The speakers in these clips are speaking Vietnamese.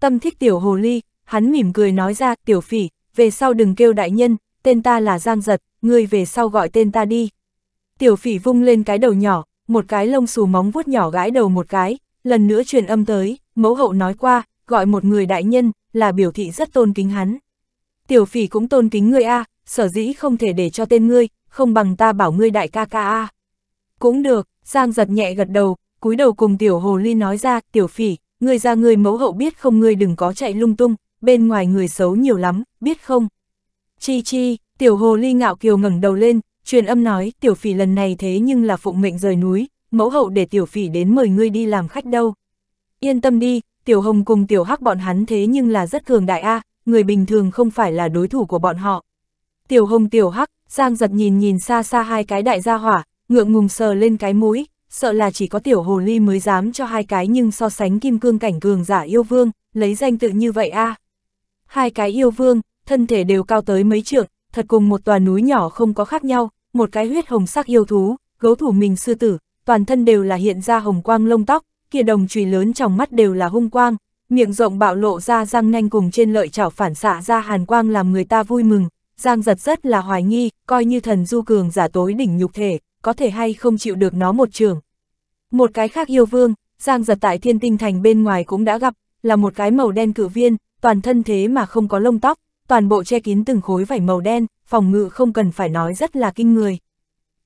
Tâm thích tiểu hồ ly, hắn mỉm cười nói ra, tiểu phỉ, về sau đừng kêu đại nhân, tên ta là Giang Giật, ngươi về sau gọi tên ta đi. Tiểu phỉ vung lên cái đầu nhỏ, một cái lông xù móng vuốt nhỏ gãi đầu một cái, lần nữa truyền âm tới, mẫu hậu nói qua, gọi một người đại nhân, là biểu thị rất tôn kính hắn. Tiểu phỉ cũng tôn kính ngươi a, sở dĩ không thể để cho tên ngươi, không bằng ta bảo ngươi đại ca ca a. Cũng được, Giang giật nhẹ gật đầu, cúi đầu cùng tiểu hồ ly nói ra, tiểu phỉ, người ra người mẫu hậu biết không ngươi đừng có chạy lung tung, bên ngoài người xấu nhiều lắm, biết không? Chi chi, tiểu hồ ly ngạo kiều ngẩng đầu lên, truyền âm nói tiểu phỉ lần này thế nhưng là phụng mệnh rời núi, mẫu hậu để tiểu phỉ đến mời ngươi đi làm khách đâu. Yên tâm đi, tiểu hồng cùng tiểu hắc bọn hắn thế nhưng là rất cường đại a người bình thường không phải là đối thủ của bọn họ. Tiểu hồng tiểu hắc, Giang giật nhìn nhìn xa xa hai cái đại gia hỏa, ngượng ngùng sờ lên cái mũi, sợ là chỉ có tiểu hồ ly mới dám cho hai cái nhưng so sánh kim cương cảnh cường giả yêu vương, lấy danh tự như vậy a Hai cái yêu vương, thân thể đều cao tới mấy trượng, thật cùng một tòa núi nhỏ không có khác nhau, một cái huyết hồng sắc yêu thú, gấu thủ mình sư tử, toàn thân đều là hiện ra hồng quang lông tóc, kia đồng chùy lớn trong mắt đều là hung quang, miệng rộng bạo lộ ra răng nanh cùng trên lợi chảo phản xạ ra hàn quang làm người ta vui mừng, Giang giật rất là hoài nghi, coi như thần du cường giả tối đỉnh nhục thể, có thể hay không chịu được nó một trường. Một cái khác yêu vương, Giang giật tại thiên tinh thành bên ngoài cũng đã gặp, là một cái màu đen cử viên, toàn thân thế mà không có lông tóc, toàn bộ che kín từng khối vảy màu đen, phòng ngự không cần phải nói rất là kinh người.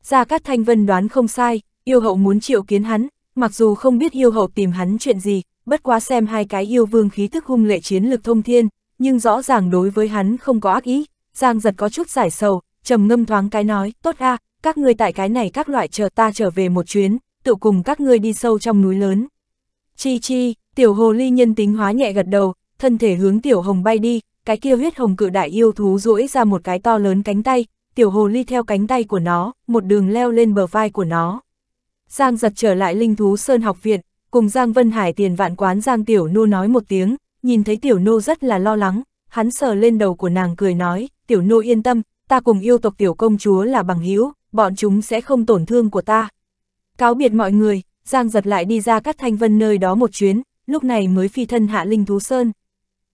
Gia Cát Thanh Vân đoán không sai, yêu hậu muốn triệu kiến hắn, mặc dù không biết yêu hậu tìm hắn chuyện gì, bất quá xem hai cái yêu vương khí thức hung lệ chiến lực thông thiên, nhưng rõ ràng đối với hắn không có ác ý, Giang giật có chút giải sầu, trầm ngâm thoáng cái nói, tốt a, các ngươi tại cái này các loại chờ ta trở về một chuyến, tự cùng các ngươi đi sâu trong núi lớn. Chi chi, tiểu hồ ly nhân tính hóa nhẹ gật đầu, thân thể hướng tiểu hồng bay đi, cái kia huyết hồng cự đại yêu thú duỗi ra một cái to lớn cánh tay, tiểu hồ ly theo cánh tay của nó, một đường leo lên bờ vai của nó. Giang giật trở lại linh thú Sơn học viện, cùng Giang Vân Hải tiền vạn quán Giang Tiểu Nô nói một tiếng, nhìn thấy Tiểu Nô rất là lo lắng, hắn sờ lên đầu của nàng cười nói, Tiểu Nô yên tâm, ta cùng yêu tộc Tiểu Công Chúa là bằng hữu bọn chúng sẽ không tổn thương của ta. Cáo biệt mọi người, Giang giật lại đi ra các thanh vân nơi đó một chuyến, lúc này mới phi thân hạ linh thú sơn.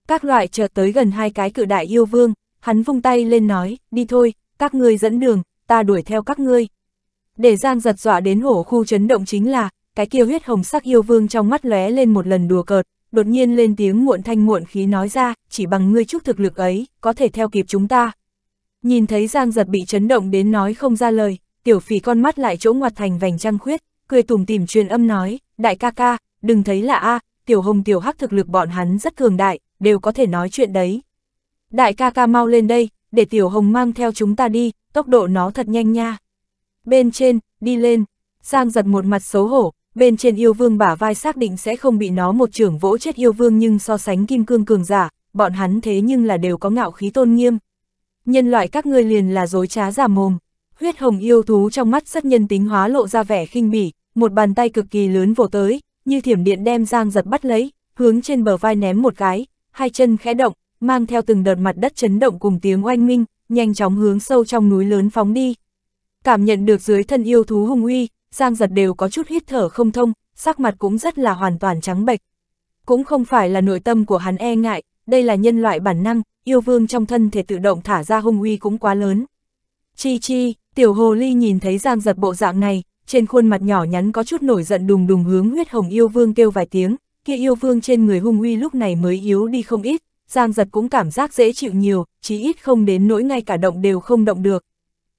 Các loại chợt tới gần hai cái cự đại yêu vương, hắn vung tay lên nói, đi thôi, các ngươi dẫn đường, ta đuổi theo các ngươi. Để Giang giật dọa đến hổ khu chấn động chính là, cái kia huyết hồng sắc yêu vương trong mắt lóe lên một lần đùa cợt, đột nhiên lên tiếng muộn thanh muộn khí nói ra, chỉ bằng ngươi chút thực lực ấy, có thể theo kịp chúng ta, Nhìn thấy Giang giật bị chấn động đến nói không ra lời, tiểu phỉ con mắt lại chỗ ngoặt thành vành trăng khuyết, cười tủm tìm truyền âm nói, đại ca ca, đừng thấy là A, tiểu hồng tiểu hắc thực lực bọn hắn rất cường đại, đều có thể nói chuyện đấy. Đại ca ca mau lên đây, để tiểu hồng mang theo chúng ta đi, tốc độ nó thật nhanh nha. Bên trên, đi lên, Giang giật một mặt xấu hổ, bên trên yêu vương bả vai xác định sẽ không bị nó một trưởng vỗ chết yêu vương nhưng so sánh kim cương cường giả, bọn hắn thế nhưng là đều có ngạo khí tôn nghiêm nhân loại các ngươi liền là dối trá giả mồm. Huyết hồng yêu thú trong mắt rất nhân tính hóa lộ ra vẻ khinh bỉ, một bàn tay cực kỳ lớn vồ tới, như thiểm điện đem Giang giật bắt lấy, hướng trên bờ vai ném một cái, hai chân khẽ động, mang theo từng đợt mặt đất chấn động cùng tiếng oanh minh, nhanh chóng hướng sâu trong núi lớn phóng đi. Cảm nhận được dưới thân yêu thú hung uy, Giang giật đều có chút hít thở không thông, sắc mặt cũng rất là hoàn toàn trắng bệch. Cũng không phải là nội tâm của hắn e ngại, đây là nhân loại bản năng, yêu vương trong thân thể tự động thả ra hung uy cũng quá lớn. Chi chi, tiểu hồ ly nhìn thấy giang giật bộ dạng này, trên khuôn mặt nhỏ nhắn có chút nổi giận đùng đùng hướng huyết hồng yêu vương kêu vài tiếng, kia yêu vương trên người hung uy lúc này mới yếu đi không ít, giang giật cũng cảm giác dễ chịu nhiều, chí ít không đến nỗi ngay cả động đều không động được.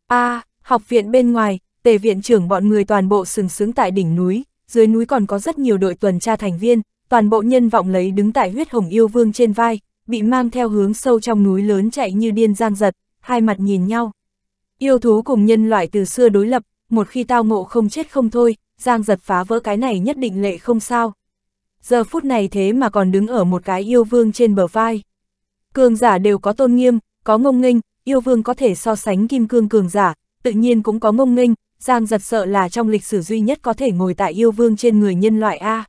a à, học viện bên ngoài, tề viện trưởng bọn người toàn bộ sừng sướng tại đỉnh núi, dưới núi còn có rất nhiều đội tuần tra thành viên, toàn bộ nhân vọng lấy đứng tại huyết hồng yêu vương trên vai, bị mang theo hướng sâu trong núi lớn chạy như điên giang giật, hai mặt nhìn nhau. Yêu thú cùng nhân loại từ xưa đối lập, một khi tao ngộ không chết không thôi, giang giật phá vỡ cái này nhất định lệ không sao. Giờ phút này thế mà còn đứng ở một cái yêu vương trên bờ vai. Cường giả đều có tôn nghiêm, có ngông nghênh, yêu vương có thể so sánh kim cương cường giả, tự nhiên cũng có ngông nghênh, Giang giật sợ là trong lịch sử duy nhất có thể ngồi tại yêu vương trên người nhân loại A.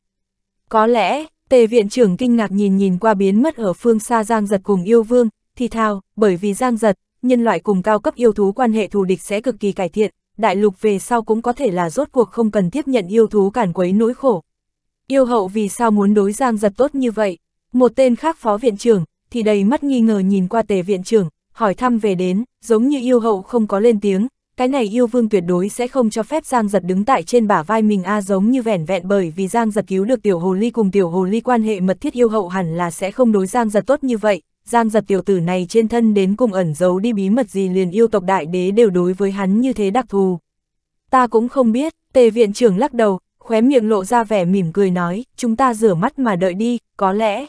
Có lẽ, Tề viện trưởng kinh ngạc nhìn nhìn qua biến mất ở phương xa Giang Giật cùng yêu vương, thì thào bởi vì Giang Giật, nhân loại cùng cao cấp yêu thú quan hệ thù địch sẽ cực kỳ cải thiện, đại lục về sau cũng có thể là rốt cuộc không cần tiếp nhận yêu thú cản quấy nỗi khổ. Yêu hậu vì sao muốn đối Giang Giật tốt như vậy? Một tên khác phó viện trưởng, thì đầy mắt nghi ngờ nhìn qua tề viện trưởng, hỏi thăm về đến, giống như yêu hậu không có lên tiếng, cái này yêu vương tuyệt đối sẽ không cho phép Giang Giật đứng tại trên bả vai mình a giống như vẻn vẹn bởi vì Giang Giật cứu được tiểu hồ ly cùng tiểu hồ ly quan hệ mật thiết yêu hậu hẳn là sẽ không đối Giang Giật tốt như vậy, Giang Giật tiểu tử này trên thân đến cùng ẩn giấu đi bí mật gì liền yêu tộc đại đế đều đối với hắn như thế đặc thù. Ta cũng không biết, tề viện trưởng lắc đầu, khóe miệng lộ ra vẻ mỉm cười nói, chúng ta rửa mắt mà đợi đi, có lẽ.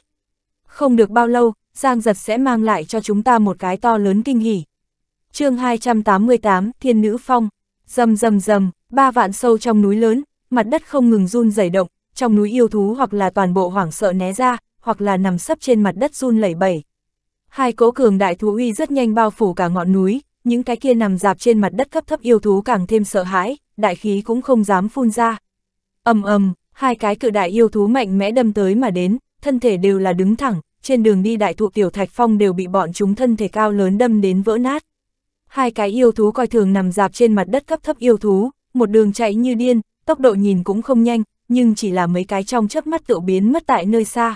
Không được bao lâu, Giang Giật sẽ mang lại cho chúng ta một cái to lớn kinh hỉ, chương 288, Thiên Nữ Phong, rầm rầm rầm, ba vạn sâu trong núi lớn, mặt đất không ngừng run rẩy động, trong núi yêu thú hoặc là toàn bộ hoảng sợ né ra, hoặc là nằm sấp trên mặt đất run lẩy bẩy. Hai cỗ cường đại thú uy rất nhanh bao phủ cả ngọn núi, những cái kia nằm dạp trên mặt đất cấp thấp yêu thú càng thêm sợ hãi, đại khí cũng không dám phun ra. Ầm ầm, hai cái cự đại yêu thú mạnh mẽ đâm tới mà đến, thân thể đều là đứng thẳng, trên đường đi đại thụ tiểu thạch phong đều bị bọn chúng thân thể cao lớn đâm đến vỡ nát hai cái yêu thú coi thường nằm dạp trên mặt đất cấp thấp yêu thú, một đường chạy như điên, tốc độ nhìn cũng không nhanh, nhưng chỉ là mấy cái trong chớp mắt tự biến mất tại nơi xa.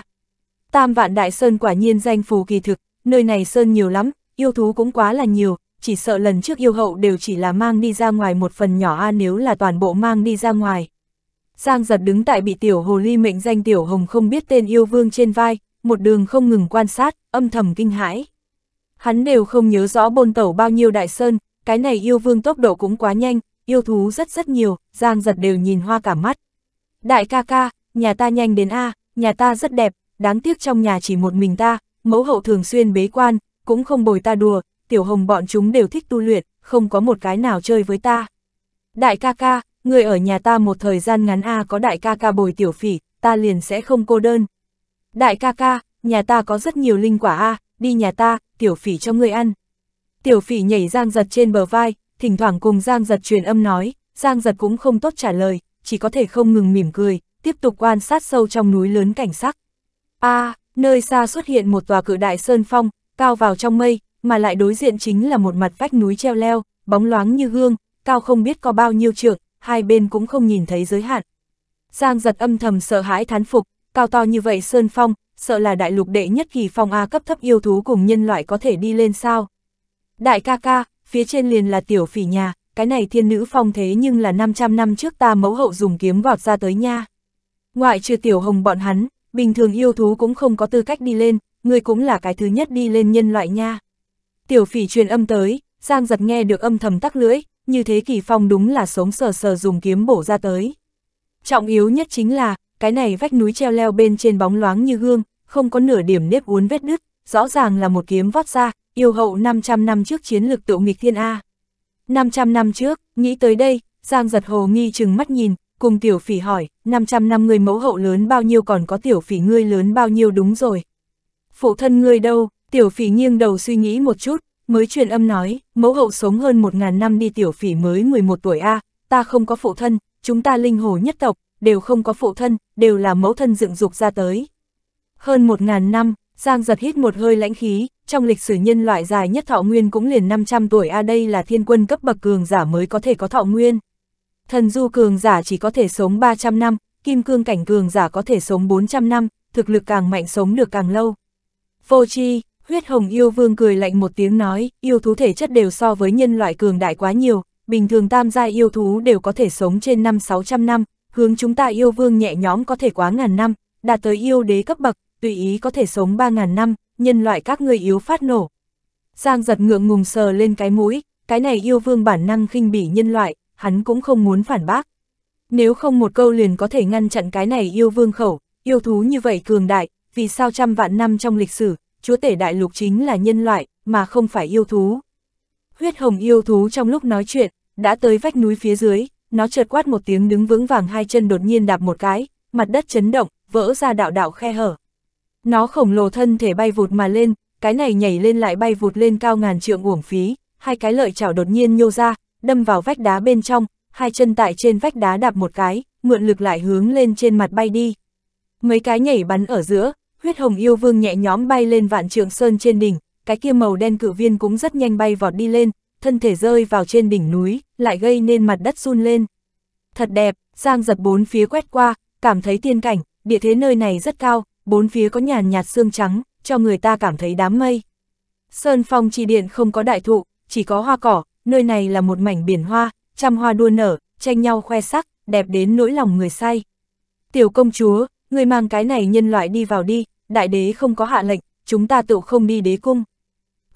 Tam vạn đại sơn quả nhiên danh phù kỳ thực, nơi này sơn nhiều lắm, yêu thú cũng quá là nhiều, chỉ sợ lần trước yêu hậu đều chỉ là mang đi ra ngoài một phần nhỏ a nếu là toàn bộ mang đi ra ngoài. Giang giật đứng tại bị tiểu hồ ly mệnh danh tiểu hồng không biết tên yêu vương trên vai, một đường không ngừng quan sát, âm thầm kinh hãi. Hắn đều không nhớ rõ bôn tẩu bao nhiêu đại sơn, cái này yêu vương tốc độ cũng quá nhanh, yêu thú rất rất nhiều, Giang giật đều nhìn hoa cả mắt. Đại ca ca, nhà ta nhanh đến A, nhà ta rất đẹp, đáng tiếc trong nhà chỉ một mình ta, mẫu hậu thường xuyên bế quan, cũng không bồi ta đùa, tiểu hồng bọn chúng đều thích tu luyện, không có một cái nào chơi với ta. Đại ca ca, người ở nhà ta một thời gian ngắn A có đại ca ca bồi tiểu phỉ, ta liền sẽ không cô đơn. Đại ca ca, nhà ta có rất nhiều linh quả A, đi nhà ta, tiểu phỉ cho ngươi ăn. Tiểu phỉ nhảy Giang Giật trên bờ vai, thỉnh thoảng cùng Giang Giật truyền âm nói, Giang Giật cũng không tốt trả lời, chỉ có thể không ngừng mỉm cười, tiếp tục quan sát sâu trong núi lớn cảnh sắc. A, à, nơi xa xuất hiện một tòa cự đại sơn phong, cao vào trong mây, mà lại đối diện chính là một mặt vách núi treo leo, bóng loáng như gương, cao không biết có bao nhiêu trượng, hai bên cũng không nhìn thấy giới hạn. Giang giật âm thầm sợ hãi thán phục, cao to như vậy sơn phong, sợ là đại lục đệ nhất kỳ phong A cấp thấp yêu thú cùng nhân loại có thể đi lên sao. Đại ca ca, phía trên liền là tiểu phỉ nhà, cái này thiên nữ phong thế nhưng là 500 năm trước ta mẫu hậu dùng kiếm gọt ra tới nha. Ngoại trừ tiểu hồng bọn hắn, bình thường yêu thú cũng không có tư cách đi lên, người cũng là cái thứ nhất đi lên nhân loại nha. Tiểu phỉ truyền âm tới, Giang giật nghe được âm thầm tắc lưỡi, như thế kỳ phong đúng là sống sờ sờ dùng kiếm bổ ra tới. Trọng yếu nhất chính là, cái này vách núi treo leo bên trên bóng loáng như gương, không có nửa điểm nếp uốn vết đứt rõ ràng là một kiếm vót ra, yêu hậu 500 năm trước chiến lược tụ nghịch thiên A. 500 năm trước, nghĩ tới đây, Giang giật hồ nghi chừng mắt nhìn, cùng tiểu phỉ hỏi, 500 năm người mẫu hậu lớn bao nhiêu còn có tiểu phỉ ngươi lớn bao nhiêu đúng rồi. Phụ thân ngươi đâu, tiểu phỉ nghiêng đầu suy nghĩ một chút, mới truyền âm nói, mẫu hậu sống hơn 1.000 năm đi tiểu phỉ mới 11 tuổi A, ta không có phụ thân, chúng ta linh hồ nhất tộc, đều không có phụ thân, đều là mẫu thân dựng dục ra tới. Hơn một ngàn năm, Giang giật hít một hơi lãnh khí, trong lịch sử nhân loại dài nhất thọ nguyên cũng liền 500 tuổi a đây là thiên quân cấp bậc cường giả mới có thể có thọ nguyên. Thần du cường giả chỉ có thể sống 300 năm, kim cương cảnh cường giả có thể sống 400 năm, thực lực càng mạnh sống được càng lâu. Vô chi, huyết hồng yêu vương cười lạnh một tiếng nói, yêu thú thể chất đều so với nhân loại cường đại quá nhiều, bình thường tam gia yêu thú đều có thể sống trên 5-600 năm, hướng chúng ta yêu vương nhẹ nhõm có thể quá ngàn năm, đạt tới yêu đế cấp bậc, tùy ý có thể sống 3.000 năm, nhân loại các người yếu phát nổ. Giang giật ngượng ngùng sờ lên cái mũi, cái này yêu vương bản năng khinh bỉ nhân loại, hắn cũng không muốn phản bác. Nếu không một câu liền có thể ngăn chặn cái này yêu vương khẩu, yêu thú như vậy cường đại, vì sao trăm vạn năm trong lịch sử, chúa tể đại lục chính là nhân loại, mà không phải yêu thú. Huyết hồng yêu thú trong lúc nói chuyện, đã tới vách núi phía dưới, nó chợt quát một tiếng đứng vững vàng hai chân đột nhiên đạp một cái, mặt đất chấn động, vỡ ra đạo đạo khe hở. Nó khổng lồ thân thể bay vụt mà lên, cái này nhảy lên lại bay vụt lên cao ngàn trượng uổng phí, hai cái lợi chảo đột nhiên nhô ra, đâm vào vách đá bên trong, hai chân tại trên vách đá đạp một cái, mượn lực lại hướng lên trên mặt bay đi. Mấy cái nhảy bắn ở giữa, huyết hồng yêu vương nhẹ nhóm bay lên vạn trượng sơn trên đỉnh, cái kia màu đen cử viên cũng rất nhanh bay vọt đi lên, thân thể rơi vào trên đỉnh núi, lại gây nên mặt đất run lên. Thật đẹp, Giang giật bốn phía quét qua, cảm thấy tiên cảnh, địa thế nơi này rất cao, bốn phía có nhàn nhạt xương trắng, cho người ta cảm thấy đám mây. Sơn phong trì điện không có đại thụ, chỉ có hoa cỏ, nơi này là một mảnh biển hoa, trăm hoa đua nở, tranh nhau khoe sắc, đẹp đến nỗi lòng người say. Tiểu công chúa, người mang cái này nhân loại đi vào đi, đại đế không có hạ lệnh, chúng ta tự không đi đế cung.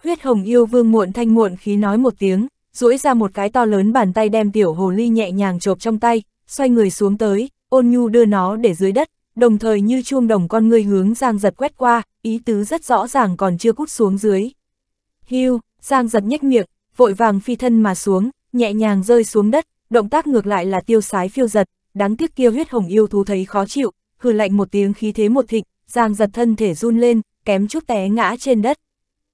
Huyết hồng yêu vương muộn thanh muộn khí nói một tiếng, duỗi ra một cái to lớn bàn tay đem tiểu hồ ly nhẹ nhàng chộp trong tay, xoay người xuống tới, ôn nhu đưa nó để dưới đất, đồng thời như chuông đồng con người hướng Giang giật quét qua, ý tứ rất rõ ràng còn chưa cút xuống dưới. Hưu, Giang giật nhếch miệng, vội vàng phi thân mà xuống, nhẹ nhàng rơi xuống đất, động tác ngược lại là tiêu sái phiêu giật, đáng tiếc kia huyết hồng yêu thú thấy khó chịu, hừ lạnh một tiếng khí thế một thịnh, Giang giật thân thể run lên, kém chút té ngã trên đất.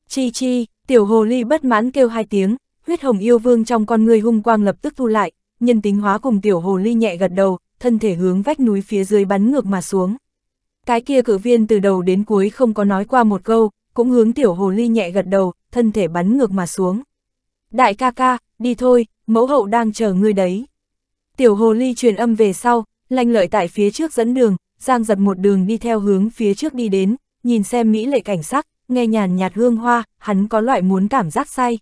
Chi chi, tiểu hồ ly bất mãn kêu hai tiếng, huyết hồng yêu vương trong con người hung quang lập tức thu lại, nhân tính hóa cùng tiểu hồ ly nhẹ gật đầu, thân thể hướng vách núi phía dưới bắn ngược mà xuống. Cái kia cử viên từ đầu đến cuối không có nói qua một câu, cũng hướng tiểu hồ ly nhẹ gật đầu, thân thể bắn ngược mà xuống. Đại ca ca, đi thôi, mẫu hậu đang chờ ngươi đấy. Tiểu hồ ly truyền âm về sau, lanh lợi tại phía trước dẫn đường, giang giật một đường đi theo hướng phía trước đi đến, nhìn xem mỹ lệ cảnh sắc, nghe nhàn nhạt hương hoa, hắn có loại muốn cảm giác say.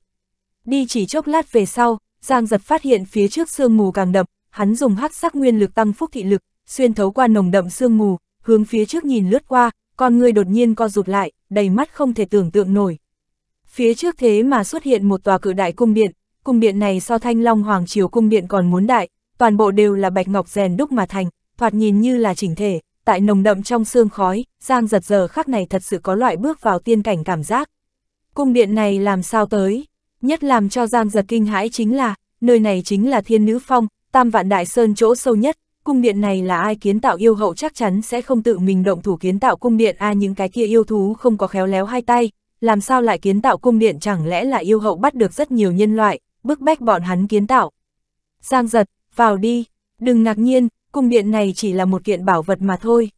Đi chỉ chốc lát về sau, giang giật phát hiện phía trước sương mù càng đậm, hắn dùng hắc sắc nguyên lực tăng phúc thị lực, xuyên thấu qua nồng đậm sương mù, hướng phía trước nhìn lướt qua, con người đột nhiên co rụt lại, đầy mắt không thể tưởng tượng nổi. Phía trước thế mà xuất hiện một tòa cự đại cung điện, cung điện này so thanh long hoàng triều cung điện còn muốn đại, toàn bộ đều là bạch ngọc rèn đúc mà thành, thoạt nhìn như là chỉnh thể, tại nồng đậm trong sương khói, Giang giật giờ khắc này thật sự có loại bước vào tiên cảnh cảm giác. Cung điện này làm sao tới? Nhất làm cho Giang giật kinh hãi chính là, nơi này chính là thiên nữ phong, Tam Vạn Đại Sơn chỗ sâu nhất, cung điện này là ai kiến tạo yêu hậu chắc chắn sẽ không tự mình động thủ kiến tạo cung điện a à, những cái kia yêu thú không có khéo léo hai tay, làm sao lại kiến tạo cung điện chẳng lẽ là yêu hậu bắt được rất nhiều nhân loại, bức bách bọn hắn kiến tạo. Giang giật, vào đi, đừng ngạc nhiên, cung điện này chỉ là một kiện bảo vật mà thôi.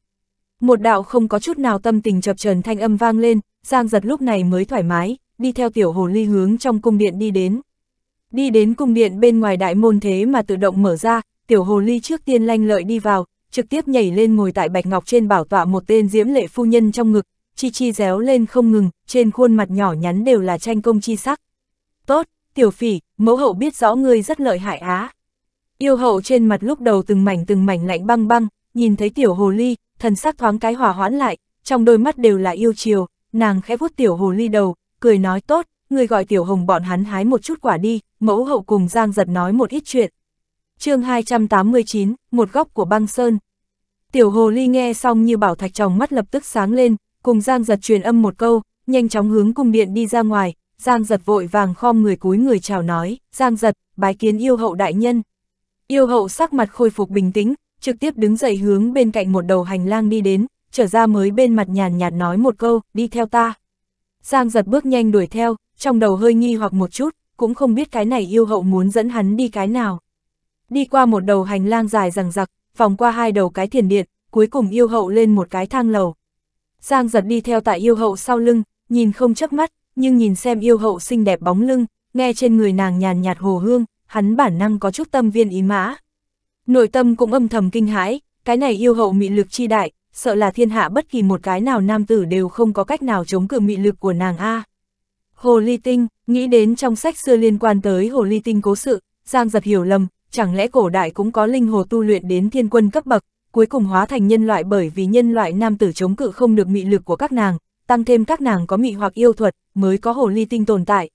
Một đạo không có chút nào tâm tình chập trần thanh âm vang lên, Giang giật lúc này mới thoải mái, đi theo tiểu hồ ly hướng trong cung điện đi đến đi đến cung điện bên ngoài đại môn thế mà tự động mở ra, tiểu hồ ly trước tiên lanh lợi đi vào, trực tiếp nhảy lên ngồi tại bạch ngọc trên bảo tọa một tên diễm lệ phu nhân trong ngực, chi chi réo lên không ngừng, trên khuôn mặt nhỏ nhắn đều là tranh công chi sắc. Tốt, tiểu phỉ, mẫu hậu biết rõ ngươi rất lợi hại á. Yêu hậu trên mặt lúc đầu từng mảnh từng mảnh lạnh băng băng, nhìn thấy tiểu hồ ly, thần sắc thoáng cái hòa hoãn lại, trong đôi mắt đều là yêu chiều, nàng khẽ vuốt tiểu hồ ly đầu, cười nói tốt, người gọi Tiểu Hồng bọn hắn hái một chút quả đi, mẫu hậu cùng Giang giật nói một ít chuyện. chương 289, một góc của băng sơn. Tiểu Hồ Ly nghe xong như bảo thạch tròng mắt lập tức sáng lên, cùng Giang giật truyền âm một câu, nhanh chóng hướng cung điện đi ra ngoài, Giang giật vội vàng khom người cúi người chào nói, Giang giật, bái kiến yêu hậu đại nhân. Yêu hậu sắc mặt khôi phục bình tĩnh, trực tiếp đứng dậy hướng bên cạnh một đầu hành lang đi đến, trở ra mới bên mặt nhàn nhạt nói một câu, đi theo ta. Giang giật bước nhanh đuổi theo, trong đầu hơi nghi hoặc một chút, cũng không biết cái này yêu hậu muốn dẫn hắn đi cái nào. Đi qua một đầu hành lang dài rằng rặc, vòng qua hai đầu cái thiền điện, cuối cùng yêu hậu lên một cái thang lầu. Giang giật đi theo tại yêu hậu sau lưng, nhìn không chớp mắt, nhưng nhìn xem yêu hậu xinh đẹp bóng lưng, nghe trên người nàng nhàn nhạt hồ hương, hắn bản năng có chút tâm viên ý mã. Nội tâm cũng âm thầm kinh hãi, cái này yêu hậu mị lực chi đại, sợ là thiên hạ bất kỳ một cái nào nam tử đều không có cách nào chống cự mị lực của nàng a. À. Hồ ly tinh, nghĩ đến trong sách xưa liên quan tới hồ ly tinh cố sự, Giang giật hiểu lầm, chẳng lẽ cổ đại cũng có linh hồ tu luyện đến thiên quân cấp bậc, cuối cùng hóa thành nhân loại bởi vì nhân loại nam tử chống cự không được mị lực của các nàng, tăng thêm các nàng có mị hoặc yêu thuật, mới có hồ ly tinh tồn tại.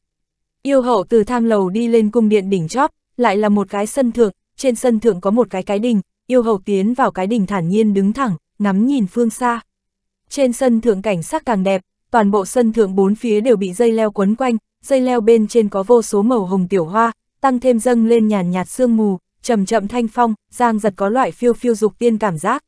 Yêu hậu từ thang lầu đi lên cung điện đỉnh chóp, lại là một cái sân thượng, trên sân thượng có một cái cái đình, yêu hậu tiến vào cái đình thản nhiên đứng thẳng, ngắm nhìn phương xa. Trên sân thượng cảnh sắc càng đẹp, toàn bộ sân thượng bốn phía đều bị dây leo quấn quanh, dây leo bên trên có vô số màu hồng tiểu hoa, tăng thêm dâng lên nhàn nhạt sương mù, chậm chậm thanh phong, Giang Giật có loại phiêu phiêu dục tiên cảm giác.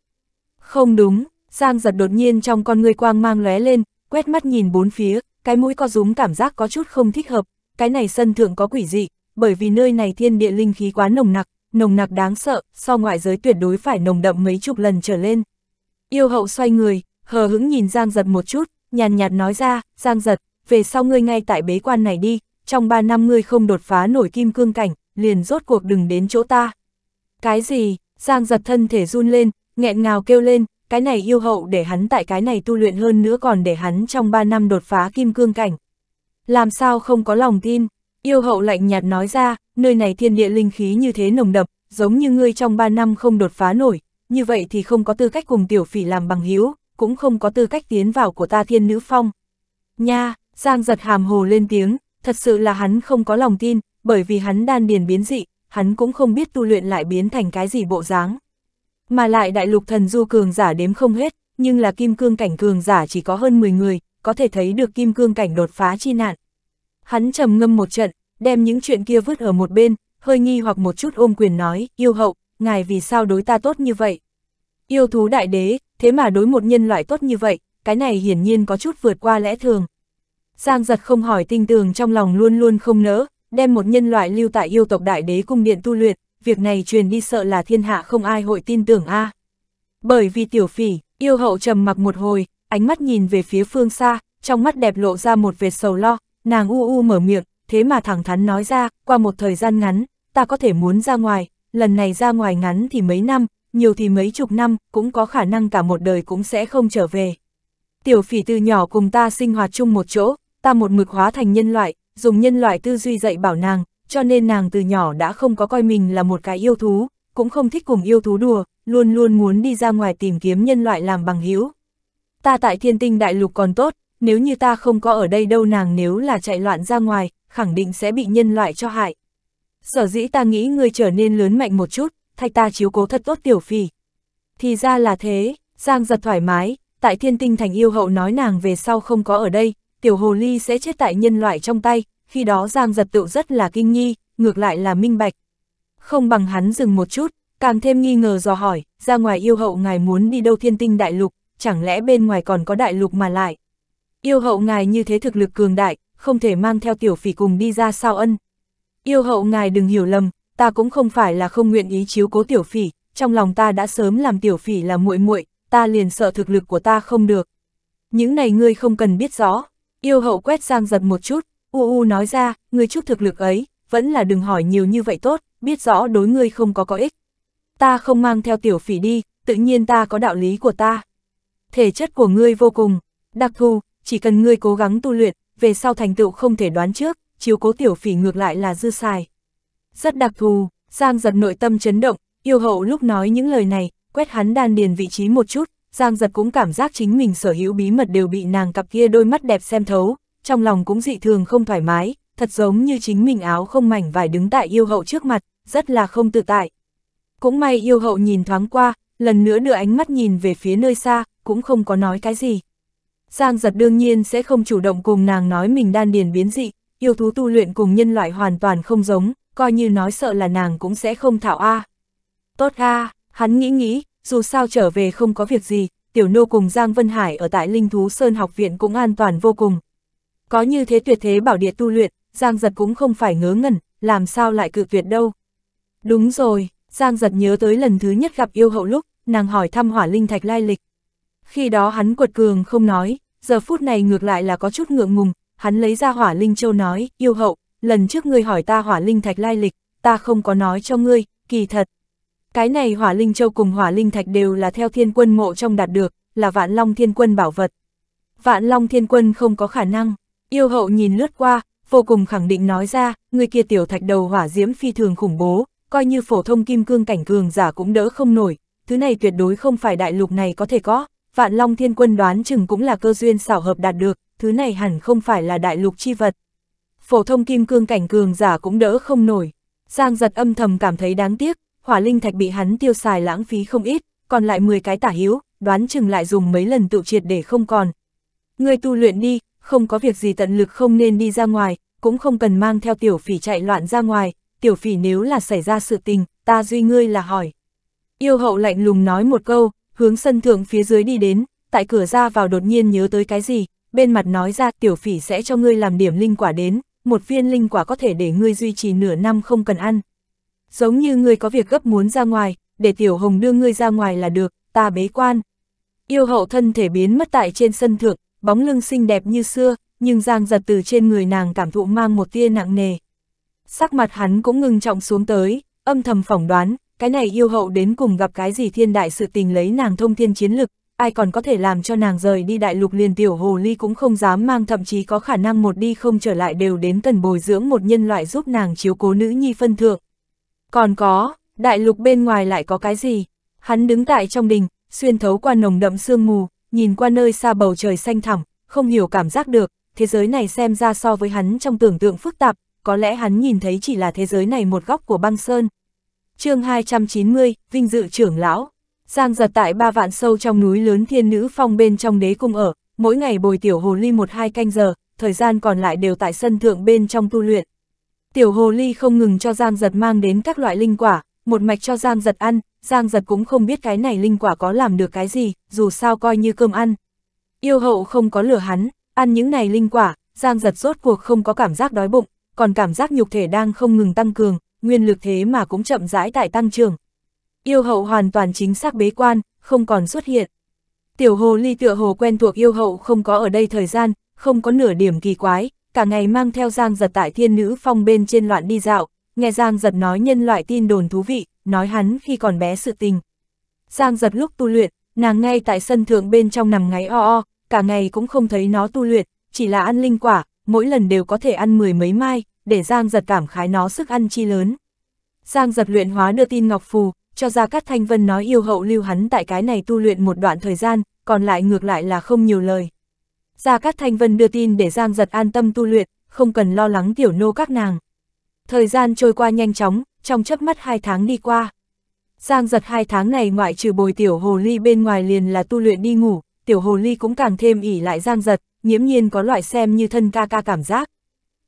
Không đúng, Giang Giật đột nhiên trong con người quang mang lóe lên, quét mắt nhìn bốn phía, cái mũi co rúm cảm giác có chút không thích hợp, cái này sân thượng có quỷ dị, bởi vì nơi này thiên địa linh khí quá nồng nặc, nồng nặc đáng sợ, so ngoại giới tuyệt đối phải nồng đậm mấy chục lần trở lên. Yêu hậu xoay người, hờ hững nhìn Giang Giật một chút, nhàn nhạt nói ra, Giang Giật, về sau ngươi ngay tại bế quan này đi, trong ba năm ngươi không đột phá nổi kim cương cảnh, liền rốt cuộc đừng đến chỗ ta. Cái gì, Giang Giật thân thể run lên, nghẹn ngào kêu lên, cái này yêu hậu để hắn tại cái này tu luyện hơn nữa còn để hắn trong ba năm đột phá kim cương cảnh. Làm sao không có lòng tin, yêu hậu lạnh nhạt nói ra, nơi này thiên địa linh khí như thế nồng đậm, giống như ngươi trong ba năm không đột phá nổi, như vậy thì không có tư cách cùng tiểu phỉ làm bằng hữu cũng không có tư cách tiến vào của ta thiên nữ phong. Nha, Giang giật hàm hồ lên tiếng, thật sự là hắn không có lòng tin, bởi vì hắn đan điền biến dị, hắn cũng không biết tu luyện lại biến thành cái gì bộ dáng. Mà lại đại lục thần du cường giả đếm không hết, nhưng là kim cương cảnh cường giả chỉ có hơn 10 người, có thể thấy được kim cương cảnh đột phá chi nạn. Hắn trầm ngâm một trận, đem những chuyện kia vứt ở một bên, hơi nghi hoặc một chút ôm quyền nói, yêu hậu, ngài vì sao đối ta tốt như vậy? Yêu thú đại đế, thế mà đối một nhân loại tốt như vậy, cái này hiển nhiên có chút vượt qua lẽ thường. Giang giật không hỏi tinh tường trong lòng luôn luôn không nỡ, đem một nhân loại lưu tại yêu tộc đại đế cung điện tu luyện, việc này truyền đi sợ là thiên hạ không ai hội tin tưởng a. Bởi vì tiểu phỉ, yêu hậu trầm mặc một hồi, ánh mắt nhìn về phía phương xa, trong mắt đẹp lộ ra một vệt sầu lo, nàng u u mở miệng, thế mà thẳng thắn nói ra, qua một thời gian ngắn, ta có thể muốn ra ngoài, lần này ra ngoài ngắn thì mấy năm, nhiều thì mấy chục năm, cũng có khả năng cả một đời cũng sẽ không trở về. Tiểu phỉ từ nhỏ cùng ta sinh hoạt chung một chỗ, ta một mực hóa thành nhân loại, dùng nhân loại tư duy dạy bảo nàng, cho nên nàng từ nhỏ đã không có coi mình là một cái yêu thú, cũng không thích cùng yêu thú đùa, luôn luôn muốn đi ra ngoài tìm kiếm nhân loại làm bằng hữu. Ta tại thiên tinh đại lục còn tốt, nếu như ta không có ở đây đâu nàng nếu là chạy loạn ra ngoài, khẳng định sẽ bị nhân loại cho hại. Sở dĩ ta nghĩ ngươi trở nên lớn mạnh một chút, thay ta chiếu cố thật tốt tiểu phỉ. Thì ra là thế, Giang giật thoải mái, tại thiên tinh thành yêu hậu nói nàng về sau không có ở đây, tiểu hồ ly sẽ chết tại nhân loại trong tay, khi đó Giang giật tự rất là kinh nghi, ngược lại là minh bạch. Không bằng hắn dừng một chút, càng thêm nghi ngờ dò hỏi, ra ngoài yêu hậu ngài muốn đi đâu thiên tinh đại lục, chẳng lẽ bên ngoài còn có đại lục mà lại. Yêu hậu ngài như thế thực lực cường đại, không thể mang theo tiểu phỉ cùng đi ra sao ân. Yêu hậu ngài đừng hiểu lầm, ta cũng không phải là không nguyện ý chiếu cố tiểu phỉ, trong lòng ta đã sớm làm tiểu phỉ là muội muội, ta liền sợ thực lực của ta không được. Những này ngươi không cần biết rõ, yêu hậu quét sang giật một chút, u u nói ra, ngươi chút thực lực ấy, vẫn là đừng hỏi nhiều như vậy tốt, biết rõ đối ngươi không có có ích. Ta không mang theo tiểu phỉ đi, tự nhiên ta có đạo lý của ta. Thể chất của ngươi vô cùng, đặc thù, chỉ cần ngươi cố gắng tu luyện, về sau thành tựu không thể đoán trước, chiếu cố tiểu phỉ ngược lại là dư xài. Rất đặc thù, Giang giật nội tâm chấn động, yêu hậu lúc nói những lời này, quét hắn đan điền vị trí một chút, Giang giật cũng cảm giác chính mình sở hữu bí mật đều bị nàng cặp kia đôi mắt đẹp xem thấu, trong lòng cũng dị thường không thoải mái, thật giống như chính mình áo không mảnh vải đứng tại yêu hậu trước mặt, rất là không tự tại. Cũng may yêu hậu nhìn thoáng qua, lần nữa đưa ánh mắt nhìn về phía nơi xa, cũng không có nói cái gì. Giang giật đương nhiên sẽ không chủ động cùng nàng nói mình đan điền biến dị, yêu thú tu luyện cùng nhân loại hoàn toàn không giống, coi như nói sợ là nàng cũng sẽ không thảo a. À. Tốt a, à, hắn nghĩ nghĩ, dù sao trở về không có việc gì, tiểu nô cùng Giang Vân Hải ở tại Linh Thú Sơn học viện cũng an toàn vô cùng. Có như thế tuyệt thế bảo địa tu luyện, Giang giật cũng không phải ngớ ngẩn, làm sao lại cự tuyệt đâu. Đúng rồi, Giang giật nhớ tới lần thứ nhất gặp yêu hậu lúc, nàng hỏi thăm hỏa linh thạch lai lịch. Khi đó hắn quật cường không nói, giờ phút này ngược lại là có chút ngượng ngùng, hắn lấy ra hỏa linh châu nói, yêu hậu, lần trước ngươi hỏi ta hỏa linh thạch lai lịch, ta không có nói cho ngươi, kỳ thật. Cái này hỏa linh châu cùng hỏa linh thạch đều là theo thiên quân mộ trong đạt được, là vạn long thiên quân bảo vật. Vạn long thiên quân không có khả năng, yêu hậu nhìn lướt qua, vô cùng khẳng định nói ra, người kia tiểu thạch đầu hỏa diễm phi thường khủng bố, coi như phổ thông kim cương cảnh cường giả cũng đỡ không nổi, thứ này tuyệt đối không phải đại lục này có thể có, vạn long thiên quân đoán chừng cũng là cơ duyên xảo hợp đạt được, thứ này hẳn không phải là đại lục chi vật, phổ thông kim cương cảnh cường giả cũng đỡ không nổi. Giang giật âm thầm cảm thấy đáng tiếc, hỏa linh thạch bị hắn tiêu xài lãng phí không ít, còn lại 10 cái tả hiếu, đoán chừng lại dùng mấy lần tự triệt để không còn. Người tu luyện đi, không có việc gì tận lực không nên đi ra ngoài, cũng không cần mang theo tiểu phỉ chạy loạn ra ngoài, tiểu phỉ nếu là xảy ra sự tình, ta duy ngươi là hỏi. Yêu hậu lạnh lùng nói một câu, hướng sân thượng phía dưới đi đến, tại cửa ra vào đột nhiên nhớ tới cái gì, bên mặt nói ra tiểu phỉ sẽ cho ngươi làm điểm linh quả đến, một viên linh quả có thể để ngươi duy trì nửa năm không cần ăn. Giống như ngươi có việc gấp muốn ra ngoài, để tiểu hồng đưa ngươi ra ngoài là được, ta bế quan. Yêu hậu thân thể biến mất tại trên sân thượng, bóng lưng xinh đẹp như xưa, nhưng giang giật từ trên người nàng cảm thụ mang một tia nặng nề. Sắc mặt hắn cũng ngưng trọng xuống tới, âm thầm phỏng đoán, cái này yêu hậu đến cùng gặp cái gì thiên đại sự tình lấy nàng thông thiên chiến lực, ai còn có thể làm cho nàng rời đi đại lục liền tiểu hồ ly cũng không dám mang thậm chí có khả năng một đi không trở lại đều đến tần bồi dưỡng một nhân loại giúp nàng chiếu cố nữ nhi phân thượng. Còn có, đại lục bên ngoài lại có cái gì? Hắn đứng tại trong đình, xuyên thấu qua nồng đậm sương mù, nhìn qua nơi xa bầu trời xanh thẳm, không hiểu cảm giác được, thế giới này xem ra so với hắn trong tưởng tượng phức tạp, có lẽ hắn nhìn thấy chỉ là thế giới này một góc của băng sơn. chương 290, Vinh dự trưởng lão Giang giật tại ba vạn sâu trong núi lớn thiên nữ phong bên trong đế cung ở, mỗi ngày bồi tiểu hồ ly một hai canh giờ, thời gian còn lại đều tại sân thượng bên trong tu luyện. Tiểu hồ ly không ngừng cho Giang giật mang đến các loại linh quả, một mạch cho Giang giật ăn, Giang giật cũng không biết cái này linh quả có làm được cái gì, dù sao coi như cơm ăn. Yêu hậu không có lửa hắn, ăn những này linh quả, Giang giật rốt cuộc không có cảm giác đói bụng, còn cảm giác nhục thể đang không ngừng tăng cường, nguyên lực thế mà cũng chậm rãi tại tăng trưởng yêu hậu hoàn toàn chính xác bế quan, không còn xuất hiện. Tiểu hồ ly tựa hồ quen thuộc yêu hậu không có ở đây thời gian, không có nửa điểm kỳ quái, cả ngày mang theo Giang Giật tại thiên nữ phong bên trên loạn đi dạo, nghe Giang Giật nói nhân loại tin đồn thú vị, nói hắn khi còn bé sự tình. Giang Giật lúc tu luyện, nàng ngay tại sân thượng bên trong nằm ngáy o o, cả ngày cũng không thấy nó tu luyện, chỉ là ăn linh quả, mỗi lần đều có thể ăn mười mấy mai, để Giang Giật cảm khái nó sức ăn chi lớn. Giang Giật luyện hóa đưa tin Ngọc Phù, cho ra Cát Thanh Vân nói yêu hậu lưu hắn tại cái này tu luyện một đoạn thời gian, còn lại ngược lại là không nhiều lời. Gia Cát Thanh Vân đưa tin để Giang Giật an tâm tu luyện, không cần lo lắng tiểu nô các nàng. Thời gian trôi qua nhanh chóng, trong chớp mắt hai tháng đi qua. Giang Giật hai tháng này ngoại trừ bồi tiểu hồ ly bên ngoài liền là tu luyện đi ngủ, tiểu hồ ly cũng càng thêm ỉ lại Giang Giật, nhiễm nhiên có loại xem như thân ca ca cảm giác.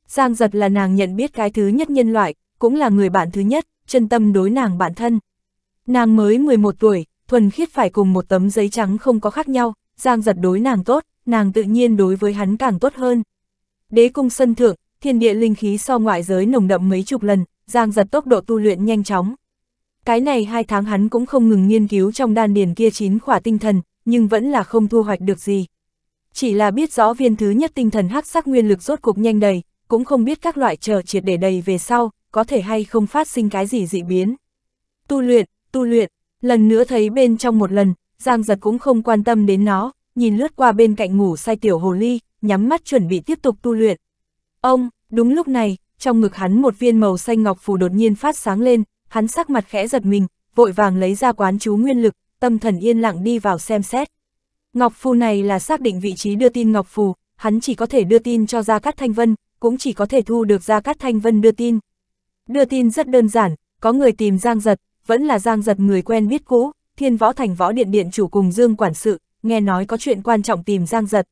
Giang Giật là nàng nhận biết cái thứ nhất nhân loại, cũng là người bạn thứ nhất, chân tâm đối nàng bản thân. Nàng mới 11 tuổi, thuần khiết phải cùng một tấm giấy trắng không có khác nhau, Giang giật đối nàng tốt, nàng tự nhiên đối với hắn càng tốt hơn. Đế cung sân thượng, thiên địa linh khí so ngoại giới nồng đậm mấy chục lần, Giang giật tốc độ tu luyện nhanh chóng. Cái này hai tháng hắn cũng không ngừng nghiên cứu trong đan điền kia chín khỏa tinh thần, nhưng vẫn là không thu hoạch được gì. Chỉ là biết rõ viên thứ nhất tinh thần hắc sắc nguyên lực rốt cuộc nhanh đầy, cũng không biết các loại chờ triệt để đầy về sau, có thể hay không phát sinh cái gì dị biến. Tu luyện, tu luyện, lần nữa thấy bên trong một lần, Giang Giật cũng không quan tâm đến nó, nhìn lướt qua bên cạnh ngủ say tiểu hồ ly, nhắm mắt chuẩn bị tiếp tục tu luyện. Ông, đúng lúc này, trong ngực hắn một viên màu xanh ngọc phù đột nhiên phát sáng lên, hắn sắc mặt khẽ giật mình, vội vàng lấy ra quán chú nguyên lực, tâm thần yên lặng đi vào xem xét. Ngọc phù này là xác định vị trí đưa tin ngọc phù, hắn chỉ có thể đưa tin cho Gia Cát Thanh Vân, cũng chỉ có thể thu được Gia Cát Thanh Vân đưa tin. Đưa tin rất đơn giản, có người tìm Giang Giật, vẫn là giang giật người quen biết cũ, thiên võ thành võ điện điện chủ cùng Dương quản sự, nghe nói có chuyện quan trọng tìm giang giật.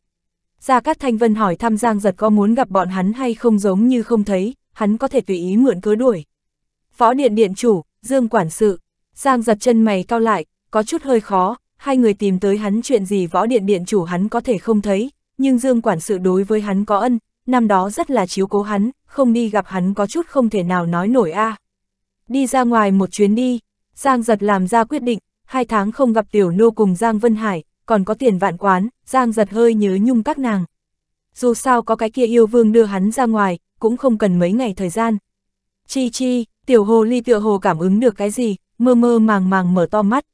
Gia Cát Thanh Vân hỏi thăm giang giật có muốn gặp bọn hắn hay không giống như không thấy, hắn có thể tùy ý mượn cớ đuổi. Võ điện điện chủ, Dương quản sự, giang giật chân mày cao lại, có chút hơi khó, hai người tìm tới hắn chuyện gì võ điện điện chủ hắn có thể không thấy, nhưng Dương quản sự đối với hắn có ân, năm đó rất là chiếu cố hắn, không đi gặp hắn có chút không thể nào nói nổi a. À đi ra ngoài một chuyến đi, Giang giật làm ra quyết định, hai tháng không gặp tiểu nô cùng Giang Vân Hải, còn có tiền vạn quán, Giang giật hơi nhớ nhung các nàng. Dù sao có cái kia yêu vương đưa hắn ra ngoài, cũng không cần mấy ngày thời gian. Chi chi, tiểu hồ ly tựa hồ cảm ứng được cái gì, mơ mơ màng màng mở to mắt.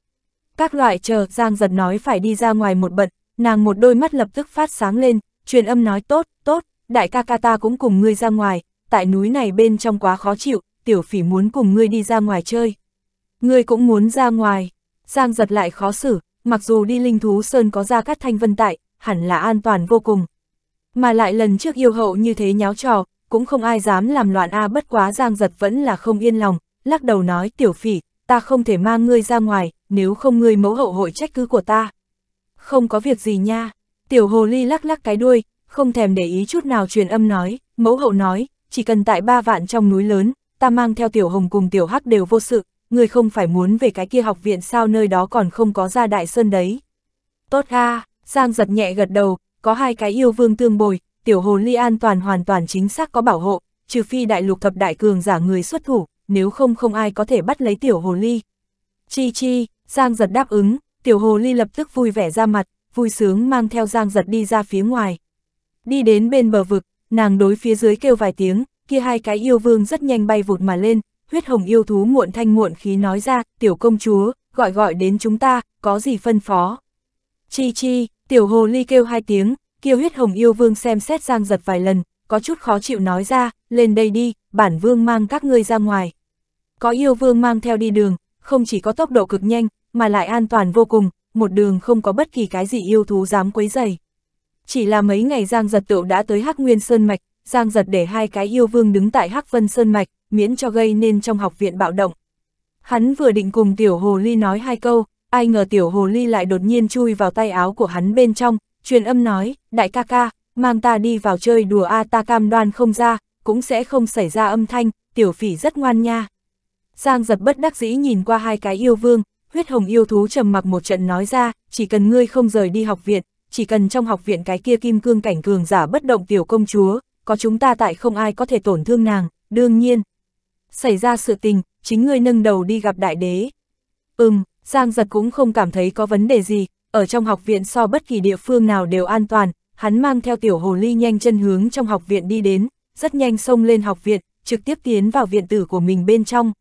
Các loại chờ, Giang giật nói phải đi ra ngoài một bận, nàng một đôi mắt lập tức phát sáng lên, truyền âm nói tốt, tốt, đại ca ca ta cũng cùng ngươi ra ngoài, tại núi này bên trong quá khó chịu, tiểu phỉ muốn cùng ngươi đi ra ngoài chơi. Ngươi cũng muốn ra ngoài. Giang giật lại khó xử, mặc dù đi linh thú sơn có ra cắt thanh vân tại, hẳn là an toàn vô cùng. Mà lại lần trước yêu hậu như thế nháo trò, cũng không ai dám làm loạn A bất quá Giang giật vẫn là không yên lòng, lắc đầu nói tiểu phỉ, ta không thể mang ngươi ra ngoài, nếu không ngươi mẫu hậu hội trách cứ của ta. Không có việc gì nha, tiểu hồ ly lắc lắc cái đuôi, không thèm để ý chút nào truyền âm nói, mẫu hậu nói, chỉ cần tại ba vạn trong núi lớn, ta mang theo tiểu hồng cùng tiểu hắc đều vô sự, người không phải muốn về cái kia học viện sao nơi đó còn không có ra đại sơn đấy. Tốt ha, Giang giật nhẹ gật đầu, có hai cái yêu vương tương bồi, tiểu hồ ly an toàn hoàn toàn chính xác có bảo hộ, trừ phi đại lục thập đại cường giả người xuất thủ, nếu không không ai có thể bắt lấy tiểu hồ ly. Chi chi, Giang giật đáp ứng, tiểu hồ ly lập tức vui vẻ ra mặt, vui sướng mang theo Giang giật đi ra phía ngoài. Đi đến bên bờ vực, nàng đối phía dưới kêu vài tiếng, kia hai cái yêu vương rất nhanh bay vụt mà lên, huyết hồng yêu thú muộn thanh muộn khí nói ra, tiểu công chúa, gọi gọi đến chúng ta, có gì phân phó. Chi chi, tiểu hồ ly kêu hai tiếng, kia huyết hồng yêu vương xem xét giang giật vài lần, có chút khó chịu nói ra, lên đây đi, bản vương mang các ngươi ra ngoài. Có yêu vương mang theo đi đường, không chỉ có tốc độ cực nhanh, mà lại an toàn vô cùng, một đường không có bất kỳ cái gì yêu thú dám quấy dày. Chỉ là mấy ngày giang giật tựu đã tới Hắc Nguyên Sơn Mạch, Giang giật để hai cái yêu vương đứng tại Hắc Vân Sơn Mạch, miễn cho gây nên trong học viện bạo động. Hắn vừa định cùng Tiểu Hồ Ly nói hai câu, ai ngờ Tiểu Hồ Ly lại đột nhiên chui vào tay áo của hắn bên trong, truyền âm nói, đại ca ca, mang ta đi vào chơi đùa A ta cam đoan không ra, cũng sẽ không xảy ra âm thanh, Tiểu Phỉ rất ngoan nha. Giang giật bất đắc dĩ nhìn qua hai cái yêu vương, huyết hồng yêu thú trầm mặc một trận nói ra, chỉ cần ngươi không rời đi học viện, chỉ cần trong học viện cái kia kim cương cảnh cường giả bất động tiểu công chúa, có chúng ta tại không ai có thể tổn thương nàng, đương nhiên. Xảy ra sự tình, chính ngươi nâng đầu đi gặp đại đế. Ừm, Giang giật cũng không cảm thấy có vấn đề gì, ở trong học viện so bất kỳ địa phương nào đều an toàn, hắn mang theo tiểu hồ ly nhanh chân hướng trong học viện đi đến, rất nhanh xông lên học viện, trực tiếp tiến vào viện tử của mình bên trong.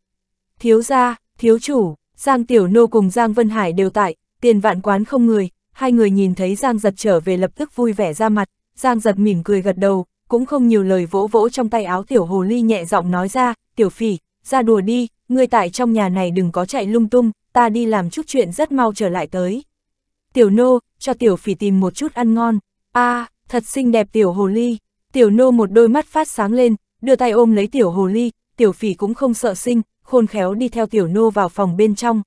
Thiếu gia, thiếu chủ, Giang Tiểu Nô cùng Giang Vân Hải đều tại, tiền vạn quán không người, hai người nhìn thấy Giang giật trở về lập tức vui vẻ ra mặt, Giang giật mỉm cười gật đầu, cũng không nhiều lời vỗ vỗ trong tay áo tiểu hồ ly nhẹ giọng nói ra, tiểu phỉ, ra đùa đi, ngươi tại trong nhà này đừng có chạy lung tung, ta đi làm chút chuyện rất mau trở lại tới. Tiểu nô, cho tiểu phỉ tìm một chút ăn ngon, a à, thật xinh đẹp tiểu hồ ly, tiểu nô một đôi mắt phát sáng lên, đưa tay ôm lấy tiểu hồ ly, tiểu phỉ cũng không sợ sinh, khôn khéo đi theo tiểu nô vào phòng bên trong.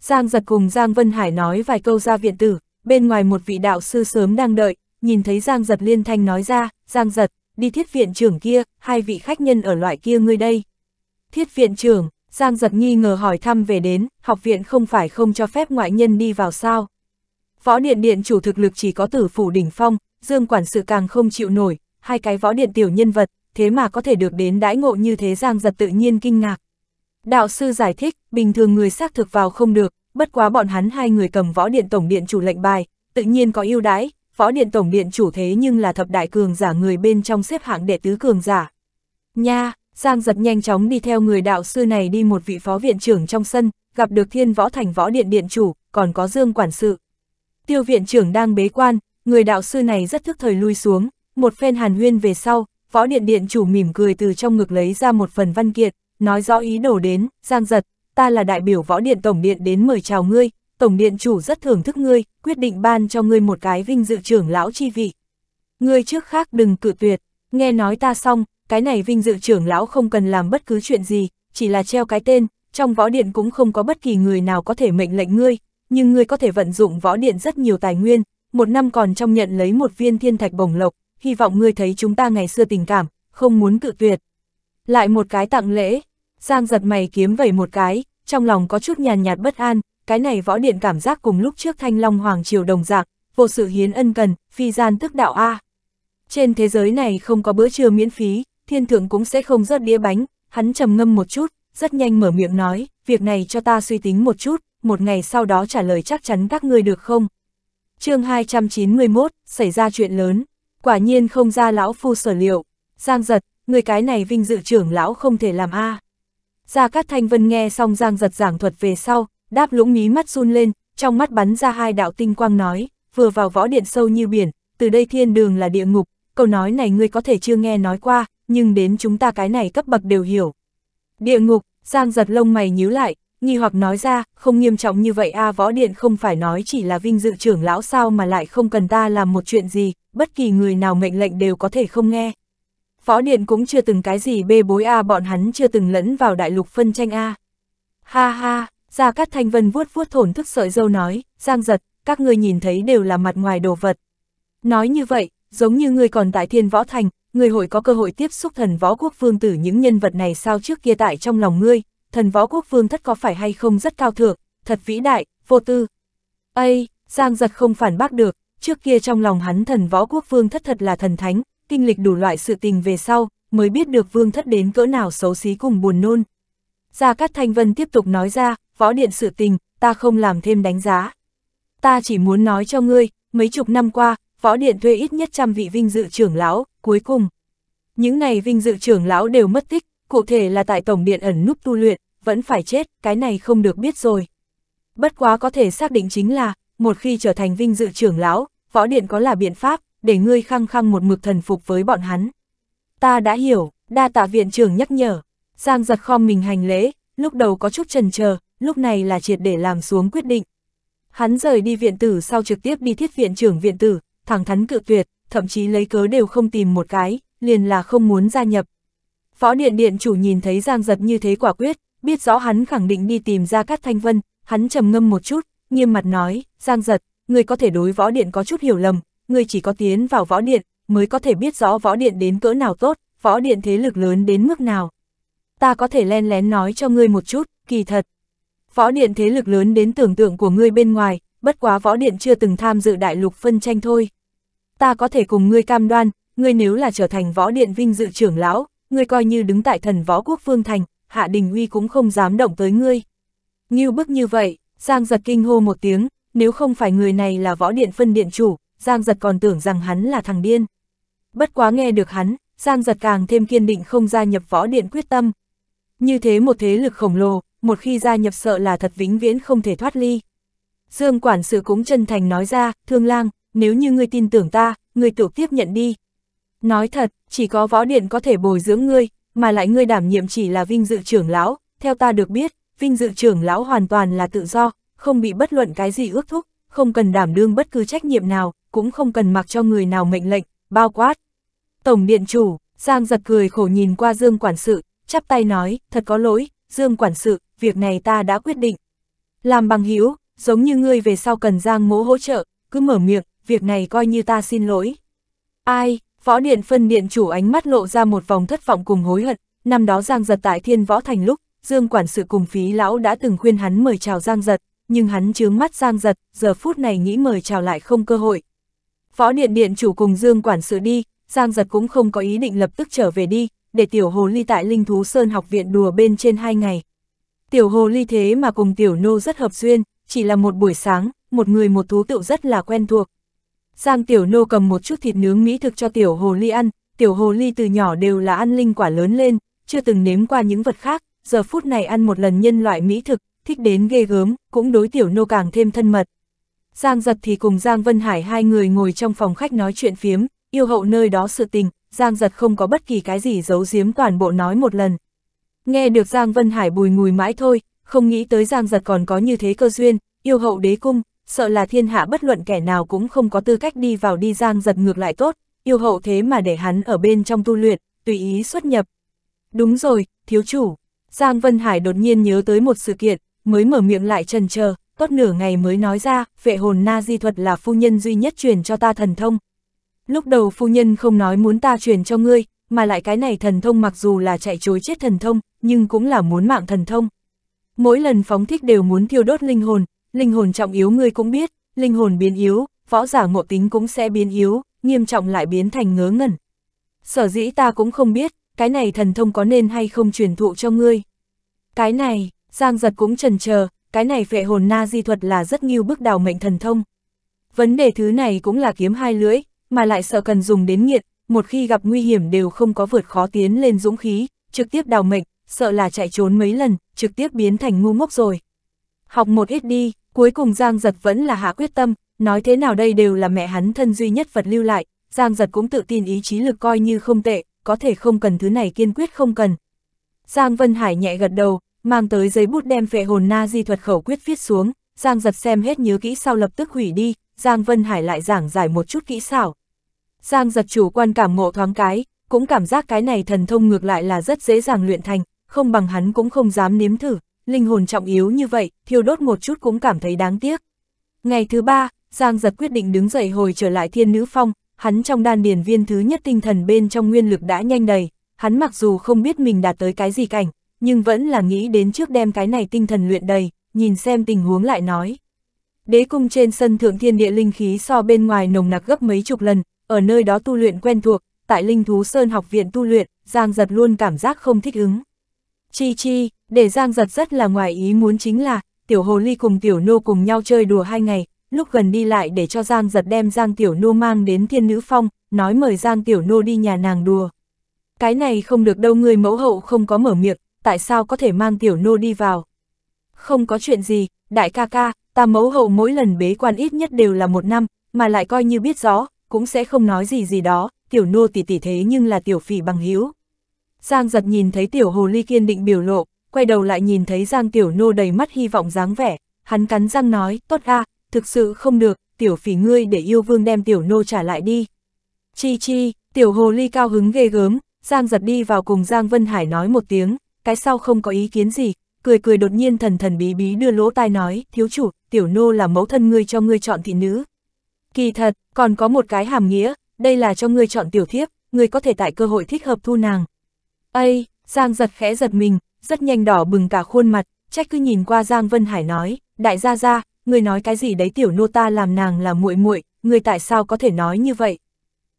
Giang giật cùng Giang Vân Hải nói vài câu ra viện tử, bên ngoài một vị đạo sư sớm đang đợi, nhìn thấy Giang Giật liên thanh nói ra, Giang Giật, đi thiết viện trưởng kia, hai vị khách nhân ở loại kia ngươi đây. Thiết viện trưởng, Giang Giật nghi ngờ hỏi thăm về đến, học viện không phải không cho phép ngoại nhân đi vào sao. Võ điện điện chủ thực lực chỉ có tử phủ đỉnh phong, dương quản sự càng không chịu nổi, hai cái võ điện tiểu nhân vật, thế mà có thể được đến đãi ngộ như thế Giang Giật tự nhiên kinh ngạc. Đạo sư giải thích, bình thường người xác thực vào không được, bất quá bọn hắn hai người cầm võ điện tổng điện chủ lệnh bài, tự nhiên có ưu đãi, Phó điện tổng điện chủ thế nhưng là thập đại cường giả người bên trong xếp hạng đệ tứ cường giả. Nha, Giang giật nhanh chóng đi theo người đạo sư này đi một vị phó viện trưởng trong sân, gặp được thiên võ thành võ điện điện chủ, còn có dương quản sự. Tiêu viện trưởng đang bế quan, người đạo sư này rất thức thời lui xuống, một phen hàn huyên về sau, võ điện điện chủ mỉm cười từ trong ngực lấy ra một phần văn kiện, nói rõ ý đồ đến, Giang giật, ta là đại biểu võ điện tổng điện đến mời chào ngươi, Tổng Điện Chủ rất thưởng thức ngươi, quyết định ban cho ngươi một cái vinh dự trưởng lão chi vị. Ngươi trước khác đừng cự tuyệt, nghe nói ta xong, cái này vinh dự trưởng lão không cần làm bất cứ chuyện gì, chỉ là treo cái tên, trong võ điện cũng không có bất kỳ người nào có thể mệnh lệnh ngươi, nhưng ngươi có thể vận dụng võ điện rất nhiều tài nguyên, một năm còn trong nhận lấy một viên thiên thạch bổng lộc, hy vọng ngươi thấy chúng ta ngày xưa tình cảm, không muốn cự tuyệt. Lại một cái tặng lễ, Giang giật mày kiếm vẩy một cái, trong lòng có chút nhàn nhạt bất an, cái này võ điện cảm giác cùng lúc trước thanh long hoàng triều đồng dạng, vô sự hiến ân cần, phi gian tức đạo A. Trên thế giới này không có bữa trưa miễn phí, thiên thượng cũng sẽ không rớt đĩa bánh, hắn trầm ngâm một chút, rất nhanh mở miệng nói, việc này cho ta suy tính một chút, một ngày sau đó trả lời chắc chắn các ngươi được không? chương 291, xảy ra chuyện lớn, quả nhiên không ra lão phu sở liệu, giang giật, người cái này vinh dự trưởng lão không thể làm A. Gia Cát Thanh Vân nghe xong Giang Giật giảng thuật về sau, đáp lũng mí mắt run lên, trong mắt bắn ra hai đạo tinh quang nói, vừa vào võ điện sâu như biển, từ đây thiên đường là địa ngục, câu nói này ngươi có thể chưa nghe nói qua, nhưng đến chúng ta cái này cấp bậc đều hiểu. Địa ngục, Giang giật lông mày nhíu lại, nghi hoặc nói ra, không nghiêm trọng như vậy a à, võ điện không phải nói chỉ là vinh dự trưởng lão sao mà lại không cần ta làm một chuyện gì, bất kỳ người nào mệnh lệnh đều có thể không nghe. Võ điện cũng chưa từng cái gì bê bối a à, bọn hắn chưa từng lẫn vào đại lục phân tranh a. À. Ha ha, Gia Cát Thanh Vân vuốt vuốt thổn thức sợi dâu nói, Giang giật, các ngươi nhìn thấy đều là mặt ngoài đồ vật. Nói như vậy, giống như ngươi còn tại thiên võ thành, ngươi hội có cơ hội tiếp xúc thần võ quốc vương tử những nhân vật này sao trước kia tại trong lòng ngươi, thần võ quốc vương thất có phải hay không rất cao thượng, thật vĩ đại, vô tư. Ây, Giang giật không phản bác được, trước kia trong lòng hắn thần võ quốc vương thất thật là thần thánh, kinh lịch đủ loại sự tình về sau, mới biết được vương thất đến cỡ nào xấu xí cùng buồn nôn. Gia Cát Thanh Vân tiếp tục nói ra, võ điện sự tình, ta không làm thêm đánh giá. Ta chỉ muốn nói cho ngươi, mấy chục năm qua, võ điện thuê ít nhất trăm vị vinh dự trưởng lão, cuối cùng. Những này vinh dự trưởng lão đều mất tích, cụ thể là tại tổng điện ẩn núp tu luyện, vẫn phải chết, cái này không được biết rồi. Bất quá có thể xác định chính là, một khi trở thành vinh dự trưởng lão, võ điện có là biện pháp, để ngươi khăng khăng một mực thần phục với bọn hắn. Ta đã hiểu, đa tạ viện trưởng nhắc nhở, Giang giật khom mình hành lễ, lúc đầu có chút trần chờ lúc này là triệt để làm xuống quyết định. Hắn rời đi viện tử sau trực tiếp đi thiết viện trưởng viện tử, thẳng thắn cự tuyệt, thậm chí lấy cớ đều không tìm một cái, liền là không muốn gia nhập. Phó điện điện chủ nhìn thấy Giang Giật như thế quả quyết, biết rõ hắn khẳng định đi tìm ra các Thanh Vân, hắn trầm ngâm một chút, nghiêm mặt nói, Giang Giật, người có thể đối võ điện có chút hiểu lầm, người chỉ có tiến vào võ điện, mới có thể biết rõ võ điện đến cỡ nào tốt, võ điện thế lực lớn đến mức nào. Ta có thể len lén nói cho ngươi một chút, kỳ thật, Võ điện thế lực lớn đến tưởng tượng của ngươi bên ngoài, bất quá võ điện chưa từng tham dự đại lục phân tranh thôi. Ta có thể cùng ngươi cam đoan, ngươi nếu là trở thành võ điện vinh dự trưởng lão, ngươi coi như đứng tại thần võ quốc phương thành, hạ đình uy cũng không dám động tới ngươi. Như bức như vậy, Giang giật kinh hô một tiếng, nếu không phải người này là võ điện phân điện chủ, Giang giật còn tưởng rằng hắn là thằng điên. Bất quá nghe được hắn, Giang giật càng thêm kiên định không gia nhập võ điện quyết tâm. Như thế một thế lực khổng lồ, một khi gia nhập sợ là thật vĩnh viễn không thể thoát ly. Dương quản sự cũng chân thành nói ra, thương lang, nếu như ngươi tin tưởng ta, ngươi tự tiếp nhận đi. Nói thật, chỉ có võ điện có thể bồi dưỡng ngươi, mà lại ngươi đảm nhiệm chỉ là vinh dự trưởng lão, theo ta được biết, vinh dự trưởng lão hoàn toàn là tự do, không bị bất luận cái gì ước thúc, không cần đảm đương bất cứ trách nhiệm nào, cũng không cần mặc cho người nào mệnh lệnh, bao quát. Tổng điện chủ, Giang giật cười khổ nhìn qua Dương quản sự, chắp tay nói, thật có lỗi, Dương quản sự, việc này ta đã quyết định. Làm bằng hữu giống như ngươi về sau cần giang mỗ hỗ trợ, cứ mở miệng, việc này coi như ta xin lỗi. Ai, võ điện phân điện chủ ánh mắt lộ ra một vòng thất vọng cùng hối hận, năm đó giang giật tại thiên võ thành lúc, dương quản sự cùng phí lão đã từng khuyên hắn mời chào giang giật, nhưng hắn chướng mắt giang giật, giờ phút này nghĩ mời chào lại không cơ hội. Võ điện điện chủ cùng dương quản sự đi, giang giật cũng không có ý định lập tức trở về đi, để tiểu hồ ly tại linh thú sơn học viện đùa bên trên hai ngày. Tiểu hồ ly thế mà cùng tiểu nô rất hợp duyên, chỉ là một buổi sáng, một người một thú tựu rất là quen thuộc. Giang tiểu nô cầm một chút thịt nướng mỹ thực cho tiểu hồ ly ăn, tiểu hồ ly từ nhỏ đều là ăn linh quả lớn lên, chưa từng nếm qua những vật khác, giờ phút này ăn một lần nhân loại mỹ thực, thích đến ghê gớm, cũng đối tiểu nô càng thêm thân mật. Giang giật thì cùng Giang Vân Hải hai người ngồi trong phòng khách nói chuyện phiếm, yêu hậu nơi đó sự tình, Giang giật không có bất kỳ cái gì giấu giếm toàn bộ nói một lần. Nghe được Giang Vân Hải bùi ngùi mãi thôi, không nghĩ tới Giang Giật còn có như thế cơ duyên, yêu hậu đế cung, sợ là thiên hạ bất luận kẻ nào cũng không có tư cách đi vào đi Giang Giật ngược lại tốt, yêu hậu thế mà để hắn ở bên trong tu luyện, tùy ý xuất nhập. Đúng rồi, thiếu chủ, Giang Vân Hải đột nhiên nhớ tới một sự kiện, mới mở miệng lại trần chờ tốt nửa ngày mới nói ra, vệ hồn na di thuật là phu nhân duy nhất truyền cho ta thần thông. Lúc đầu phu nhân không nói muốn ta truyền cho ngươi, mà lại cái này thần thông mặc dù là chạy chối chết thần thông, nhưng cũng là muốn mạng thần thông. Mỗi lần phóng thích đều muốn thiêu đốt linh hồn, linh hồn trọng yếu ngươi cũng biết, linh hồn biến yếu, võ giả ngộ tính cũng sẽ biến yếu, nghiêm trọng lại biến thành ngớ ngẩn. Sở dĩ ta cũng không biết, cái này thần thông có nên hay không truyền thụ cho ngươi. Cái này, Giang Giật cũng trần chờ cái này phệ hồn na di thuật là rất nghiêu bức đào mệnh thần thông. Vấn đề thứ này cũng là kiếm hai lưỡi, mà lại sợ cần dùng đến nghiện, một khi gặp nguy hiểm đều không có vượt khó tiến lên dũng khí, trực tiếp đào mệnh, sợ là chạy trốn mấy lần, trực tiếp biến thành ngu ngốc rồi. Học một ít đi, cuối cùng Giang Giật vẫn là hạ quyết tâm, nói thế nào đây đều là mẹ hắn thân duy nhất vật lưu lại, Giang Giật cũng tự tin ý chí lực coi như không tệ, có thể không cần thứ này kiên quyết không cần. Giang Vân Hải nhẹ gật đầu, mang tới giấy bút đem phệ hồn na di thuật khẩu quyết viết xuống, Giang Giật xem hết nhớ kỹ sau lập tức hủy đi, Giang Vân Hải lại giảng giải một chút kỹ xảo, Giang giật chủ quan cảm ngộ thoáng cái, cũng cảm giác cái này thần thông ngược lại là rất dễ dàng luyện thành, không bằng hắn cũng không dám nếm thử, linh hồn trọng yếu như vậy, thiêu đốt một chút cũng cảm thấy đáng tiếc. Ngày thứ ba, Giang giật quyết định đứng dậy hồi trở lại thiên nữ phong, hắn trong đan điền viên thứ nhất tinh thần bên trong nguyên lực đã nhanh đầy, hắn mặc dù không biết mình đạt tới cái gì cảnh, nhưng vẫn là nghĩ đến trước đem cái này tinh thần luyện đầy, nhìn xem tình huống lại nói. Đế cung trên sân thượng thiên địa linh khí so bên ngoài nồng nặc gấp mấy chục lần, ở nơi đó tu luyện quen thuộc, tại Linh Thú Sơn học viện tu luyện, Giang Giật luôn cảm giác không thích ứng. Chi chi, để Giang Giật rất là ngoài ý muốn chính là, Tiểu Hồ Ly cùng Tiểu Nô cùng nhau chơi đùa hai ngày, lúc gần đi lại để cho Giang Giật đem Giang Tiểu Nô mang đến Thiên Nữ Phong, nói mời Giang Tiểu Nô đi nhà nàng đùa. Cái này không được đâu người mẫu hậu không có mở miệng, tại sao có thể mang Tiểu Nô đi vào. Không có chuyện gì, đại ca ca, ta mẫu hậu mỗi lần bế quan ít nhất đều là một năm, mà lại coi như biết rõ, cũng sẽ không nói gì gì đó, tiểu nô tỷ tỷ thế nhưng là tiểu phỉ bằng hữu Giang giật nhìn thấy tiểu hồ ly kiên định biểu lộ, quay đầu lại nhìn thấy Giang tiểu nô đầy mắt hy vọng dáng vẻ, hắn cắn răng nói, tốt a thực sự không được, tiểu phỉ ngươi để yêu vương đem tiểu nô trả lại đi. Chi chi, tiểu hồ ly cao hứng ghê gớm, Giang giật đi vào cùng Giang Vân Hải nói một tiếng, cái sau không có ý kiến gì, cười cười đột nhiên thần thần bí bí đưa lỗ tai nói, thiếu chủ, tiểu nô là mẫu thân ngươi cho ngươi chọn thị nữ, Kỳ thật, còn có một cái hàm nghĩa, đây là cho ngươi chọn tiểu thiếp, ngươi có thể tại cơ hội thích hợp thu nàng. Ây, Giang giật khẽ giật mình, rất nhanh đỏ bừng cả khuôn mặt, trách cứ nhìn qua Giang Vân Hải nói, đại gia gia, ngươi nói cái gì đấy tiểu nô ta làm nàng là muội muội, ngươi tại sao có thể nói như vậy?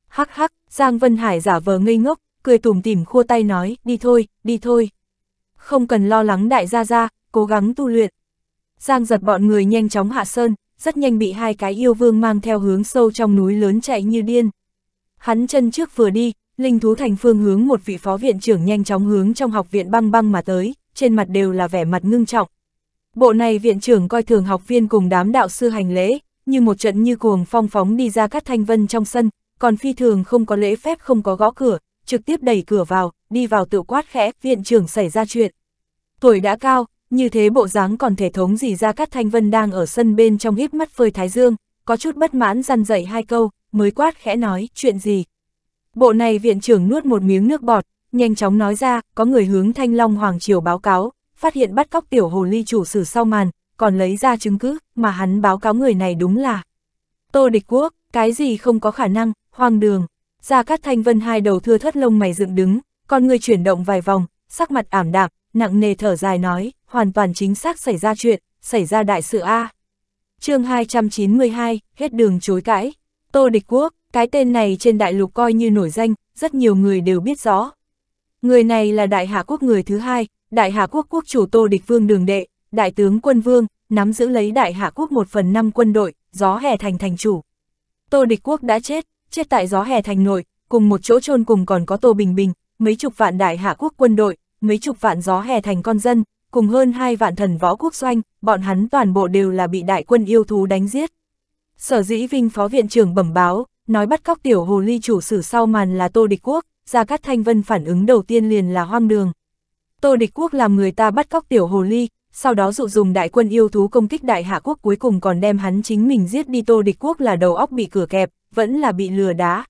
Hắc hắc, Giang Vân Hải giả vờ ngây ngốc, cười tủm tỉm khua tay nói, đi thôi, đi thôi. Không cần lo lắng đại gia gia, cố gắng tu luyện. Giang giật bọn người nhanh chóng hạ sơn, rất nhanh bị hai cái yêu vương mang theo hướng sâu trong núi lớn chạy như điên. Hắn chân trước vừa đi, linh thú thành phương hướng một vị phó viện trưởng nhanh chóng hướng trong học viện băng băng mà tới, trên mặt đều là vẻ mặt ngưng trọng. Bộ này viện trưởng coi thường học viên cùng đám đạo sư hành lễ, như một trận như cuồng phong phóng đi ra các thanh vân trong sân, còn phi thường không có lễ phép không có gõ cửa, trực tiếp đẩy cửa vào, đi vào tự quát khẽ, viện trưởng xảy ra chuyện. Tuổi đã cao, như thế bộ dáng còn thể thống gì ra Cát Thanh Vân đang ở sân bên trong híp mắt phơi thái dương, có chút bất mãn răn dậy hai câu, mới quát khẽ nói, chuyện gì? Bộ này viện trưởng nuốt một miếng nước bọt, nhanh chóng nói ra, có người hướng Thanh Long Hoàng Triều báo cáo, phát hiện bắt cóc tiểu hồ ly chủ sử sau màn, còn lấy ra chứng cứ, mà hắn báo cáo người này đúng là Tô Địch Quốc, cái gì không có khả năng, hoang đường. ra Cát Thanh Vân hai đầu thưa thất lông mày dựng đứng, con người chuyển động vài vòng, sắc mặt ảm đạm, nặng nề thở dài nói, hoàn toàn chính xác xảy ra chuyện, xảy ra đại sự A. chương 292, hết đường chối cãi. Tô Địch Quốc, cái tên này trên đại lục coi như nổi danh, rất nhiều người đều biết rõ. Người này là đại hạ quốc người thứ hai, đại hạ quốc quốc chủ Tô Địch Vương Đường Đệ, đại tướng quân Vương, nắm giữ lấy đại hạ quốc một phần năm quân đội, gió hè thành thành chủ. Tô Địch Quốc đã chết, chết tại gió hè thành nội, cùng một chỗ chôn cùng còn có Tô Bình Bình, mấy chục vạn đại hạ quốc quân đội, mấy chục vạn gió hè thành con dân, cùng hơn hai vạn thần võ quốc doanh, bọn hắn toàn bộ đều là bị đại quân yêu thú đánh giết. Sở dĩ Vinh Phó Viện trưởng bẩm báo, nói bắt cóc tiểu hồ ly chủ sử sau màn là Tô Địch Quốc, Gia Cát Thanh Vân phản ứng đầu tiên liền là hoang đường. Tô Địch Quốc làm người ta bắt cóc tiểu hồ ly, sau đó dụ dùng đại quân yêu thú công kích đại hạ quốc cuối cùng còn đem hắn chính mình giết đi Tô Địch Quốc là đầu óc bị cửa kẹp, vẫn là bị lừa đá.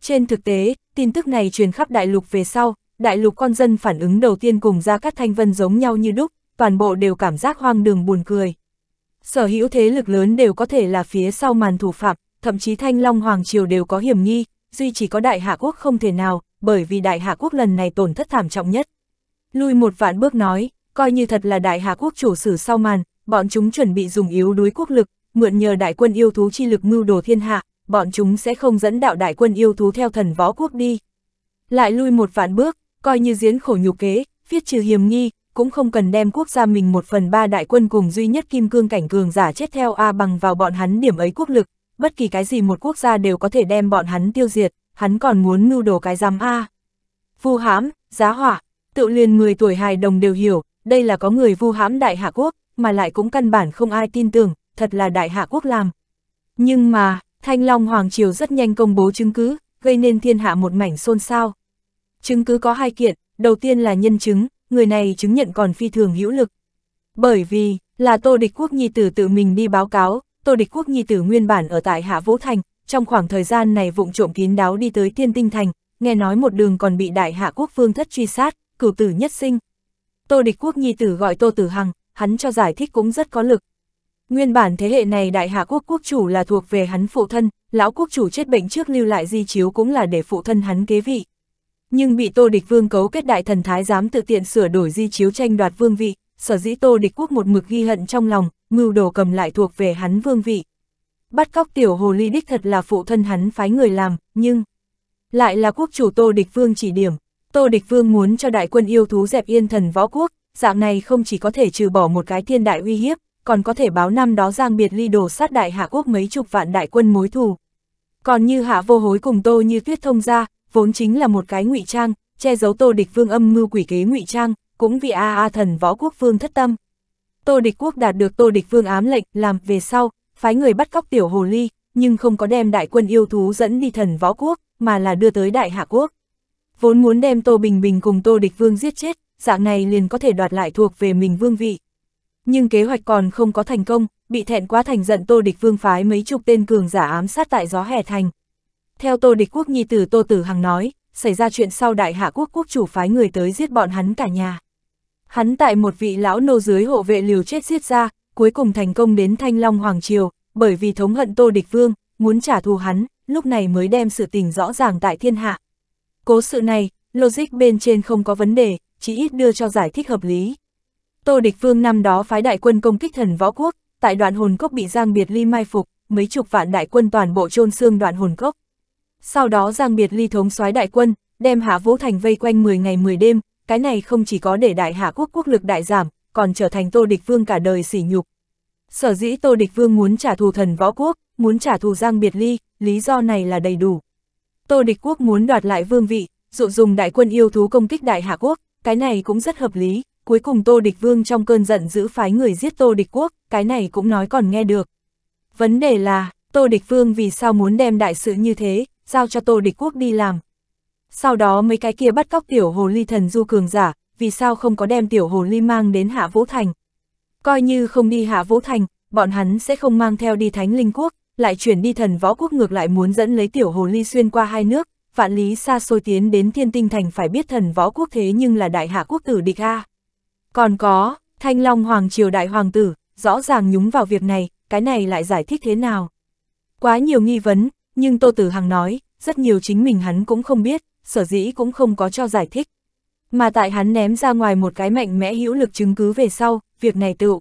Trên thực tế, tin tức này truyền khắp đại lục về sau, đại lục con dân phản ứng đầu tiên cùng ra các Thanh Vân giống nhau như đúc, toàn bộ đều cảm giác hoang đường buồn cười. Sở hữu thế lực lớn đều có thể là phía sau màn thủ phạm, thậm chí Thanh Long Hoàng Triều đều có hiểm nghi, duy chỉ có Đại Hạ Quốc không thể nào, bởi vì Đại Hạ Quốc lần này tổn thất thảm trọng nhất. Lui một vạn bước nói, coi như thật là Đại Hạ Quốc chủ sử sau màn, bọn chúng chuẩn bị dùng yếu đuối quốc lực, mượn nhờ đại quân yêu thú chi lực mưu đồ thiên hạ, bọn chúng sẽ không dẫn đạo đại quân yêu thú theo thần võ quốc đi. Lại lui một vạn bước, coi như diễn khổ nhục kế, viết trừ hiểm nghi, cũng không cần đem quốc gia mình một phần ba đại quân cùng duy nhất kim cương cảnh cường giả chết theo A bằng vào bọn hắn điểm ấy quốc lực, bất kỳ cái gì một quốc gia đều có thể đem bọn hắn tiêu diệt, hắn còn muốn mưu đồ cái giam A. Vu hãm, giá hỏa, tự liền 10 tuổi hài đồng đều hiểu, đây là có người vu hãm đại hạ quốc, mà lại cũng căn bản không ai tin tưởng, thật là đại hạ quốc làm. Nhưng mà, Thanh Long Hoàng Triều rất nhanh công bố chứng cứ, gây nên thiên hạ một mảnh xôn xao chứng cứ có hai kiện, đầu tiên là nhân chứng, người này chứng nhận còn phi thường hữu lực. Bởi vì, là Tô Địch Quốc Nhi Tử tự mình đi báo cáo, Tô Địch Quốc Nhi Tử nguyên bản ở tại Hạ Vũ Thành, trong khoảng thời gian này vụng trộm kín đáo đi tới Tiên Tinh Thành, nghe nói một đường còn bị Đại Hạ Quốc Vương thất truy sát, cửu tử nhất sinh. Tô Địch Quốc Nhi Tử gọi Tô Tử Hằng, hắn cho giải thích cũng rất có lực. Nguyên bản thế hệ này Đại Hạ Quốc Quốc chủ là thuộc về hắn phụ thân, lão quốc chủ chết bệnh trước lưu lại di chiếu cũng là để phụ thân hắn kế vị nhưng bị Tô Địch Vương cấu kết đại thần thái dám tự tiện sửa đổi di chiếu tranh đoạt vương vị, sở dĩ Tô Địch Quốc một mực ghi hận trong lòng, mưu đồ cầm lại thuộc về hắn vương vị. Bắt cóc tiểu hồ ly đích thật là phụ thân hắn phái người làm, nhưng lại là quốc chủ Tô Địch Vương chỉ điểm. Tô Địch Vương muốn cho đại quân yêu thú dẹp yên thần võ quốc, dạng này không chỉ có thể trừ bỏ một cái thiên đại uy hiếp, còn có thể báo năm đó giang biệt ly đồ sát đại hạ quốc mấy chục vạn đại quân mối thù. Còn như hạ vô hối cùng tô như tuyết thông ra, vốn chính là một cái ngụy trang, che giấu Tô Địch Vương âm mưu quỷ kế ngụy trang, cũng vì A A thần võ quốc vương thất tâm. Tô Địch Quốc đạt được Tô Địch Vương ám lệnh, làm về sau, phái người bắt cóc tiểu hồ ly, nhưng không có đem đại quân yêu thú dẫn đi thần võ quốc, mà là đưa tới đại hạ quốc. Vốn muốn đem Tô Bình Bình cùng Tô Địch Vương giết chết, dạng này liền có thể đoạt lại thuộc về mình vương vị. Nhưng kế hoạch còn không có thành công, bị thẹn quá thành giận Tô Địch Vương phái mấy chục tên cường giả ám sát tại gió hè thành, theo Tô Địch Quốc nhi tử Tô Tử Hằng nói, xảy ra chuyện sau đại hạ quốc quốc chủ phái người tới giết bọn hắn cả nhà. Hắn tại một vị lão nô dưới hộ vệ liều chết giết ra, cuối cùng thành công đến Thanh Long Hoàng Triều, bởi vì thống hận Tô Địch Vương, muốn trả thù hắn, lúc này mới đem sự tình rõ ràng tại thiên hạ. Cố sự này, logic bên trên không có vấn đề, chỉ ít đưa cho giải thích hợp lý. Tô Địch Vương năm đó phái đại quân công kích thần võ quốc, tại đoạn hồn cốc bị Giang Biệt Ly mai phục, mấy chục vạn đại quân toàn bộ chôn xương đoạn hồn cốc. Sau đó Giang Biệt Ly thống soái đại quân, đem Hạ Vũ Thành vây quanh 10 ngày 10 đêm, cái này không chỉ có để đại hạ quốc quốc lực đại giảm, còn trở thành Tô Địch Vương cả đời sỉ nhục. Sở dĩ Tô Địch Vương muốn trả thù thần võ quốc, muốn trả thù Giang Biệt Ly, lý do này là đầy đủ. Tô Địch Quốc muốn đoạt lại vương vị, dụ dùng đại quân yêu thú công kích đại hạ quốc, cái này cũng rất hợp lý, cuối cùng Tô Địch Vương trong cơn giận giữ phái người giết Tô Địch Quốc, cái này cũng nói còn nghe được. Vấn đề là, Tô Địch Vương vì sao muốn đem đại sự như thế, giao cho Tô Địch Quốc đi làm. Sau đó mấy cái kia bắt cóc tiểu hồ ly thần du cường giả, vì sao không có đem tiểu hồ ly mang đến Hạ Vũ Thành. Coi như không đi Hạ Vũ Thành, bọn hắn sẽ không mang theo đi Thánh Linh Quốc, lại chuyển đi thần võ quốc ngược lại muốn dẫn lấy tiểu hồ ly xuyên qua hai nước, vạn lý xa xôi tiến đến thiên tinh thành phải biết thần võ quốc thế nhưng là đại hạ quốc tử địch a. Còn có, thanh long hoàng triều đại hoàng tử, rõ ràng nhúng vào việc này, cái này lại giải thích thế nào? Quá nhiều nghi vấn, nhưng Tô Tử Hằng nói, rất nhiều chính mình hắn cũng không biết, sở dĩ cũng không có cho giải thích. Mà tại hắn ném ra ngoài một cái mạnh mẽ hữu lực chứng cứ về sau, việc này tự.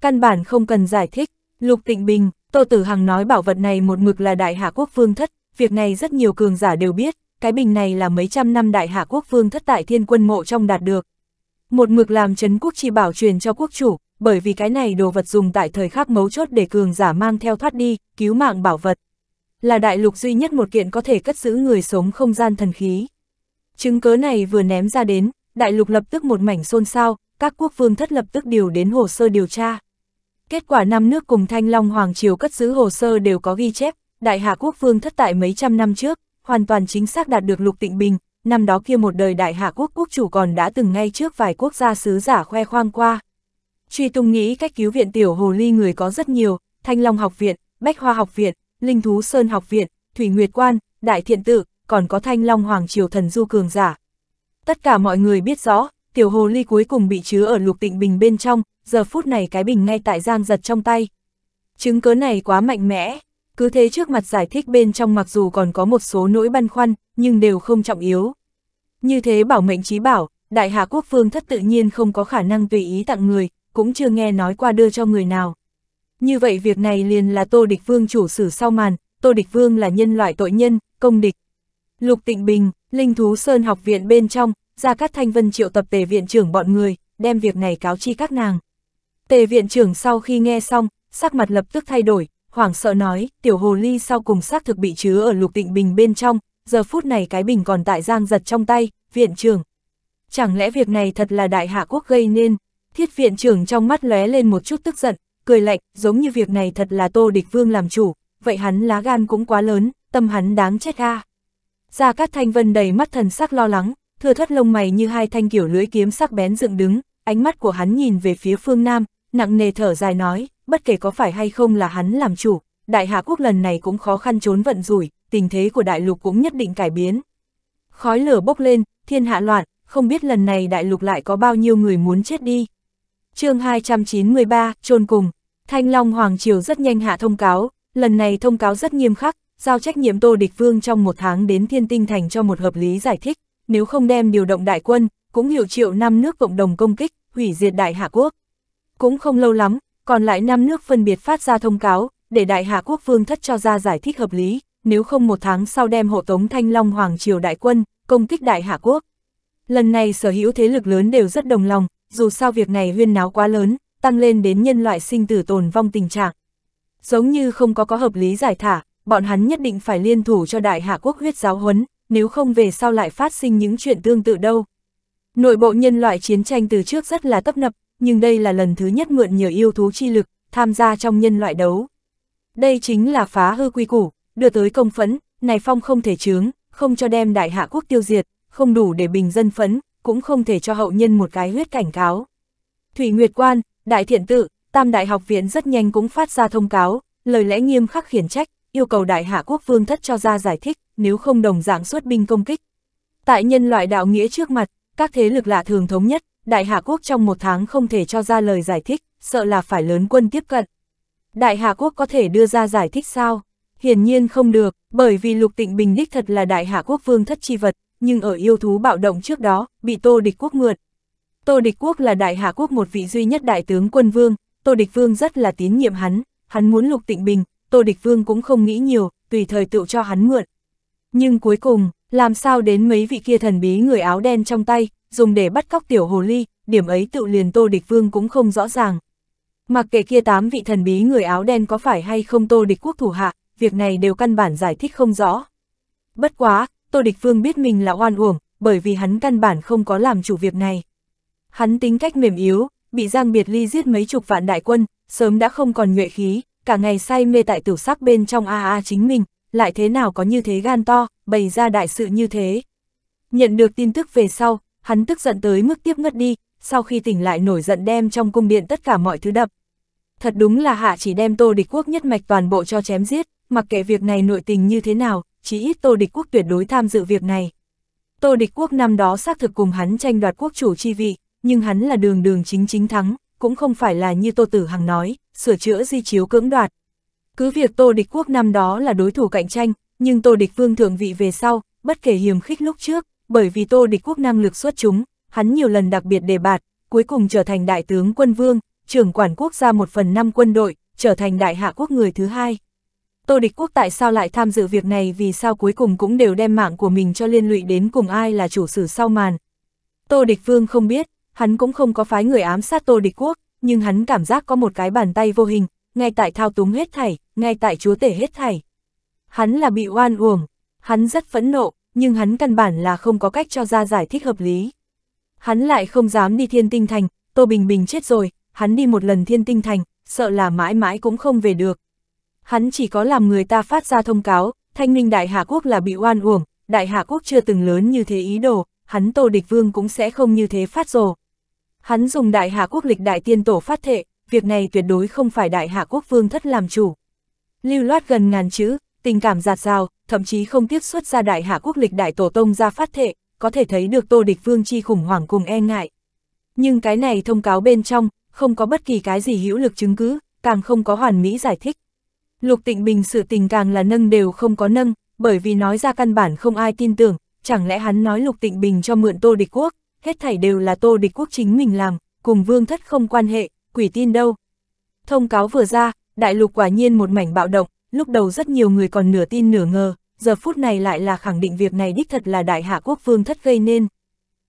Căn bản không cần giải thích, Lục Tịnh Bình, Tô Tử Hằng nói bảo vật này một mực là đại hạ quốc vương thất, việc này rất nhiều cường giả đều biết, cái bình này là mấy trăm năm đại hạ quốc vương thất tại thiên quân mộ trong đạt được. Một mực làm chấn quốc chi bảo truyền cho quốc chủ, bởi vì cái này đồ vật dùng tại thời khắc mấu chốt để cường giả mang theo thoát đi, cứu mạng bảo vật là đại lục duy nhất một kiện có thể cất giữ người sống không gian thần khí. Chứng cớ này vừa ném ra đến, đại lục lập tức một mảnh xôn xao, các quốc vương thất lập tức điều đến hồ sơ điều tra. Kết quả năm nước cùng Thanh Long Hoàng Triều cất giữ hồ sơ đều có ghi chép, đại hạ quốc vương thất tại mấy trăm năm trước, hoàn toàn chính xác đạt được lục tịnh bình, năm đó kia một đời đại hạ quốc quốc chủ còn đã từng ngay trước vài quốc gia sứ giả khoe khoang qua. Truy tung nghĩ cách cứu viện tiểu hồ ly người có rất nhiều, Thanh Long học viện, Bách Hoa học viện, Linh Thú Sơn Học Viện, Thủy Nguyệt Quan, Đại Thiện Tự, còn có Thanh Long Hoàng Triều Thần Du Cường Giả. Tất cả mọi người biết rõ, tiểu hồ ly cuối cùng bị chứa ở lục tịnh bình bên trong, giờ phút này cái bình ngay tại giang giật trong tay. Chứng cớ này quá mạnh mẽ, cứ thế trước mặt giải thích bên trong mặc dù còn có một số nỗi băn khoăn, nhưng đều không trọng yếu. Như thế bảo mệnh trí bảo, đại hạ quốc vương thất tự nhiên không có khả năng tùy ý tặng người, cũng chưa nghe nói qua đưa cho người nào. Như vậy việc này liền là Tô Địch Vương chủ xử sau màn, Tô Địch Vương là nhân loại tội nhân, công địch. Lục Tịnh Bình, Linh Thú Sơn học viện bên trong, ra các Thanh Vân triệu tập tề viện trưởng bọn người, đem việc này cáo chi các nàng. Tề viện trưởng sau khi nghe xong, sắc mặt lập tức thay đổi, hoảng sợ nói, tiểu hồ ly sau cùng xác thực bị chứa ở lục tịnh bình bên trong, giờ phút này cái bình còn tại giang giật trong tay, viện trưởng. Chẳng lẽ việc này thật là đại hạ quốc gây nên, thiết viện trưởng trong mắt lóe lên một chút tức giận, cười lạnh, giống như việc này thật là Tô Địch Vương làm chủ, vậy hắn lá gan cũng quá lớn, tâm hắn đáng chết a. Gia Cát Thanh Vân đầy mắt thần sắc lo lắng, thừa thất lông mày như hai thanh kiểu lưỡi kiếm sắc bén dựng đứng, ánh mắt của hắn nhìn về phía phương Nam, nặng nề thở dài nói, bất kể có phải hay không là hắn làm chủ, đại hạ quốc lần này cũng khó khăn trốn vận rủi, tình thế của đại lục cũng nhất định cải biến. Khói lửa bốc lên, thiên hạ loạn, không biết lần này đại lục lại có bao nhiêu người muốn chết đi, chương 293, chôn cùng. Thanh Long Hoàng Triều rất nhanh hạ thông cáo, lần này thông cáo rất nghiêm khắc, giao trách nhiệm Tô Địch Vương trong một tháng đến Thiên Tinh Thành cho một hợp lý giải thích, nếu không đem điều động đại quân, cũng hiệu triệu năm nước cộng đồng công kích, hủy diệt Đại Hạ Quốc. Cũng không lâu lắm, còn lại năm nước phân biệt phát ra thông cáo, để Đại Hạ Quốc Vương thất cho ra giải thích hợp lý, nếu không một tháng sau đem hộ tống Thanh Long Hoàng Triều đại quân, công kích Đại Hạ Quốc. Lần này sở hữu thế lực lớn đều rất đồng lòng, dù sao việc này huyên náo quá lớn, tăng lên đến nhân loại sinh tử tồn vong tình trạng. Giống như không có có hợp lý giải thả, bọn hắn nhất định phải liên thủ cho đại hạ quốc huyết giáo huấn, nếu không về sau lại phát sinh những chuyện tương tự đâu. Nội bộ nhân loại chiến tranh từ trước rất là tấp nập, nhưng đây là lần thứ nhất mượn nhờ yêu thú chi lực, tham gia trong nhân loại đấu. Đây chính là phá hư quy củ, đưa tới công phẫn, này phong không thể chướng, không cho đem đại hạ quốc tiêu diệt, không đủ để bình dân phẫn, cũng không thể cho hậu nhân một cái huyết cảnh cáo. Thủy Nguyệt Quan, Đại Thiện Tự, Tam Đại Học Viện rất nhanh cũng phát ra thông cáo, lời lẽ nghiêm khắc khiển trách, yêu cầu Đại Hạ Quốc Vương Thất cho ra giải thích, nếu không đồng dạng xuất binh công kích. Tại nhân loại đạo nghĩa trước mặt, các thế lực lạ thường thống nhất, Đại Hạ Quốc trong một tháng không thể cho ra lời giải thích, sợ là phải lớn quân tiếp cận. Đại Hạ Quốc có thể đưa ra giải thích sao? Hiển nhiên không được, bởi vì Lục Tịnh Bình đích thật là Đại Hạ Quốc Vương Thất chi vật, nhưng ở yêu thú bạo động trước đó, bị Tô Địch Quốc mượn. Tô Địch Quốc là đại hạ quốc một vị duy nhất đại tướng quân vương, Tô Địch Vương rất là tín nhiệm hắn, hắn muốn lục tịnh bình, Tô Địch Vương cũng không nghĩ nhiều, tùy thời tự cho hắn mượn. Nhưng cuối cùng, làm sao đến mấy vị kia thần bí người áo đen trong tay, dùng để bắt cóc tiểu hồ ly, điểm ấy tự liền Tô Địch Vương cũng không rõ ràng. Mặc kệ kia tám vị thần bí người áo đen có phải hay không Tô Địch Quốc thủ hạ, việc này đều căn bản giải thích không rõ. Bất quá, Tô Địch Vương biết mình là oan uổng, bởi vì hắn căn bản không có làm chủ việc này. Hắn tính cách mềm yếu, bị Giang Biệt Ly giết mấy chục vạn đại quân, sớm đã không còn nhuệ khí, cả ngày say mê tại tử sắc bên trong a a chính mình, lại thế nào có như thế gan to, bày ra đại sự như thế. Nhận được tin tức về sau, hắn tức giận tới mức tiếp ngất đi, sau khi tỉnh lại nổi giận đem trong cung điện tất cả mọi thứ đập. Thật đúng là hạ chỉ đem tô địch quốc nhất mạch toàn bộ cho chém giết, mặc kệ việc này nội tình như thế nào, chí ít Tô Địch Quốc tuyệt đối tham dự việc này. Tô Địch Quốc năm đó xác thực cùng hắn tranh đoạt quốc chủ chi vị, nhưng hắn là đường đường chính chính thắng, cũng không phải là như Tô Tử Hằng nói, sửa chữa di chiếu cưỡng đoạt. Cứ việc Tô Địch Quốc năm đó là đối thủ cạnh tranh, nhưng Tô Địch Vương thượng vị về sau, bất kể hiềm khích lúc trước, bởi vì Tô Địch Quốc năng lực xuất chúng, hắn nhiều lần đặc biệt đề bạt, cuối cùng trở thành đại tướng quân vương, trưởng quản quốc gia một phần năm quân đội, trở thành đại hạ quốc người thứ hai. Tô Địch Quốc tại sao lại tham dự việc này vì sao cuối cùng cũng đều đem mạng của mình cho liên lụy đến cùng ai là chủ sử sau màn. Tô Địch Vương không biết, hắn cũng không có phái người ám sát Tô Địch Quốc, nhưng hắn cảm giác có một cái bàn tay vô hình, ngay tại thao túng hết thảy, ngay tại chúa tể hết thảy. Hắn là bị oan uổng, hắn rất phẫn nộ, nhưng hắn căn bản là không có cách cho ra giải thích hợp lý. Hắn lại không dám đi thiên tinh thành, Tô Bình Bình chết rồi, hắn đi một lần thiên tinh thành, sợ là mãi mãi cũng không về được hắn chỉ có làm người ta phát ra thông cáo, thanh ninh đại hạ quốc là bị oan uổng, đại hạ quốc chưa từng lớn như thế ý đồ, hắn Tô Địch Vương cũng sẽ không như thế phát rồ. Hắn dùng đại hạ quốc lịch đại tiên tổ phát thệ, việc này tuyệt đối không phải đại hạ quốc vương thất làm chủ. Lưu loát gần ngàn chữ, tình cảm giạt rào, thậm chí không tiếc xuất ra đại hạ quốc lịch đại tổ tông ra phát thệ, có thể thấy được Tô Địch Vương chi khủng hoảng cùng e ngại. Nhưng cái này thông cáo bên trong, không có bất kỳ cái gì hữu lực chứng cứ, càng không có hoàn mỹ giải thích. Lục Tịnh Bình sự tình càng là nâng đều không có nâng, bởi vì nói ra căn bản không ai tin tưởng, chẳng lẽ hắn nói Lục Tịnh Bình cho mượn Tô Địch Quốc, hết thảy đều là Tô Địch Quốc chính mình làm, cùng vương thất không quan hệ, quỷ tin đâu. Thông cáo vừa ra, đại lục quả nhiên một mảnh bạo động, lúc đầu rất nhiều người còn nửa tin nửa ngờ, giờ phút này lại là khẳng định việc này đích thật là đại hạ quốc vương thất gây nên.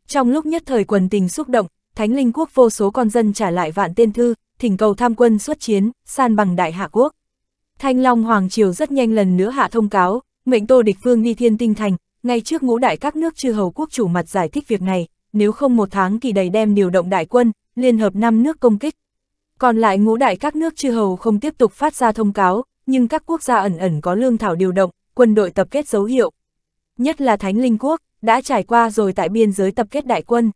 Trong lúc nhất thời quần tình xúc động, Thánh Linh quốc vô số con dân trả lại vạn tên thư, thỉnh cầu tham quân xuất chiến, san bằng đại hạ quốc. Thanh Long Hoàng Triều rất nhanh lần nữa hạ thông cáo, mệnh Tô Địch Vương đi thiên tinh thành, ngay trước ngũ đại các nước chư hầu quốc chủ mặt giải thích việc này, nếu không một tháng kỳ đầy đem điều động đại quân, liên hợp năm nước công kích. Còn lại ngũ đại các nước chư hầu không tiếp tục phát ra thông cáo, nhưng các quốc gia ẩn ẩn có lương thảo điều động, quân đội tập kết dấu hiệu. Nhất là Thánh Linh Quốc, đã trải qua rồi tại biên giới tập kết đại quân.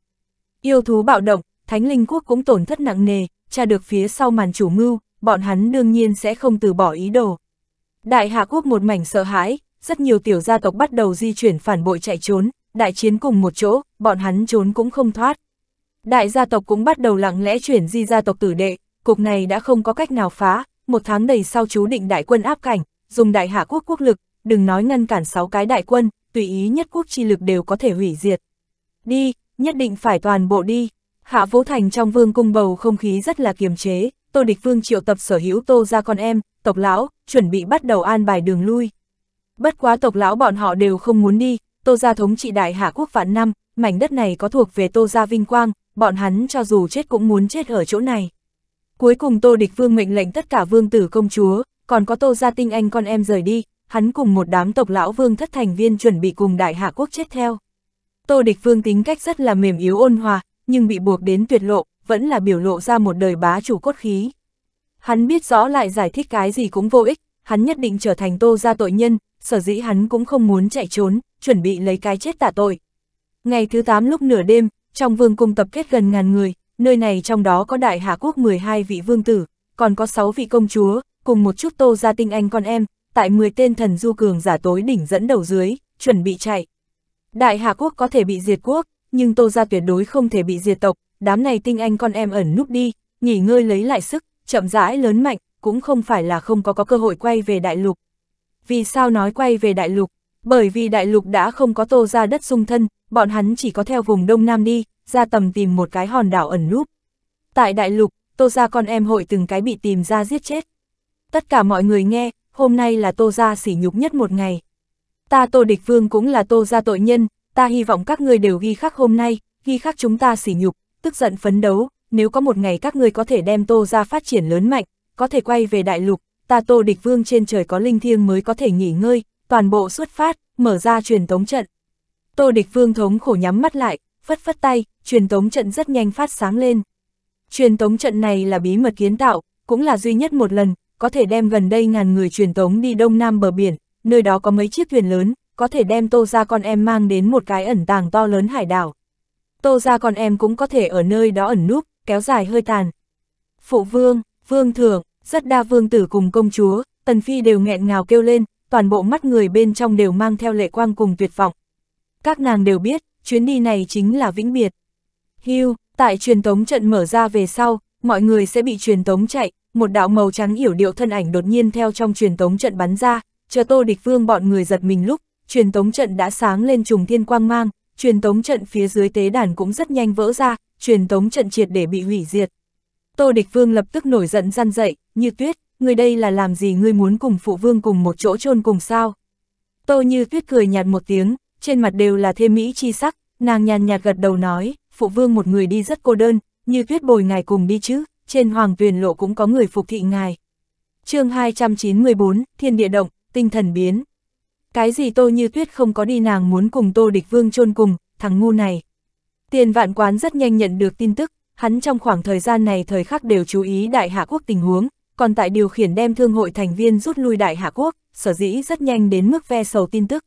Yêu thú bạo động, Thánh Linh Quốc cũng tổn thất nặng nề, tra được phía sau màn chủ mưu, bọn hắn đương nhiên sẽ không từ bỏ ý đồ. Đại Hạ Quốc một mảnh sợ hãi, rất nhiều tiểu gia tộc bắt đầu di chuyển phản bội chạy trốn, đại chiến cùng một chỗ, bọn hắn trốn cũng không thoát. Đại gia tộc cũng bắt đầu lặng lẽ chuyển di gia tộc tử đệ, cục này đã không có cách nào phá, một tháng đầy sau chú định đại quân áp cảnh, dùng đại hạ quốc quốc lực, đừng nói ngăn cản 6 cái đại quân, tùy ý nhất quốc chi lực đều có thể hủy diệt. Đi, nhất định phải toàn bộ đi. Hạ Vũ Thành trong vương cung bầu không khí rất là kiềm chế, Tô Địch Vương triệu tập sở hữu Tô ra con em, tộc lão, chuẩn bị bắt đầu an bài đường lui. Bất quá tộc lão bọn họ đều không muốn đi, Tô gia thống trị đại hạ quốc vạn năm, mảnh đất này có thuộc về Tô gia vinh quang, bọn hắn cho dù chết cũng muốn chết ở chỗ này. Cuối cùng Tô Địch Vương mệnh lệnh tất cả vương tử công chúa, còn có Tô gia tinh anh con em rời đi, hắn cùng một đám tộc lão vương thất thành viên chuẩn bị cùng đại hạ quốc chết theo. Tô Địch Vương tính cách rất là mềm yếu ôn hòa, nhưng bị buộc đến tuyệt lộ, vẫn là biểu lộ ra một đời bá chủ cốt khí. Hắn biết rõ lại giải thích cái gì cũng vô ích, hắn nhất định trở thành tô gia tội nhân, sở dĩ hắn cũng không muốn chạy trốn, chuẩn bị lấy cái chết tạ tội. Ngày thứ 8 lúc nửa đêm, trong vương cung tập kết gần ngàn người, nơi này trong đó có đại hạ quốc 12 vị vương tử, còn có 6 vị công chúa, cùng một chút tô gia tinh anh con em, tại 10 tên thần du cường giả tối đỉnh dẫn đầu dưới, chuẩn bị chạy. Đại hạ quốc có thể bị diệt quốc, nhưng tô gia tuyệt đối không thể bị diệt tộc, đám này tinh anh con em ẩn núp đi, nghỉ ngơi lấy lại sức, chậm rãi lớn mạnh, cũng không phải là không có có cơ hội quay về đại lục. Vì sao nói quay về đại lục? Bởi vì đại lục đã không có tô ra đất sung thân, bọn hắn chỉ có theo vùng Đông Nam đi, ra tầm tìm một cái hòn đảo ẩn núp. Tại đại lục, tô ra con em hội từng cái bị tìm ra giết chết. Tất cả mọi người nghe, hôm nay là tô ra sỉ nhục nhất một ngày. Ta tô địch vương cũng là tô ra tội nhân, ta hy vọng các người đều ghi khắc hôm nay, ghi khắc chúng ta sỉ nhục, tức giận phấn đấu, nếu có một ngày các ngươi có thể đem Tô ra phát triển lớn mạnh, có thể quay về đại lục, ta Tô địch vương trên trời có linh thiêng mới có thể nghỉ ngơi, toàn bộ xuất phát, mở ra truyền tống trận. Tô địch vương thống khổ nhắm mắt lại, phất phất tay, truyền tống trận rất nhanh phát sáng lên. Truyền tống trận này là bí mật kiến tạo, cũng là duy nhất một lần, có thể đem gần đây ngàn người truyền tống đi đông nam bờ biển, nơi đó có mấy chiếc thuyền lớn, có thể đem tô ra con em mang đến một cái ẩn tàng to lớn hải đảo. Tô ra con em cũng có thể ở nơi đó ẩn núp, kéo dài hơi tàn. Phụ vương, vương thượng, rất đa vương tử cùng công chúa, tần phi đều nghẹn ngào kêu lên, toàn bộ mắt người bên trong đều mang theo lệ quang cùng tuyệt vọng. Các nàng đều biết, chuyến đi này chính là vĩnh biệt. Hưu, tại truyền tống trận mở ra về sau, mọi người sẽ bị truyền tống chạy, một đạo màu trắng yểu điệu thân ảnh đột nhiên theo trong truyền tống trận bắn ra, chờ tô địch vương bọn người giật mình lúc, truyền tống trận đã sáng lên trùng thiên quang mang, truyền tống trận phía dưới tế đàn cũng rất nhanh vỡ ra, truyền tống trận triệt để bị hủy diệt. Tô Địch Vương lập tức nổi giận gian dậy, như tuyết, người đây là làm gì ngươi muốn cùng phụ vương cùng một chỗ chôn cùng sao? Tô như tuyết cười nhạt một tiếng, trên mặt đều là thêm mỹ chi sắc, nàng nhàn nhạt gật đầu nói, phụ vương một người đi rất cô đơn, như tuyết bồi ngài cùng đi chứ, trên hoàng tuyền lộ cũng có người phục thị ngài. chương 294, Thiên Địa Động, Tinh Thần Biến cái gì Tô Như Tuyết không có đi nàng muốn cùng Tô Địch Vương chôn cùng, thằng ngu này. Tiền vạn quán rất nhanh nhận được tin tức, hắn trong khoảng thời gian này thời khắc đều chú ý đại hạ quốc tình huống, còn tại điều khiển đem thương hội thành viên rút lui đại hạ quốc, sở dĩ rất nhanh đến mức ve sầu tin tức.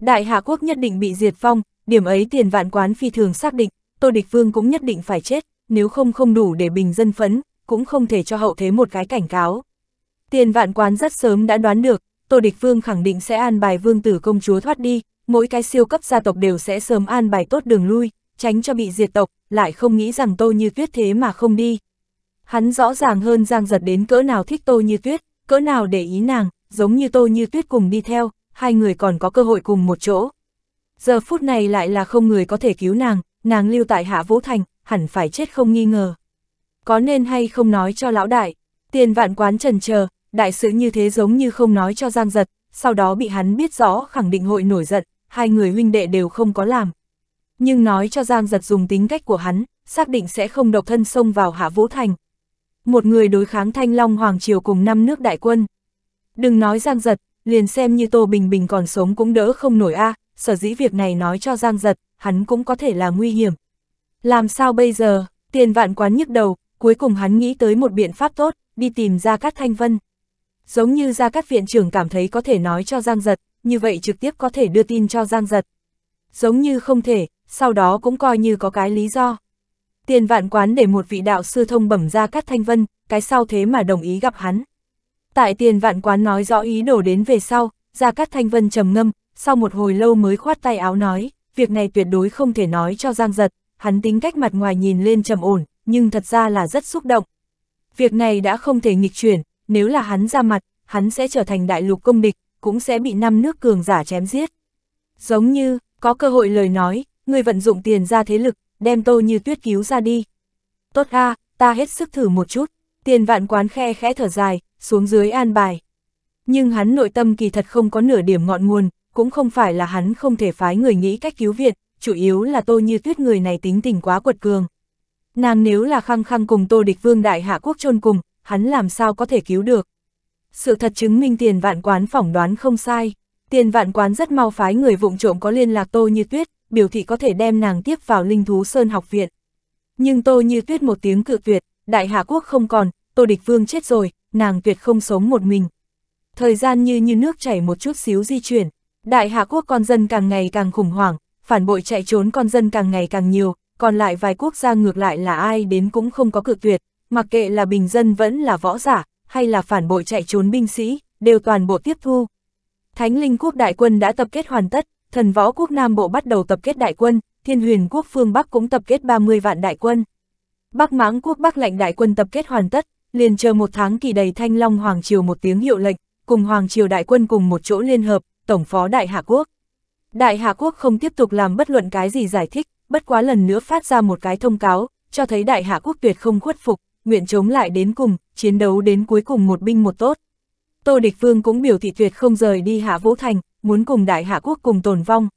Đại hạ quốc nhất định bị diệt phong điểm ấy tiền vạn quán phi thường xác định, Tô Địch Vương cũng nhất định phải chết, nếu không không đủ để bình dân phấn, cũng không thể cho hậu thế một cái cảnh cáo. Tiền vạn quán rất sớm đã đoán được, Tô Địch Vương khẳng định sẽ an bài vương tử công chúa thoát đi, mỗi cái siêu cấp gia tộc đều sẽ sớm an bài tốt đường lui, tránh cho bị diệt tộc, lại không nghĩ rằng Tô Như Tuyết thế mà không đi. Hắn rõ ràng hơn Giang Giật đến cỡ nào thích Tô Như Tuyết, cỡ nào để ý nàng, giống như Tô Như Tuyết cùng đi theo, hai người còn có cơ hội cùng một chỗ. Giờ phút này lại là không người có thể cứu nàng, nàng lưu tại Hạ Vũ Thành, hẳn phải chết không nghi ngờ. Có nên hay không nói cho lão đại, tiền vạn quán trần chờ, đại sự như thế giống như không nói cho Giang Giật, sau đó bị hắn biết rõ khẳng định hội nổi giận, hai người huynh đệ đều không có làm. Nhưng nói cho Giang Giật dùng tính cách của hắn, xác định sẽ không độc thân xông vào Hạ Vũ Thành. Một người đối kháng Thanh Long Hoàng Triều cùng năm nước đại quân. Đừng nói Giang Giật, liền xem như Tô Bình Bình còn sống cũng đỡ không nổi a à, sở dĩ việc này nói cho Giang Giật, hắn cũng có thể là nguy hiểm. Làm sao bây giờ, tiền vạn quán nhức đầu, cuối cùng hắn nghĩ tới một biện pháp tốt, đi tìm ra các Thanh Vân giống như ra các viện trưởng cảm thấy có thể nói cho Giang Giật, như vậy trực tiếp có thể đưa tin cho Giang Giật. Giống như không thể, sau đó cũng coi như có cái lý do. Tiền vạn quán để một vị đạo sư thông bẩm ra Cát Thanh Vân, cái sau thế mà đồng ý gặp hắn. Tại tiền vạn quán nói rõ ý đồ đến về sau, ra Cát Thanh Vân trầm ngâm, sau một hồi lâu mới khoát tay áo nói, việc này tuyệt đối không thể nói cho Giang Giật, hắn tính cách mặt ngoài nhìn lên trầm ổn, nhưng thật ra là rất xúc động. Việc này đã không thể nghịch chuyển, nếu là hắn ra mặt, hắn sẽ trở thành đại lục công địch, cũng sẽ bị năm nước cường giả chém giết. Giống như, có cơ hội lời nói, người vận dụng tiền ra thế lực, đem tô như tuyết cứu ra đi. Tốt a ta hết sức thử một chút, tiền vạn quán khe khẽ thở dài, xuống dưới an bài. Nhưng hắn nội tâm kỳ thật không có nửa điểm ngọn nguồn, cũng không phải là hắn không thể phái người nghĩ cách cứu viện, chủ yếu là tô như tuyết người này tính tình quá quật cường. Nàng nếu là khăng khăng cùng tô địch vương đại hạ quốc chôn cùng, hắn làm sao có thể cứu được. Sự thật chứng minh tiền vạn quán phỏng đoán không sai, tiền vạn quán rất mau phái người vụng trộm có liên lạc Tô Như Tuyết, biểu thị có thể đem nàng tiếp vào linh thú sơn học viện. Nhưng Tô Như Tuyết một tiếng cự tuyệt, đại hạ quốc không còn, Tô Địch Vương chết rồi, nàng tuyệt không sống một mình. Thời gian như như nước chảy một chút xíu di chuyển, đại hạ quốc con dân càng ngày càng khủng hoảng, phản bội chạy trốn con dân càng ngày càng nhiều, còn lại vài quốc gia ngược lại là ai đến cũng không có cự tuyệt, mặc kệ là bình dân vẫn là võ giả, hay là phản bội chạy trốn binh sĩ, đều toàn bộ tiếp thu. Thánh linh quốc đại quân đã tập kết hoàn tất, thần võ quốc Nam Bộ bắt đầu tập kết đại quân, thiên huyền quốc phương Bắc cũng tập kết 30 vạn đại quân. Bắc mãng quốc Bắc lệnh đại quân tập kết hoàn tất, liền chờ một tháng kỳ đầy thanh long Hoàng Triều một tiếng hiệu lệnh, cùng Hoàng Triều đại quân cùng một chỗ liên hợp, tổng phó đại hạ quốc. Đại hạ quốc không tiếp tục làm bất luận cái gì giải thích, bất quá lần nữa phát ra một cái thông cáo, cho thấy đại hạ quốc tuyệt không khuất phục nguyện chống lại đến cùng, chiến đấu đến cuối cùng một binh một tốt. Tô Địch Vương cũng biểu thị tuyệt không rời đi Hạ Vũ Thành, muốn cùng Đại Hạ Quốc cùng tồn vong.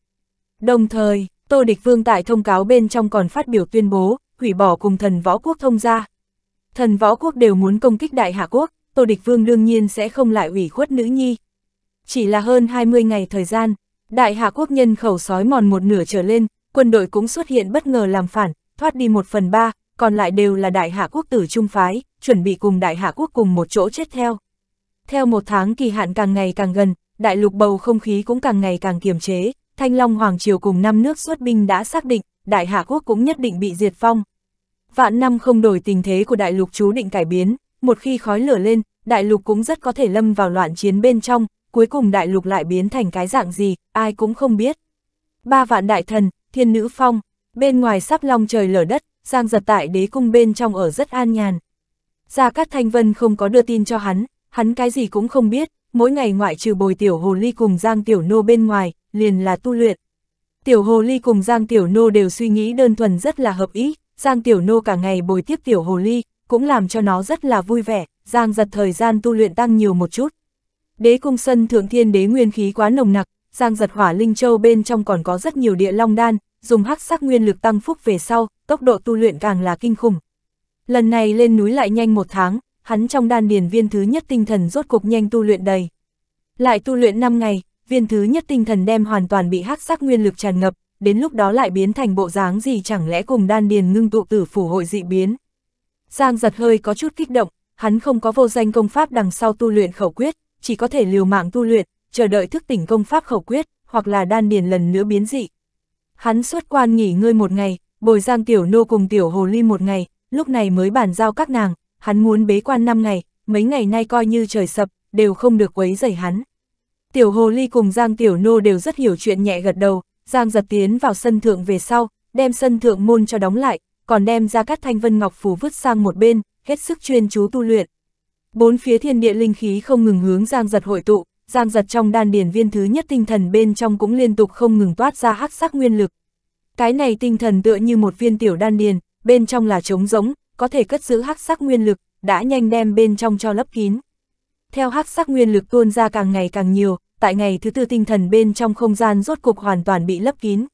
Đồng thời, Tô Địch Vương tại thông cáo bên trong còn phát biểu tuyên bố, hủy bỏ cùng thần võ quốc thông gia. Thần võ quốc đều muốn công kích Đại Hạ Quốc, Tô Địch Vương đương nhiên sẽ không lại ủy khuất nữ nhi. Chỉ là hơn 20 ngày thời gian, Đại Hạ Quốc nhân khẩu sói mòn một nửa trở lên, quân đội cũng xuất hiện bất ngờ làm phản, thoát đi một phần ba, còn lại đều là đại hạ quốc tử trung phái, chuẩn bị cùng đại hạ quốc cùng một chỗ chết theo. Theo một tháng kỳ hạn càng ngày càng gần, đại lục bầu không khí cũng càng ngày càng kiềm chế, Thanh Long Hoàng Triều cùng năm nước xuất binh đã xác định, đại hạ quốc cũng nhất định bị diệt phong. Vạn năm không đổi tình thế của đại lục chú định cải biến, một khi khói lửa lên, đại lục cũng rất có thể lâm vào loạn chiến bên trong, cuối cùng đại lục lại biến thành cái dạng gì, ai cũng không biết. Ba vạn đại thần, thiên nữ phong, bên ngoài sắp long trời lở đất, Giang giật tại đế cung bên trong ở rất an nhàn. Gia Cát Thanh Vân không có đưa tin cho hắn, hắn cái gì cũng không biết, mỗi ngày ngoại trừ bồi tiểu hồ ly cùng Giang Tiểu Nô bên ngoài, liền là tu luyện. Tiểu hồ ly cùng Giang Tiểu Nô đều suy nghĩ đơn thuần rất là hợp ý, Giang Tiểu Nô cả ngày bồi tiếp tiểu hồ ly, cũng làm cho nó rất là vui vẻ, Giang giật thời gian tu luyện tăng nhiều một chút. Đế cung sân thượng thiên đế nguyên khí quá nồng nặc, Giang giật hỏa linh châu bên trong còn có rất nhiều địa long đan, dùng hắc sắc nguyên lực tăng phúc về sau, tốc độ tu luyện càng là kinh khủng. Lần này lên núi lại nhanh một tháng, hắn trong đan điền viên thứ nhất tinh thần rốt cục nhanh tu luyện đầy. Lại tu luyện 5 ngày, viên thứ nhất tinh thần đem hoàn toàn bị hắc sắc nguyên lực tràn ngập, đến lúc đó lại biến thành bộ dáng gì chẳng lẽ cùng đan điền ngưng tụ tử phủ hội dị biến. Giang giật hơi có chút kích động, hắn không có vô danh công pháp đằng sau tu luyện khẩu quyết, chỉ có thể liều mạng tu luyện, chờ đợi thức tỉnh công pháp khẩu quyết, hoặc là đan điền lần nữa biến dị. Hắn xuất quan nghỉ ngơi một ngày, Bồi Giang Tiểu Nô cùng Tiểu Hồ Ly một ngày, lúc này mới bàn giao các nàng, hắn muốn bế quan 5 ngày, mấy ngày nay coi như trời sập, đều không được quấy rầy hắn. Tiểu Hồ Ly cùng Giang Tiểu Nô đều rất hiểu chuyện nhẹ gật đầu, Giang giật tiến vào sân thượng về sau, đem sân thượng môn cho đóng lại, còn đem ra các thanh vân ngọc phù vứt sang một bên, hết sức chuyên chú tu luyện. Bốn phía thiên địa linh khí không ngừng hướng Giang giật hội tụ, Giang giật trong đan điển viên thứ nhất tinh thần bên trong cũng liên tục không ngừng toát ra hắc sắc nguyên lực, cái này tinh thần tựa như một viên tiểu đan điền, bên trong là trống rỗng, có thể cất giữ hắc sắc nguyên lực, đã nhanh đem bên trong cho lấp kín. Theo hắc sắc nguyên lực tuôn ra càng ngày càng nhiều, tại ngày thứ tư tinh thần bên trong không gian rốt cục hoàn toàn bị lấp kín.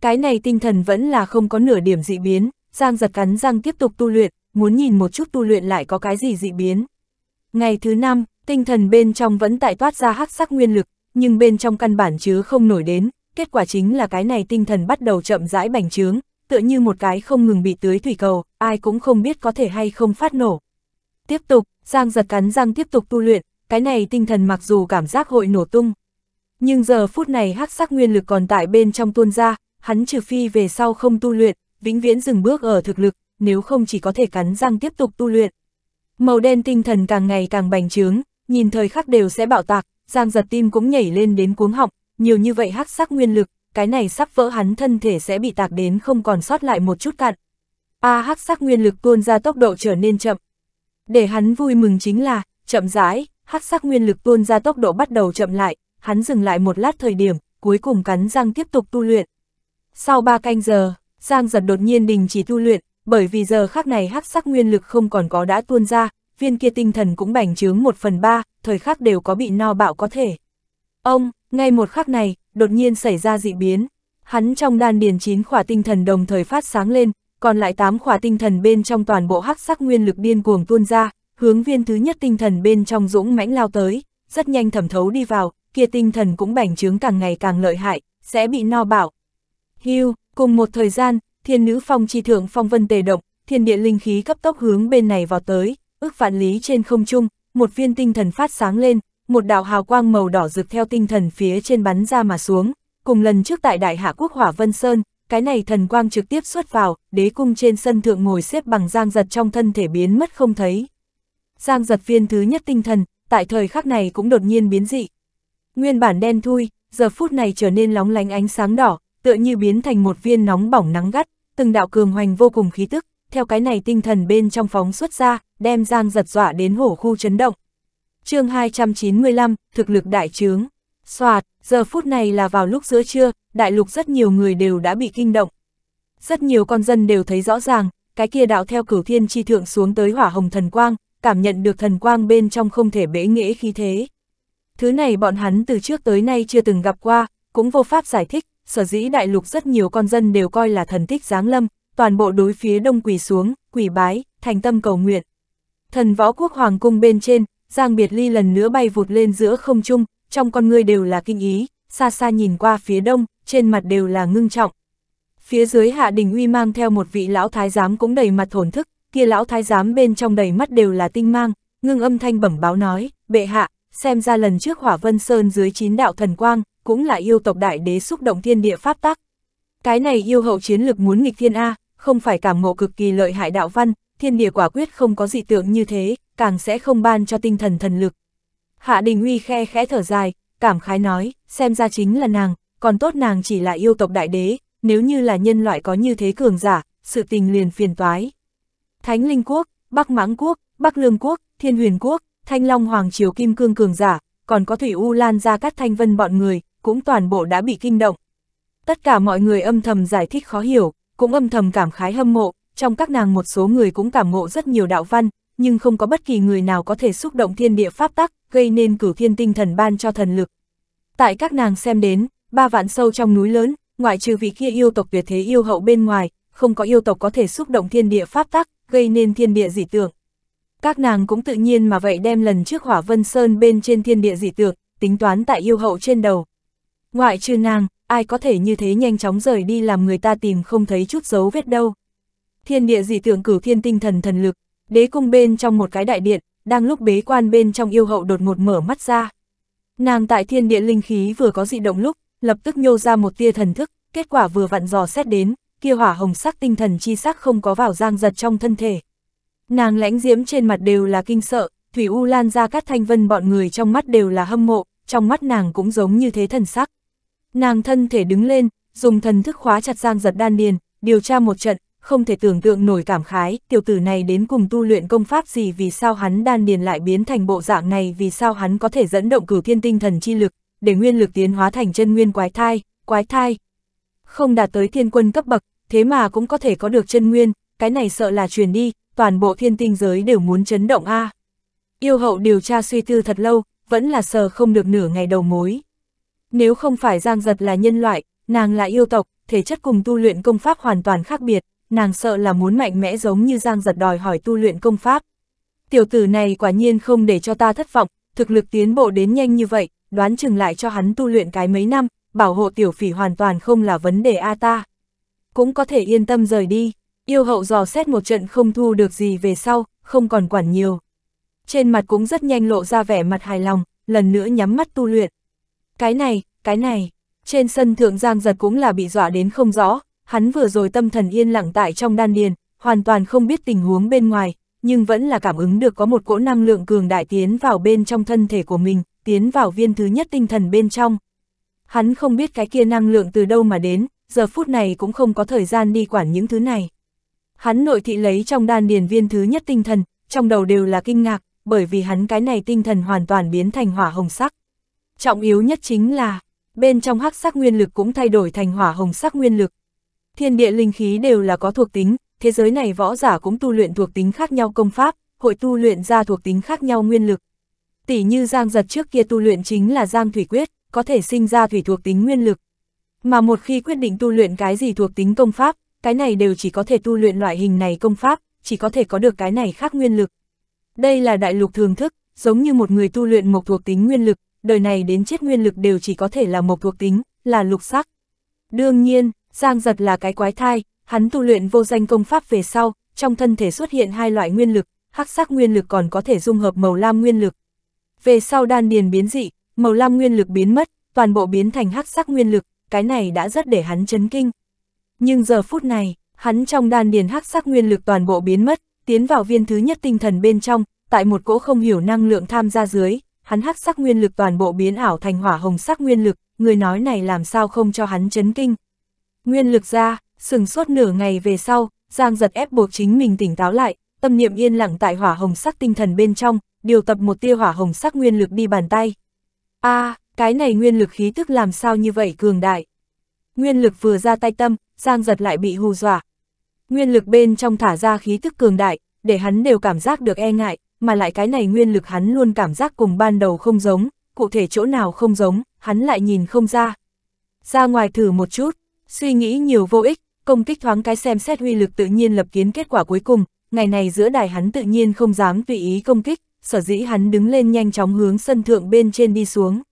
Cái này tinh thần vẫn là không có nửa điểm dị biến, Giang giật cắn răng tiếp tục tu luyện, muốn nhìn một chút tu luyện lại có cái gì dị biến. Ngày thứ năm, tinh thần bên trong vẫn tại toát ra hắc sắc nguyên lực, nhưng bên trong căn bản chứa không nổi đến, kết quả chính là cái này tinh thần bắt đầu chậm rãi bành trướng, tựa như một cái không ngừng bị tưới thủy cầu, ai cũng không biết có thể hay không phát nổ. Tiếp tục, Giang giật cắn răng tiếp tục tu luyện, cái này tinh thần mặc dù cảm giác hội nổ tung. Nhưng giờ phút này hắc sắc nguyên lực còn tại bên trong tuôn ra, hắn trừ phi về sau không tu luyện, vĩnh viễn dừng bước ở thực lực, nếu không chỉ có thể cắn răng tiếp tục tu luyện. Màu đen tinh thần càng ngày càng bành trướng, nhìn thời khắc đều sẽ bạo tạc, Giang giật tim cũng nhảy lên đến cuống họng, nhiều như vậy hắc sắc nguyên lực, cái này sắp vỡ hắn thân thể sẽ bị tạc đến không còn sót lại một chút cạn. A à, hắc sắc nguyên lực tuôn ra tốc độ trở nên chậm. Để hắn vui mừng chính là, chậm rãi, hắc sắc nguyên lực tuôn ra tốc độ bắt đầu chậm lại, hắn dừng lại một lát thời điểm, cuối cùng cắn răng tiếp tục tu luyện. Sau ba canh giờ, Giang giật đột nhiên đình chỉ tu luyện, bởi vì giờ khắc này hắc sắc nguyên lực không còn có đã tuôn ra, viên kia tinh thần cũng bành trướng một phần ba thời khắc đều có bị no bạo có thể. Ông, ngay một khắc này, đột nhiên xảy ra dị biến. Hắn trong đan điền chín khỏa tinh thần đồng thời phát sáng lên, còn lại tám khỏa tinh thần bên trong toàn bộ hắc sắc nguyên lực điên cuồng tuôn ra, hướng viên thứ nhất tinh thần bên trong dũng mãnh lao tới, rất nhanh thẩm thấu đi vào, kia tinh thần cũng bành trướng càng ngày càng lợi hại, sẽ bị no bảo. Hưu, cùng một thời gian, thiên nữ phong chi thượng phong vân tề động, thiên địa linh khí cấp tốc hướng bên này vào tới, ước vạn lý trên không trung, một viên tinh thần phát sáng lên, một đạo hào quang màu đỏ rực theo tinh thần phía trên bắn ra mà xuống, cùng lần trước tại Đại Hạ Quốc Hỏa Vân Sơn, cái này thần quang trực tiếp xuất vào, đế cung trên sân thượng ngồi xếp bằng giang giật trong thân thể biến mất không thấy. Giang giật viên thứ nhất tinh thần, tại thời khắc này cũng đột nhiên biến dị. Nguyên bản đen thui, giờ phút này trở nên lóng lánh ánh sáng đỏ, tựa như biến thành một viên nóng bỏng nắng gắt, từng đạo cường hoành vô cùng khí tức, theo cái này tinh thần bên trong phóng xuất ra, đem giang giật dọa đến hổ khu chấn động chương 295, thực lực đại trướng. Xoạt, giờ phút này là vào lúc giữa trưa, đại lục rất nhiều người đều đã bị kinh động. Rất nhiều con dân đều thấy rõ ràng, cái kia đạo theo cửu thiên chi thượng xuống tới hỏa hồng thần quang, cảm nhận được thần quang bên trong không thể bế nghĩa khí thế. Thứ này bọn hắn từ trước tới nay chưa từng gặp qua, cũng vô pháp giải thích, sở dĩ đại lục rất nhiều con dân đều coi là thần tích giáng lâm, toàn bộ đối phía đông quỳ xuống, quỳ bái, thành tâm cầu nguyện. Thần võ quốc hoàng cung bên trên, Giang Biệt Ly lần nữa bay vụt lên giữa không trung, trong con người đều là kinh ý, xa xa nhìn qua phía đông, trên mặt đều là ngưng trọng. Phía dưới Hạ Đình Uy mang theo một vị lão thái giám cũng đầy mặt thổn thức, kia lão thái giám bên trong đầy mắt đều là tinh mang, ngưng âm thanh bẩm báo nói, bệ hạ, xem ra lần trước hỏa vân sơn dưới chín đạo thần quang, cũng là yêu tộc đại đế xúc động thiên địa pháp tắc. Cái này yêu hậu chiến lực muốn nghịch thiên A, không phải cảm ngộ cực kỳ lợi hại đạo văn, thiên địa quả quyết không có dị tượng như thế, càng sẽ không ban cho tinh thần thần lực. Hạ Đình Huy khe khẽ thở dài, cảm khái nói, xem ra chính là nàng, còn tốt nàng chỉ là yêu tộc đại đế, nếu như là nhân loại có như thế cường giả, sự tình liền phiền toái. Thánh Linh Quốc, Bắc Mãng Quốc, Bắc Lương Quốc, Thiên Huyền Quốc, Thanh Long Hoàng Triều Kim Cương cường giả, còn có Thủy U Lan ra cắt thanh vân bọn người, cũng toàn bộ đã bị kinh động. Tất cả mọi người âm thầm giải thích khó hiểu, cũng âm thầm cảm khái hâm mộ, trong các nàng một số người cũng cảm ngộ rất nhiều đạo văn, nhưng không có bất kỳ người nào có thể xúc động thiên địa pháp tắc, gây nên cửu thiên tinh thần ban cho thần lực. Tại các nàng xem đến, ba vạn sâu trong núi lớn, ngoại trừ vị kia yêu tộc tuyệt thế yêu hậu bên ngoài, không có yêu tộc có thể xúc động thiên địa pháp tắc, gây nên thiên địa dị tượng. Các nàng cũng tự nhiên mà vậy đem lần trước hỏa vân sơn bên trên thiên địa dị tượng, tính toán tại yêu hậu trên đầu. Ngoại trừ nàng, ai có thể như thế nhanh chóng rời đi làm người ta tìm không thấy chút dấu vết đâu. Thiên địa dị tượng cửu thiên tinh thần thần lực, đế cung bên trong một cái đại điện, đang lúc bế quan bên trong yêu hậu đột ngột mở mắt ra. Nàng tại thiên địa linh khí vừa có dị động lúc, lập tức nhô ra một tia thần thức, kết quả vừa vặn dò xét đến, kia hỏa hồng sắc tinh thần chi sắc không có vào giang giật trong thân thể. Nàng lãnh diễm trên mặt đều là kinh sợ, Thủy U Lan ra các thanh vân bọn người trong mắt đều là hâm mộ, trong mắt nàng cũng giống như thế thần sắc. Nàng thân thể đứng lên, dùng thần thức khóa chặt giang giật đan điền, điều tra một trận, không thể tưởng tượng nổi cảm khái, tiểu tử này đến cùng tu luyện công pháp gì vì sao hắn đan điền lại biến thành bộ dạng này vì sao hắn có thể dẫn động cửu thiên tinh thần chi lực, để nguyên lực tiến hóa thành chân nguyên quái thai, quái thai. Không đạt tới thiên quân cấp bậc, thế mà cũng có thể có được chân nguyên, cái này sợ là truyền đi, toàn bộ thiên tinh giới đều muốn chấn động a. À. Yêu hậu điều tra suy tư thật lâu, vẫn là sờ không được nửa ngày đầu mối. Nếu không phải Giang Giật là nhân loại, nàng là yêu tộc, thể chất cùng tu luyện công pháp hoàn toàn khác biệt, nàng sợ là muốn mạnh mẽ giống như Giang giật đòi hỏi tu luyện công pháp. Tiểu tử này quả nhiên không để cho ta thất vọng, thực lực tiến bộ đến nhanh như vậy, đoán chừng lại cho hắn tu luyện cái mấy năm, bảo hộ tiểu phỉ hoàn toàn không là vấn đề a ta. Cũng có thể yên tâm rời đi, yêu hậu dò xét một trận không thu được gì về sau, không còn quản nhiều. Trên mặt cũng rất nhanh lộ ra vẻ mặt hài lòng, lần nữa nhắm mắt tu luyện. Cái này, cái này, trên sân thượng giang giật cũng là bị dọa đến không rõ, hắn vừa rồi tâm thần yên lặng tại trong đan điền, hoàn toàn không biết tình huống bên ngoài, nhưng vẫn là cảm ứng được có một cỗ năng lượng cường đại tiến vào bên trong thân thể của mình, tiến vào viên thứ nhất tinh thần bên trong. Hắn không biết cái kia năng lượng từ đâu mà đến, giờ phút này cũng không có thời gian đi quản những thứ này. Hắn nội thị lấy trong đan điền viên thứ nhất tinh thần, trong đầu đều là kinh ngạc, bởi vì hắn cái này tinh thần hoàn toàn biến thành hỏa hồng sắc. Trọng yếu nhất chính là, bên trong hắc sắc nguyên lực cũng thay đổi thành hỏa hồng sắc nguyên lực, Thiên địa linh khí đều là có thuộc tính, thế giới này võ giả cũng tu luyện thuộc tính khác nhau công pháp, hội tu luyện ra thuộc tính khác nhau nguyên lực. Tỷ như Giang Giật trước kia tu luyện chính là Giang Thủy Quyết, có thể sinh ra thủy thuộc tính nguyên lực. Mà một khi quyết định tu luyện cái gì thuộc tính công pháp, cái này đều chỉ có thể tu luyện loại hình này công pháp, chỉ có thể có được cái này khác nguyên lực. Đây là đại lục thường thức, giống như một người tu luyện một thuộc tính nguyên lực, đời này đến chết nguyên lực đều chỉ có thể là một thuộc tính, là lục sắc. Đương nhiên, Giang giật là cái quái thai, hắn tu luyện vô danh công pháp về sau, trong thân thể xuất hiện hai loại nguyên lực, hắc sắc nguyên lực còn có thể dung hợp màu lam nguyên lực. Về sau đan điền biến dị, màu lam nguyên lực biến mất, toàn bộ biến thành hắc sắc nguyên lực, cái này đã rất để hắn chấn kinh. Nhưng giờ phút này, hắn trong đan điền hắc sắc nguyên lực toàn bộ biến mất, tiến vào viên thứ nhất tinh thần bên trong, tại một cỗ không hiểu năng lượng tham gia dưới, hắn hắc sắc nguyên lực toàn bộ biến ảo thành hỏa hồng sắc nguyên lực, người nói này làm sao không cho hắn chấn kinh. Nguyên lực ra, sừng suốt nửa ngày về sau, Giang giật ép buộc chính mình tỉnh táo lại, tâm niệm yên lặng tại hỏa hồng sắc tinh thần bên trong, điều tập một tia hỏa hồng sắc nguyên lực đi bàn tay. a à, cái này nguyên lực khí tức làm sao như vậy cường đại. Nguyên lực vừa ra tay tâm, Giang giật lại bị hù dọa. Nguyên lực bên trong thả ra khí tức cường đại, để hắn đều cảm giác được e ngại, mà lại cái này nguyên lực hắn luôn cảm giác cùng ban đầu không giống, cụ thể chỗ nào không giống, hắn lại nhìn không ra. Ra ngoài thử một chút, Suy nghĩ nhiều vô ích, công kích thoáng cái xem xét uy lực tự nhiên lập kiến kết quả cuối cùng, ngày này giữa đài hắn tự nhiên không dám tùy ý công kích, sở dĩ hắn đứng lên nhanh chóng hướng sân thượng bên trên đi xuống.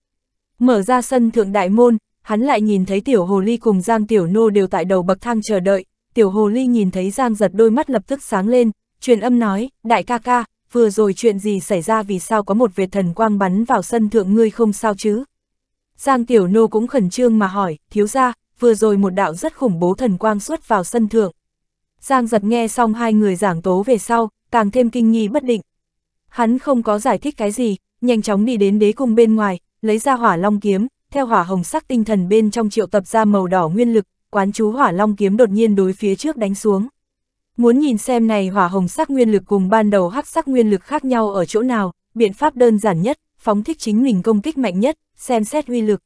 Mở ra sân thượng đại môn, hắn lại nhìn thấy tiểu hồ ly cùng Giang tiểu nô đều tại đầu bậc thang chờ đợi, tiểu hồ ly nhìn thấy Giang giật đôi mắt lập tức sáng lên, truyền âm nói, đại ca ca, vừa rồi chuyện gì xảy ra vì sao có một vệt thần quang bắn vào sân thượng ngươi không sao chứ? Giang tiểu nô cũng khẩn trương mà hỏi, thiếu ra, vừa rồi một đạo rất khủng bố thần quang xuất vào sân thượng. Giang giật nghe xong hai người giảng tố về sau, càng thêm kinh nghi bất định. Hắn không có giải thích cái gì, nhanh chóng đi đến đế cung bên ngoài, lấy ra hỏa long kiếm, theo hỏa hồng sắc tinh thần bên trong triệu tập ra màu đỏ nguyên lực, quán chú hỏa long kiếm đột nhiên đối phía trước đánh xuống. Muốn nhìn xem này hỏa hồng sắc nguyên lực cùng ban đầu hắc sắc nguyên lực khác nhau ở chỗ nào, biện pháp đơn giản nhất, phóng thích chính mình công kích mạnh nhất, xem xét uy lực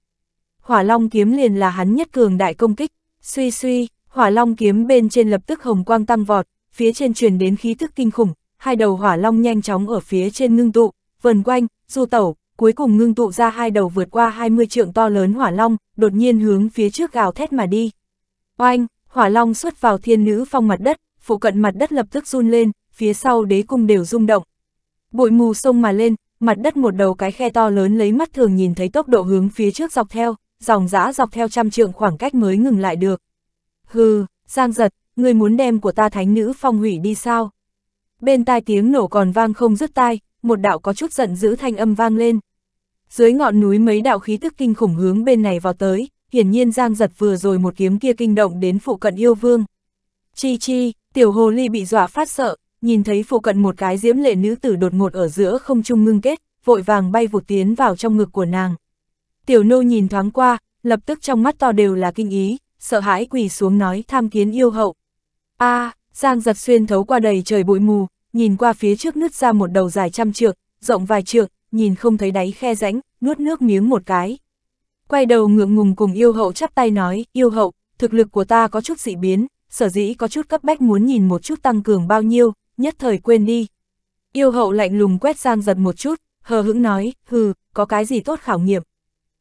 hỏa long kiếm liền là hắn nhất cường đại công kích, suy suy, hỏa long kiếm bên trên lập tức hồng quang tăng vọt, phía trên truyền đến khí thức kinh khủng, hai đầu hỏa long nhanh chóng ở phía trên ngưng tụ, vần quanh, du tẩu, cuối cùng ngưng tụ ra hai đầu vượt qua 20 trượng to lớn hỏa long, đột nhiên hướng phía trước gào thét mà đi. Oanh, hỏa long xuất vào thiên nữ phong mặt đất, phụ cận mặt đất lập tức run lên, phía sau đế cung đều rung động. Bụi mù sông mà lên, mặt đất một đầu cái khe to lớn lấy mắt thường nhìn thấy tốc độ hướng phía trước dọc theo, dòng dã dọc theo trăm trượng khoảng cách mới ngừng lại được. Hừ, Giang giật, người muốn đem của ta thánh nữ phong hủy đi sao? Bên tai tiếng nổ còn vang không dứt tai, một đạo có chút giận dữ thanh âm vang lên. Dưới ngọn núi mấy đạo khí tức kinh khủng hướng bên này vào tới, hiển nhiên Giang giật vừa rồi một kiếm kia kinh động đến phụ cận yêu vương. Chi chi, tiểu hồ ly bị dọa phát sợ, nhìn thấy phụ cận một cái diễm lệ nữ tử đột ngột ở giữa không trung ngưng kết, vội vàng bay vụt tiến vào trong ngực của nàng. Tiểu nô nhìn thoáng qua, lập tức trong mắt to đều là kinh ý, sợ hãi quỳ xuống nói tham kiến yêu hậu. a à, Giang giật xuyên thấu qua đầy trời bụi mù, nhìn qua phía trước nứt ra một đầu dài trăm trượng, rộng vài trượng, nhìn không thấy đáy khe rãnh, nuốt nước miếng một cái. Quay đầu ngượng ngùng cùng yêu hậu chắp tay nói, yêu hậu, thực lực của ta có chút dị biến, sở dĩ có chút cấp bách muốn nhìn một chút tăng cường bao nhiêu, nhất thời quên đi. Yêu hậu lạnh lùng quét Giang giật một chút, hờ hững nói, hừ, có cái gì tốt khảo nghiệm,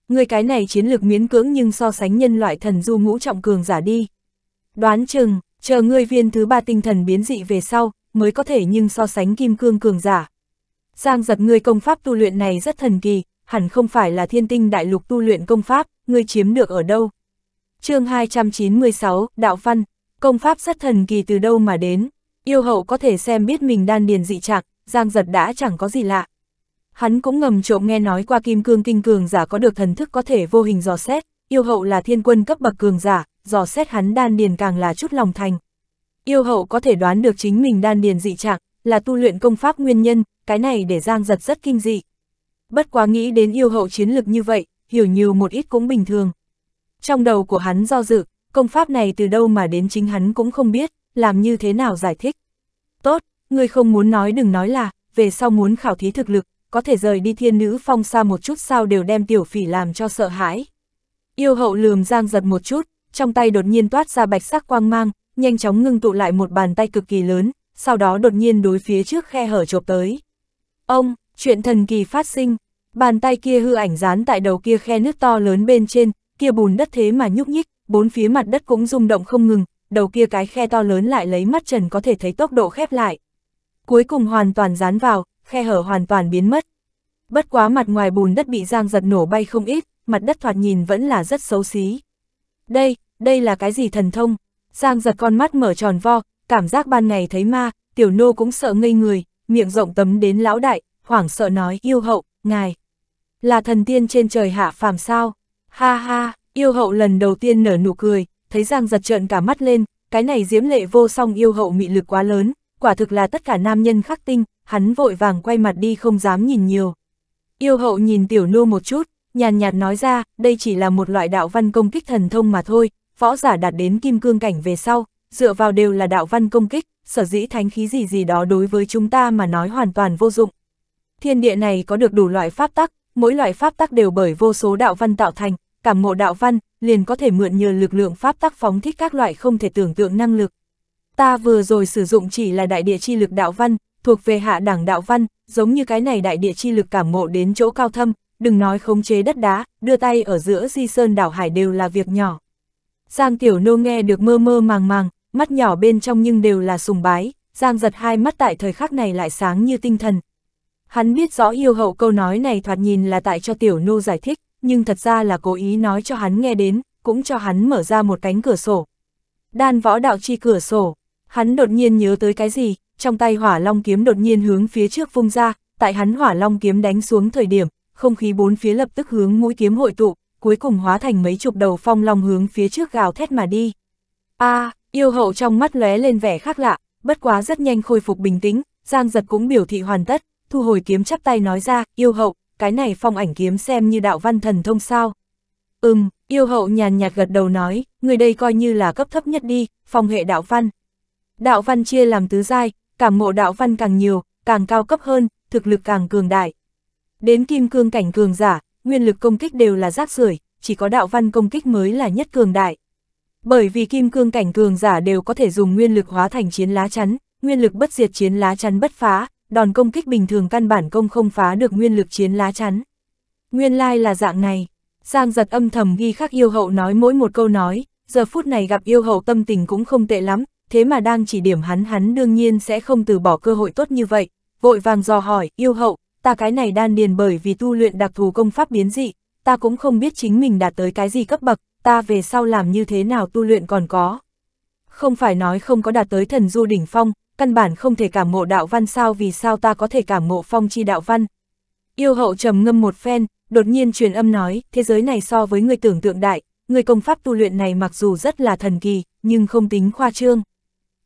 Người cái này chiến lược miễn cưỡng nhưng so sánh nhân loại thần du ngũ trọng cường giả đi. Đoán chừng, chờ ngươi viên thứ ba tinh thần biến dị về sau, mới có thể nhưng so sánh kim cương cường giả. Giang giật ngươi công pháp tu luyện này rất thần kỳ, hẳn không phải là thiên tinh đại lục tu luyện công pháp, ngươi chiếm được ở đâu. chương 296, Đạo Văn, công pháp rất thần kỳ từ đâu mà đến, yêu hậu có thể xem biết mình đan điền dị trạng, Giang giật đã chẳng có gì lạ, Hắn cũng ngầm trộm nghe nói qua kim cương kinh cường giả có được thần thức có thể vô hình dò xét, yêu hậu là thiên quân cấp bậc cường giả, dò xét hắn đan điền càng là chút lòng thành. Yêu hậu có thể đoán được chính mình đan điền dị trạng, là tu luyện công pháp nguyên nhân, cái này để Giang giật rất kinh dị. Bất quá nghĩ đến yêu hậu chiến lực như vậy, hiểu nhiều một ít cũng bình thường. Trong đầu của hắn do dự, công pháp này từ đâu mà đến chính hắn cũng không biết, làm như thế nào giải thích. Tốt, ngươi không muốn nói đừng nói là, về sau muốn khảo thí thực lực, có thể rời đi thiên nữ phong xa một chút sao đều đem tiểu phỉ làm cho sợ hãi. Yêu hậu lườm giang giật một chút, trong tay đột nhiên toát ra bạch sắc quang mang, nhanh chóng ngưng tụ lại một bàn tay cực kỳ lớn, sau đó đột nhiên đối phía trước khe hở chộp tới. Ông, chuyện thần kỳ phát sinh, bàn tay kia hư ảnh dán tại đầu kia khe nước to lớn bên trên, kia bùn đất thế mà nhúc nhích, bốn phía mặt đất cũng rung động không ngừng, đầu kia cái khe to lớn lại lấy mắt trần có thể thấy tốc độ khép lại. Cuối cùng hoàn toàn dán vào, khe hở hoàn toàn biến mất. Bất quá mặt ngoài bùn đất bị giang giật nổ bay không ít, mặt đất thoạt nhìn vẫn là rất xấu xí. Đây, đây là cái gì thần thông? Giang giật con mắt mở tròn vo, cảm giác ban ngày thấy ma, tiểu nô cũng sợ ngây người, miệng rộng tấm đến lão đại, hoảng sợ nói yêu hậu, ngài. Là thần tiên trên trời hạ phàm sao? Ha ha, yêu hậu lần đầu tiên nở nụ cười, thấy Giang giật trợn cả mắt lên, cái này diễm lệ vô song yêu hậu mị lực quá lớn, quả thực là tất cả nam nhân khắc tinh, hắn vội vàng quay mặt đi không dám nhìn nhiều. Yêu hậu nhìn tiểu nô một chút, nhàn nhạt nói ra, đây chỉ là một loại đạo văn công kích thần thông mà thôi, võ giả đạt đến kim cương cảnh về sau, dựa vào đều là đạo văn công kích, sở dĩ thánh khí gì gì đó đối với chúng ta mà nói hoàn toàn vô dụng. Thiên địa này có được đủ loại pháp tắc, mỗi loại pháp tắc đều bởi vô số đạo văn tạo thành, cảm ngộ đạo văn, liền có thể mượn nhờ lực lượng pháp tắc phóng thích các loại không thể tưởng tượng năng lực. Ta vừa rồi sử dụng chỉ là đại địa chi lực đạo văn, thuộc về hạ đẳng đạo văn, giống như cái này đại địa chi lực cảm ngộ đến chỗ cao thâm, đừng nói khống chế đất đá, đưa tay ở giữa di sơn đảo hải đều là việc nhỏ. Giang Tiểu Nô nghe được mơ mơ màng màng, mắt nhỏ bên trong nhưng đều là sùng bái, Giang giật hai mắt tại thời khắc này lại sáng như tinh thần. Hắn biết rõ yêu hậu câu nói này thoạt nhìn là tại cho Tiểu Nô giải thích, nhưng thật ra là cố ý nói cho hắn nghe đến, cũng cho hắn mở ra một cánh cửa sổ. Đan võ đạo chi cửa sổ, hắn đột nhiên nhớ tới cái gì, trong tay hỏa long kiếm đột nhiên hướng phía trước vung ra, tại hắn hỏa long kiếm đánh xuống thời điểm, không khí bốn phía lập tức hướng mũi kiếm hội tụ, cuối cùng hóa thành mấy chục đầu phong long hướng phía trước gào thét mà đi. A, à, yêu hậu trong mắt lóe lên vẻ khác lạ, bất quá rất nhanh khôi phục bình tĩnh, Giang Giật cũng biểu thị hoàn tất, thu hồi kiếm chắp tay nói ra, yêu hậu, cái này phong ảnh kiếm xem như đạo văn thần thông sao. Ừm, yêu hậu nhàn nhạt gật đầu nói, người đây coi như là cấp thấp nhất đi, phong hệ đạo văn. Đạo văn chia làm tứ giai, cảm ngộ đạo văn càng nhiều, càng cao cấp hơn, thực lực càng cường đại. Đến kim cương cảnh cường giả, nguyên lực công kích đều là rác rưởi chỉ có đạo văn công kích mới là nhất cường đại. Bởi vì kim cương cảnh cường giả đều có thể dùng nguyên lực hóa thành chiến lá chắn, nguyên lực bất diệt chiến lá chắn bất phá, đòn công kích bình thường căn bản công không phá được nguyên lực chiến lá chắn. Nguyên lai là dạng này. Giang giật âm thầm ghi khắc yêu hậu nói mỗi một câu nói, giờ phút này gặp yêu hậu tâm tình cũng không tệ lắm, thế mà đang chỉ điểm hắn hắn đương nhiên sẽ không từ bỏ cơ hội tốt như vậy, vội vàng dò hỏi, yêu hậu, ta cái này đan điền bởi vì tu luyện đặc thù công pháp biến dị, ta cũng không biết chính mình đạt tới cái gì cấp bậc, ta về sau làm như thế nào tu luyện còn có. Không phải nói không có đạt tới thần du đỉnh phong, căn bản không thể cảm ngộ đạo văn sao vì sao ta có thể cảm ngộ phong chi đạo văn. Yêu hậu trầm ngâm một phen, đột nhiên truyền âm nói, thế giới này so với người tưởng tượng đại, người công pháp tu luyện này mặc dù rất là thần kỳ, nhưng không tính khoa trương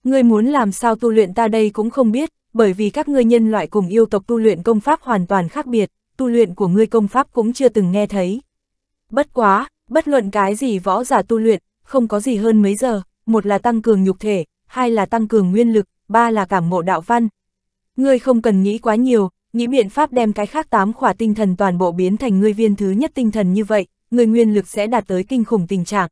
ngươi muốn làm sao tu luyện ta đây cũng không biết, bởi vì các ngươi nhân loại cùng yêu tộc tu luyện công pháp hoàn toàn khác biệt, tu luyện của ngươi công pháp cũng chưa từng nghe thấy. Bất quá, bất luận cái gì võ giả tu luyện, không có gì hơn mấy giờ, một là tăng cường nhục thể, hai là tăng cường nguyên lực, ba là cảm ngộ đạo văn. Ngươi không cần nghĩ quá nhiều, nghĩ biện pháp đem cái khác tám khỏa tinh thần toàn bộ biến thành ngươi viên thứ nhất tinh thần như vậy, người nguyên lực sẽ đạt tới kinh khủng tình trạng.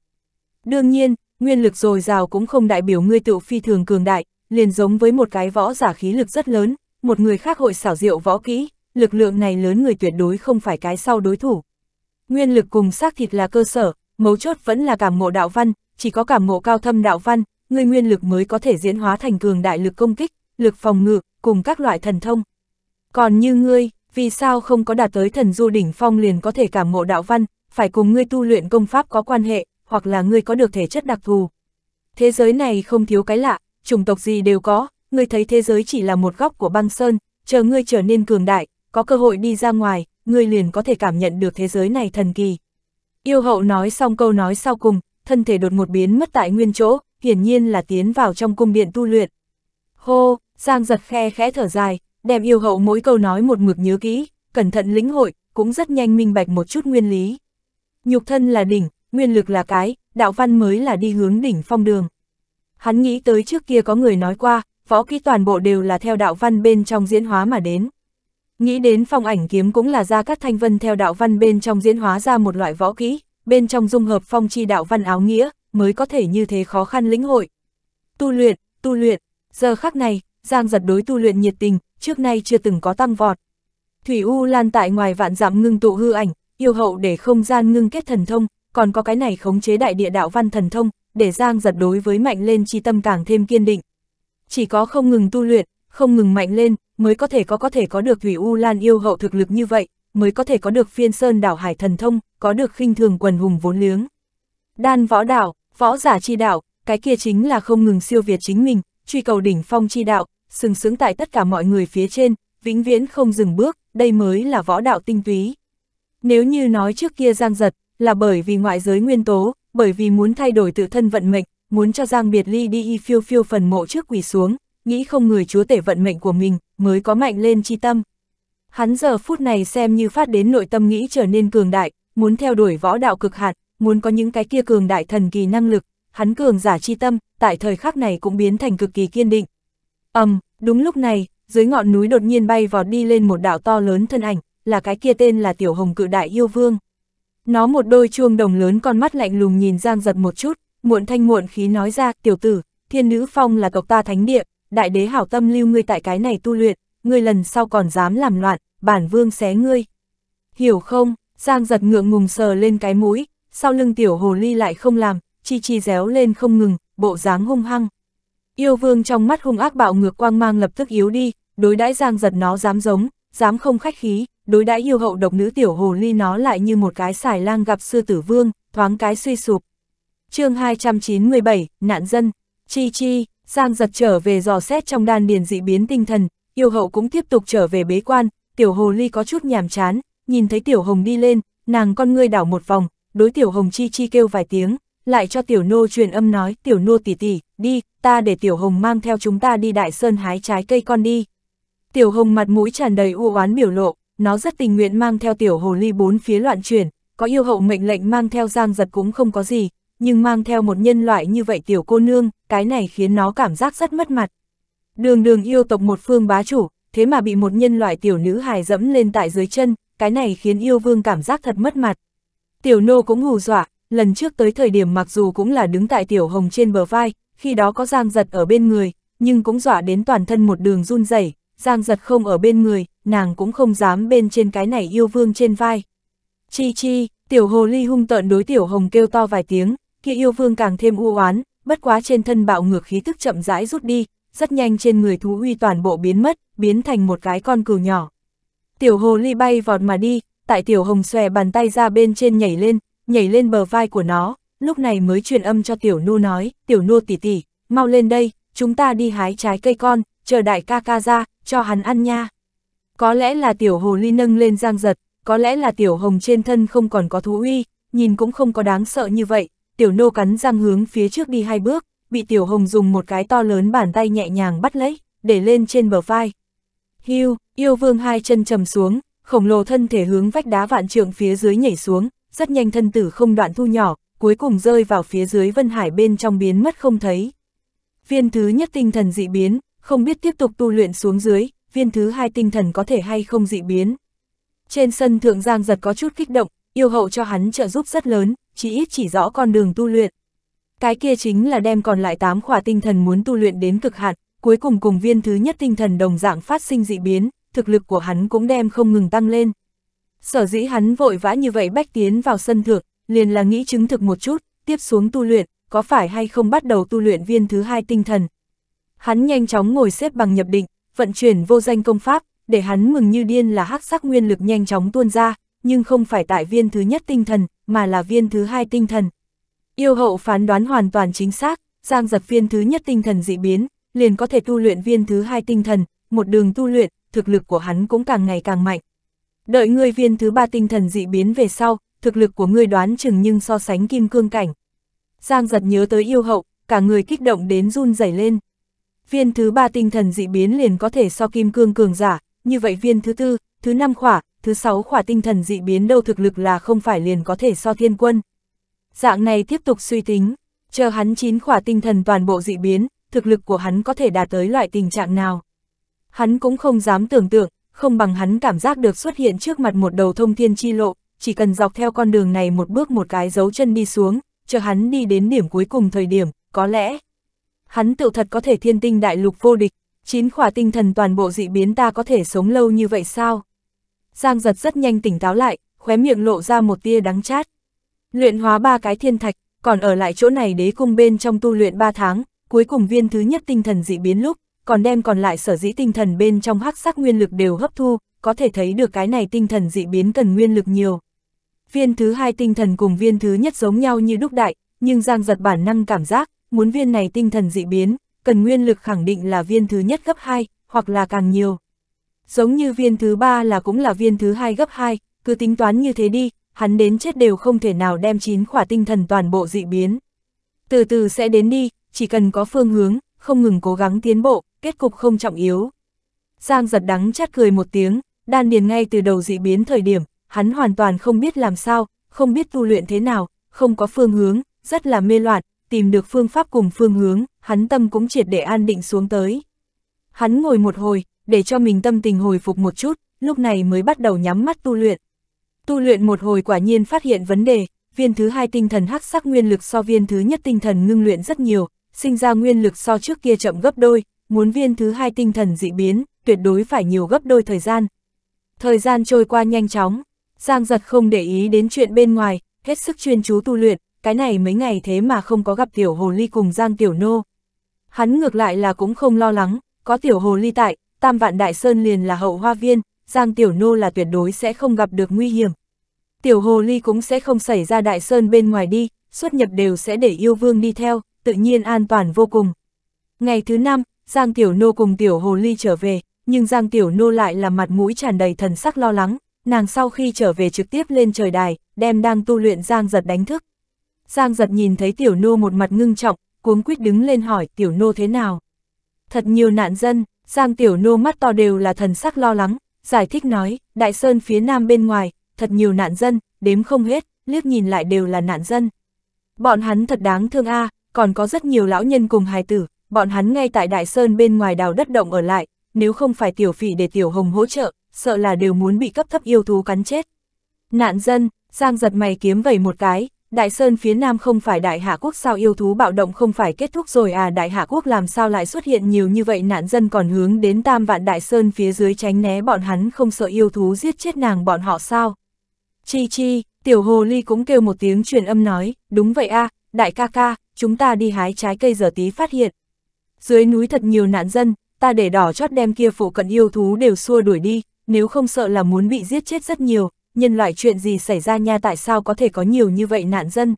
Đương nhiên, nguyên lực dồi dào cũng không đại biểu ngươi tự phi thường cường đại, liền giống với một cái võ giả khí lực rất lớn, một người khác hội xảo diệu võ kỹ, lực lượng này lớn người tuyệt đối không phải cái sau đối thủ. Nguyên lực cùng xác thịt là cơ sở, mấu chốt vẫn là cảm ngộ đạo văn, chỉ có cảm ngộ cao thâm đạo văn, người nguyên lực mới có thể diễn hóa thành cường đại lực công kích, lực phòng ngự, cùng các loại thần thông. Còn như ngươi, vì sao không có đạt tới thần du đỉnh phong liền có thể cảm ngộ đạo văn, phải cùng ngươi tu luyện công pháp có quan hệ, hoặc là ngươi có được thể chất đặc thù. Thế giới này không thiếu cái lạ, chủng tộc gì đều có, ngươi thấy thế giới chỉ là một góc của băng sơn, chờ ngươi trở nên cường đại, có cơ hội đi ra ngoài, ngươi liền có thể cảm nhận được thế giới này thần kỳ. Yêu hậu nói xong câu nói sau cùng, thân thể đột một biến mất tại nguyên chỗ, hiển nhiên là tiến vào trong cung điện tu luyện. Hô, Giang giật khe khẽ thở dài, đem yêu hậu mỗi câu nói một mực nhớ kỹ, cẩn thận lĩnh hội, cũng rất nhanh minh bạch một chút nguyên lý. Nhục thân là đỉnh, nguyên lực là cái, đạo văn mới là đi hướng đỉnh phong đường. Hắn nghĩ tới trước kia có người nói qua, võ kỹ toàn bộ đều là theo đạo văn bên trong diễn hóa mà đến. Nghĩ đến phong ảnh kiếm cũng là ra các thanh vân theo đạo văn bên trong diễn hóa ra một loại võ kỹ, bên trong dung hợp phong chi đạo văn áo nghĩa, mới có thể như thế khó khăn lĩnh hội. Tu luyện, tu luyện, giờ khắc này, Giang giật đối tu luyện nhiệt tình, trước nay chưa từng có tăng vọt. Thủy U lan tại ngoài vạn dặm ngưng tụ hư ảnh, yêu hậu để không gian ngưng kết thần thông, còn có cái này khống chế đại địa đạo văn thần thông, để Giang giật đối với mạnh lên chi tâm càng thêm kiên định. Chỉ có không ngừng tu luyện, không ngừng mạnh lên, mới có thể có có thể có được Thủy U Lan yêu hậu thực lực như vậy, mới có thể có được phiên sơn đảo hải thần thông, có được khinh thường quần hùng vốn liếng. Đan võ đảo, võ giả chi đạo cái kia chính là không ngừng siêu việt chính mình, truy cầu đỉnh phong chi đạo, sừng sướng tại tất cả mọi người phía trên, vĩnh viễn không dừng bước, đây mới là võ đạo tinh túy. Nếu như nói trước kia Giang Giật, là bởi vì ngoại giới nguyên tố, bởi vì muốn thay đổi tự thân vận mệnh, muốn cho Giang Biệt Ly đi y phiêu phiêu phần mộ trước quỳ xuống, nghĩ không người chúa tể vận mệnh của mình, mới có mạnh lên chi tâm. Hắn giờ phút này xem như phát đến nội tâm nghĩ trở nên cường đại, muốn theo đuổi võ đạo cực hạn, muốn có những cái kia cường đại thần kỳ năng lực, hắn cường giả chi tâm, tại thời khắc này cũng biến thành cực kỳ kiên định. Ầm, um, đúng lúc này, dưới ngọn núi đột nhiên bay vọt đi lên một đạo to lớn thân ảnh, là cái kia tên là Tiểu Hồng Cự Đại Yêu Vương. Nó một đôi chuông đồng lớn con mắt lạnh lùng nhìn Giang giật một chút, muộn thanh muộn khí nói ra, tiểu tử, thiên nữ phong là tộc ta thánh địa, đại đế hảo tâm lưu ngươi tại cái này tu luyện, ngươi lần sau còn dám làm loạn, bản vương xé ngươi. Hiểu không, Giang giật ngượng ngùng sờ lên cái mũi, sau lưng tiểu hồ ly lại không làm, chi chi réo lên không ngừng, bộ dáng hung hăng. Yêu vương trong mắt hung ác bạo ngược quang mang lập tức yếu đi, đối đãi Giang giật nó dám giống, dám không khách khí, đối đãi yêu hậu độc nữ tiểu hồ ly nó lại như một cái xài lang gặp sư tử vương, thoáng cái suy sụp. chương 297, nạn dân, chi chi, Giang giật trở về dò xét trong đan điền dị biến tinh thần, yêu hậu cũng tiếp tục trở về bế quan, tiểu hồ ly có chút nhàm chán, nhìn thấy tiểu hồng đi lên, nàng con ngươi đảo một vòng, đối tiểu hồng chi chi kêu vài tiếng, lại cho tiểu nô truyền âm nói, tiểu nô tỷ tỷ, đi, ta để tiểu hồng mang theo chúng ta đi đại sơn hái trái cây con đi. Tiểu hồng mặt mũi tràn đầy u oán biểu lộ, nó rất tình nguyện mang theo tiểu hồ ly bốn phía loạn chuyển, có yêu hậu mệnh lệnh mang theo giang giật cũng không có gì, nhưng mang theo một nhân loại như vậy tiểu cô nương, cái này khiến nó cảm giác rất mất mặt. Đường đường yêu tộc một phương bá chủ, thế mà bị một nhân loại tiểu nữ hài dẫm lên tại dưới chân, cái này khiến yêu vương cảm giác thật mất mặt. Tiểu nô cũng hù dọa, lần trước tới thời điểm mặc dù cũng là đứng tại tiểu hồng trên bờ vai, khi đó có giang giật ở bên người, nhưng cũng dọa đến toàn thân một đường run rẩy giang giật không ở bên người, nàng cũng không dám bên trên cái này yêu vương trên vai. Chi chi, tiểu hồ ly hung tợn đối tiểu hồng kêu to vài tiếng, kia yêu vương càng thêm u oán, bất quá trên thân bạo ngược khí tức chậm rãi rút đi, rất nhanh trên người thú uy toàn bộ biến mất, biến thành một cái con cừu nhỏ. Tiểu hồ ly bay vọt mà đi, tại tiểu hồng xòe bàn tay ra bên trên nhảy lên, nhảy lên bờ vai của nó, lúc này mới truyền âm cho tiểu nô nói, tiểu nô tỷ tỷ, mau lên đây, chúng ta đi hái trái cây con, chờ đại ca ca ra, cho hắn ăn nha. Có lẽ là tiểu hồ ly nâng lên giang giật, có lẽ là tiểu hồng trên thân không còn có thú uy, nhìn cũng không có đáng sợ như vậy, tiểu nô cắn răng hướng phía trước đi hai bước, bị tiểu hồng dùng một cái to lớn bàn tay nhẹ nhàng bắt lấy, để lên trên bờ vai. hiu yêu vương hai chân trầm xuống, khổng lồ thân thể hướng vách đá vạn trượng phía dưới nhảy xuống, rất nhanh thân tử không đoạn thu nhỏ, cuối cùng rơi vào phía dưới vân hải bên trong biến mất không thấy. Viên thứ nhất tinh thần dị biến, không biết tiếp tục tu luyện xuống dưới, viên thứ hai tinh thần có thể hay không dị biến. Trên sân thượng giang giật có chút kích động, yêu hậu cho hắn trợ giúp rất lớn, chỉ ít chỉ rõ con đường tu luyện. Cái kia chính là đem còn lại 8 khỏa tinh thần muốn tu luyện đến cực hạn, cuối cùng cùng viên thứ nhất tinh thần đồng dạng phát sinh dị biến, thực lực của hắn cũng đem không ngừng tăng lên. Sở dĩ hắn vội vã như vậy bách tiến vào sân thượng, liền là nghĩ chứng thực một chút, tiếp xuống tu luyện, có phải hay không bắt đầu tu luyện viên thứ hai tinh thần. Hắn nhanh chóng ngồi xếp bằng nhập định, vận chuyển vô danh công pháp, để hắn mừng như điên là hắc sắc nguyên lực nhanh chóng tuôn ra, nhưng không phải tại viên thứ nhất tinh thần, mà là viên thứ hai tinh thần. Yêu hậu phán đoán hoàn toàn chính xác, giang giật viên thứ nhất tinh thần dị biến, liền có thể tu luyện viên thứ hai tinh thần, một đường tu luyện, thực lực của hắn cũng càng ngày càng mạnh. Đợi người viên thứ ba tinh thần dị biến về sau, thực lực của người đoán chừng nhưng so sánh kim cương cảnh. Giang giật nhớ tới yêu hậu, cả người kích động đến run rẩy lên viên thứ ba tinh thần dị biến liền có thể so kim cương cường giả, như vậy viên thứ tư, thứ năm khỏa, thứ sáu khỏa tinh thần dị biến đâu thực lực là không phải liền có thể so thiên quân. Dạng này tiếp tục suy tính, chờ hắn chín khỏa tinh thần toàn bộ dị biến, thực lực của hắn có thể đạt tới loại tình trạng nào. Hắn cũng không dám tưởng tượng, không bằng hắn cảm giác được xuất hiện trước mặt một đầu thông thiên chi lộ, chỉ cần dọc theo con đường này một bước một cái dấu chân đi xuống, chờ hắn đi đến điểm cuối cùng thời điểm, có lẽ hắn tự thật có thể thiên tinh đại lục vô địch, chín khỏa tinh thần toàn bộ dị biến ta có thể sống lâu như vậy sao? Giang giật rất nhanh tỉnh táo lại, khóe miệng lộ ra một tia đắng chát. Luyện hóa ba cái thiên thạch, còn ở lại chỗ này đế cung bên trong tu luyện 3 tháng, cuối cùng viên thứ nhất tinh thần dị biến lúc, còn đem còn lại sở dĩ tinh thần bên trong hắc sắc nguyên lực đều hấp thu, có thể thấy được cái này tinh thần dị biến cần nguyên lực nhiều. Viên thứ hai tinh thần cùng viên thứ nhất giống nhau như đúc đại, nhưng Giang giật bản năng cảm giác, muốn viên này tinh thần dị biến, cần nguyên lực khẳng định là viên thứ nhất gấp 2, hoặc là càng nhiều. Giống như viên thứ ba là cũng là viên thứ hai gấp 2, cứ tính toán như thế đi, hắn đến chết đều không thể nào đem chín khỏa tinh thần toàn bộ dị biến. Từ từ sẽ đến đi, chỉ cần có phương hướng, không ngừng cố gắng tiến bộ, kết cục không trọng yếu. Giang giật đắng chát cười một tiếng, đan điền ngay từ đầu dị biến thời điểm, hắn hoàn toàn không biết làm sao, không biết tu luyện thế nào, không có phương hướng, rất là mê loạn, tìm được phương pháp cùng phương hướng, hắn tâm cũng triệt để an định xuống tới. Hắn ngồi một hồi, để cho mình tâm tình hồi phục một chút, lúc này mới bắt đầu nhắm mắt tu luyện. Tu luyện một hồi quả nhiên phát hiện vấn đề, viên thứ hai tinh thần hắc sắc nguyên lực so viên thứ nhất tinh thần ngưng luyện rất nhiều, sinh ra nguyên lực so trước kia chậm gấp đôi, muốn viên thứ hai tinh thần dị biến, tuyệt đối phải nhiều gấp đôi thời gian. Thời gian trôi qua nhanh chóng, Giang giật không để ý đến chuyện bên ngoài, hết sức chuyên chú tu luyện, cái này mấy ngày thế mà không có gặp tiểu hồ ly cùng Giang Tiểu Nô. Hắn ngược lại là cũng không lo lắng, có tiểu hồ ly tại, Tam Vạn Đại Sơn liền là hậu hoa viên, Giang Tiểu Nô là tuyệt đối sẽ không gặp được nguy hiểm. Tiểu hồ ly cũng sẽ không xảy ra Đại Sơn bên ngoài đi, xuất nhập đều sẽ để yêu vương đi theo, tự nhiên an toàn vô cùng. Ngày thứ năm, Giang Tiểu Nô cùng Tiểu Hồ Ly trở về, nhưng Giang Tiểu Nô lại là mặt mũi tràn đầy thần sắc lo lắng, nàng sau khi trở về trực tiếp lên trời đài, đem đang tu luyện Giang giật đánh thức. Giang giật nhìn thấy tiểu nô một mặt ngưng trọng, cuống quýt đứng lên hỏi tiểu nô thế nào. Thật nhiều nạn dân, Giang tiểu nô mắt to đều là thần sắc lo lắng, giải thích nói, đại sơn phía nam bên ngoài, thật nhiều nạn dân, đếm không hết, liếc nhìn lại đều là nạn dân. Bọn hắn thật đáng thương a à, còn có rất nhiều lão nhân cùng hài tử, bọn hắn ngay tại đại sơn bên ngoài đào đất động ở lại, nếu không phải tiểu phỉ để tiểu hồng hỗ trợ, sợ là đều muốn bị cấp thấp yêu thú cắn chết. Nạn dân, Giang giật mày kiếm vẩy một cái, Đại Sơn phía Nam không phải Đại Hạ Quốc sao yêu thú bạo động không phải kết thúc rồi à Đại Hạ Quốc làm sao lại xuất hiện nhiều như vậy nạn dân còn hướng đến tam vạn Đại Sơn phía dưới tránh né bọn hắn không sợ yêu thú giết chết nàng bọn họ sao. Chi chi, tiểu hồ ly cũng kêu một tiếng truyền âm nói, đúng vậy a à, đại ca ca, chúng ta đi hái trái cây giờ tí phát hiện. Dưới núi thật nhiều nạn dân, ta để đỏ chót đem kia phụ cận yêu thú đều xua đuổi đi, nếu không sợ là muốn bị giết chết rất nhiều, nhân loại chuyện gì xảy ra nha tại sao có thể có nhiều như vậy nạn dân.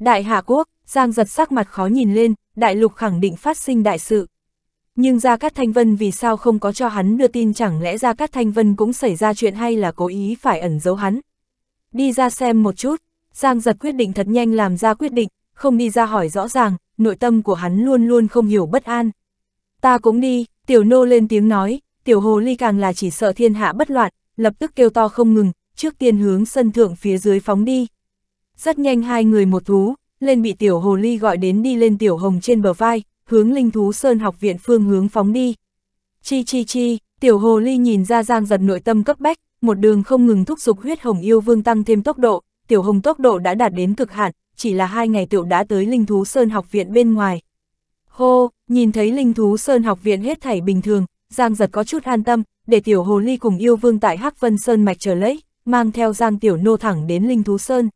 Đại Hạ Quốc, Giang giật sắc mặt khó nhìn lên, đại lục khẳng định phát sinh đại sự. Nhưng Gia Cát Thanh Vân vì sao không có cho hắn đưa tin chẳng lẽ Gia Cát Thanh Vân cũng xảy ra chuyện hay là cố ý phải ẩn giấu hắn. Đi ra xem một chút, Giang giật quyết định thật nhanh làm ra quyết định, không đi ra hỏi rõ ràng, nội tâm của hắn luôn luôn không hiểu bất an. Ta cũng đi, tiểu nô lên tiếng nói, tiểu hồ ly càng là chỉ sợ thiên hạ bất loạn, lập tức kêu to không ngừng, trước tiên hướng sân thượng phía dưới phóng đi. Rất nhanh hai người một thú, lên bị tiểu hồ ly gọi đến đi lên tiểu hồng trên bờ vai, hướng linh thú sơn học viện phương hướng phóng đi. Chi chi chi, tiểu hồ ly nhìn ra giang giật nội tâm cấp bách, một đường không ngừng thúc giục huyết hồng yêu vương tăng thêm tốc độ, tiểu hồng tốc độ đã đạt đến cực hạn, chỉ là hai ngày tiểu đã tới linh thú sơn học viện bên ngoài. Hô, nhìn thấy linh thú sơn học viện hết thảy bình thường, giang giật có chút an tâm, để tiểu hồ ly cùng yêu vương tại Hắc Vân Sơn Mạch chờ lấy mang theo Giang Tiểu Nô thẳng đến Linh Thú Sơn.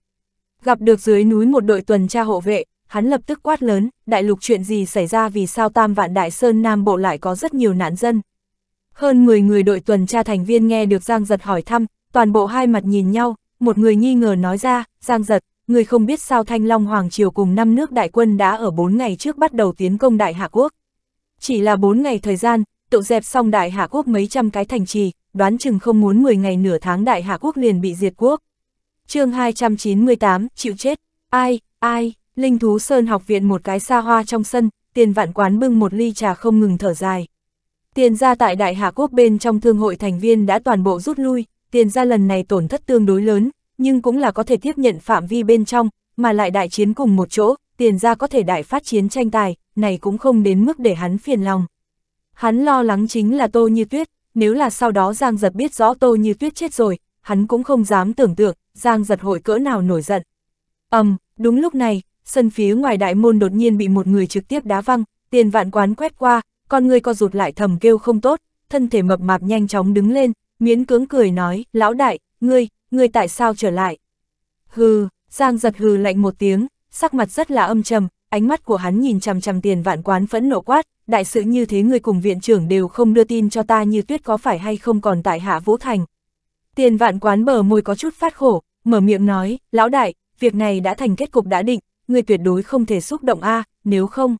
Gặp được dưới núi một đội tuần tra hộ vệ, hắn lập tức quát lớn, đại lục chuyện gì xảy ra vì sao Tam Vạn Đại Sơn Nam Bộ lại có rất nhiều nạn dân. Hơn 10 người đội tuần tra thành viên nghe được Giang Giật hỏi thăm, toàn bộ hai mặt nhìn nhau, một người nghi ngờ nói ra, Giang Giật, người không biết sao Thanh Long Hoàng Triều cùng năm nước đại quân đã ở 4 ngày trước bắt đầu tiến công Đại Hạ Quốc. Chỉ là 4 ngày thời gian, tụ dẹp xong Đại Hạ Quốc mấy trăm cái thành trì, đoán chừng không muốn 10 ngày nửa tháng đại hạ quốc liền bị diệt quốc. chương 298, chịu chết, ai, ai, linh thú sơn học viện một cái xa hoa trong sân, tiền vạn quán bưng một ly trà không ngừng thở dài. Tiền ra tại đại hạ quốc bên trong thương hội thành viên đã toàn bộ rút lui, tiền ra lần này tổn thất tương đối lớn, nhưng cũng là có thể tiếp nhận phạm vi bên trong, mà lại đại chiến cùng một chỗ, tiền ra có thể đại phát chiến tranh tài, này cũng không đến mức để hắn phiền lòng. Hắn lo lắng chính là Tô Như Tuyết, nếu là sau đó Giang Giật biết rõ Tô Như Tuyết chết rồi, hắn cũng không dám tưởng tượng, Giang Giật hội cỡ nào nổi giận. ầm, um, đúng lúc này, sân phía ngoài đại môn đột nhiên bị một người trực tiếp đá văng, tiền vạn quán quét qua, con người co rụt lại thầm kêu không tốt, thân thể mập mạp nhanh chóng đứng lên, miến cưỡng cười nói, lão đại, ngươi, ngươi tại sao trở lại? Hừ, Giang Giật hừ lạnh một tiếng, sắc mặt rất là âm trầm, ánh mắt của hắn nhìn chằm chằm tiền vạn quán phẫn nộ quát, đại sự như thế người cùng viện trưởng đều không đưa tin cho ta như tuyết có phải hay không còn tại hạ Vũ Thành. Tiền vạn quán bờ môi có chút phát khổ, mở miệng nói, lão đại, việc này đã thành kết cục đã định, người tuyệt đối không thể xúc động a à, nếu không.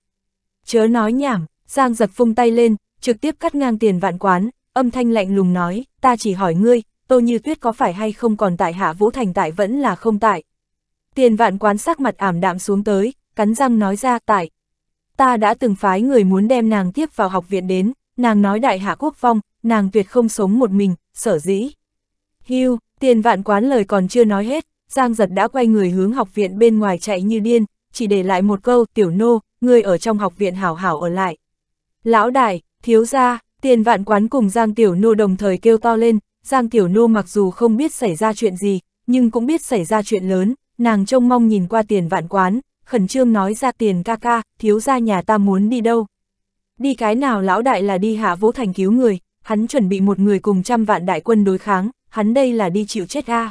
Chớ nói nhảm, Giang giật phung tay lên, trực tiếp cắt ngang tiền vạn quán, âm thanh lạnh lùng nói, ta chỉ hỏi ngươi, tô như tuyết có phải hay không còn tại hạ Vũ Thành tại vẫn là không tại. Tiền vạn quán sắc mặt ảm đạm xuống tới, cắn răng nói ra tại, ta đã từng phái người muốn đem nàng tiếp vào học viện đến, nàng nói đại hạ quốc phong, nàng tuyệt không sống một mình, sở dĩ. Hưu, tiền vạn quán lời còn chưa nói hết, Giang giật đã quay người hướng học viện bên ngoài chạy như điên, chỉ để lại một câu tiểu nô, người ở trong học viện hảo hảo ở lại. Lão đại, thiếu gia, tiền vạn quán cùng Giang tiểu nô đồng thời kêu to lên, Giang tiểu nô mặc dù không biết xảy ra chuyện gì, nhưng cũng biết xảy ra chuyện lớn, nàng trông mong nhìn qua tiền vạn quán, khẩn trương nói ra tiền ca ca, thiếu ra nhà ta muốn đi đâu. Đi cái nào lão đại là đi hạ vũ thành cứu người, hắn chuẩn bị một người cùng trăm vạn đại quân đối kháng, hắn đây là đi chịu chết a.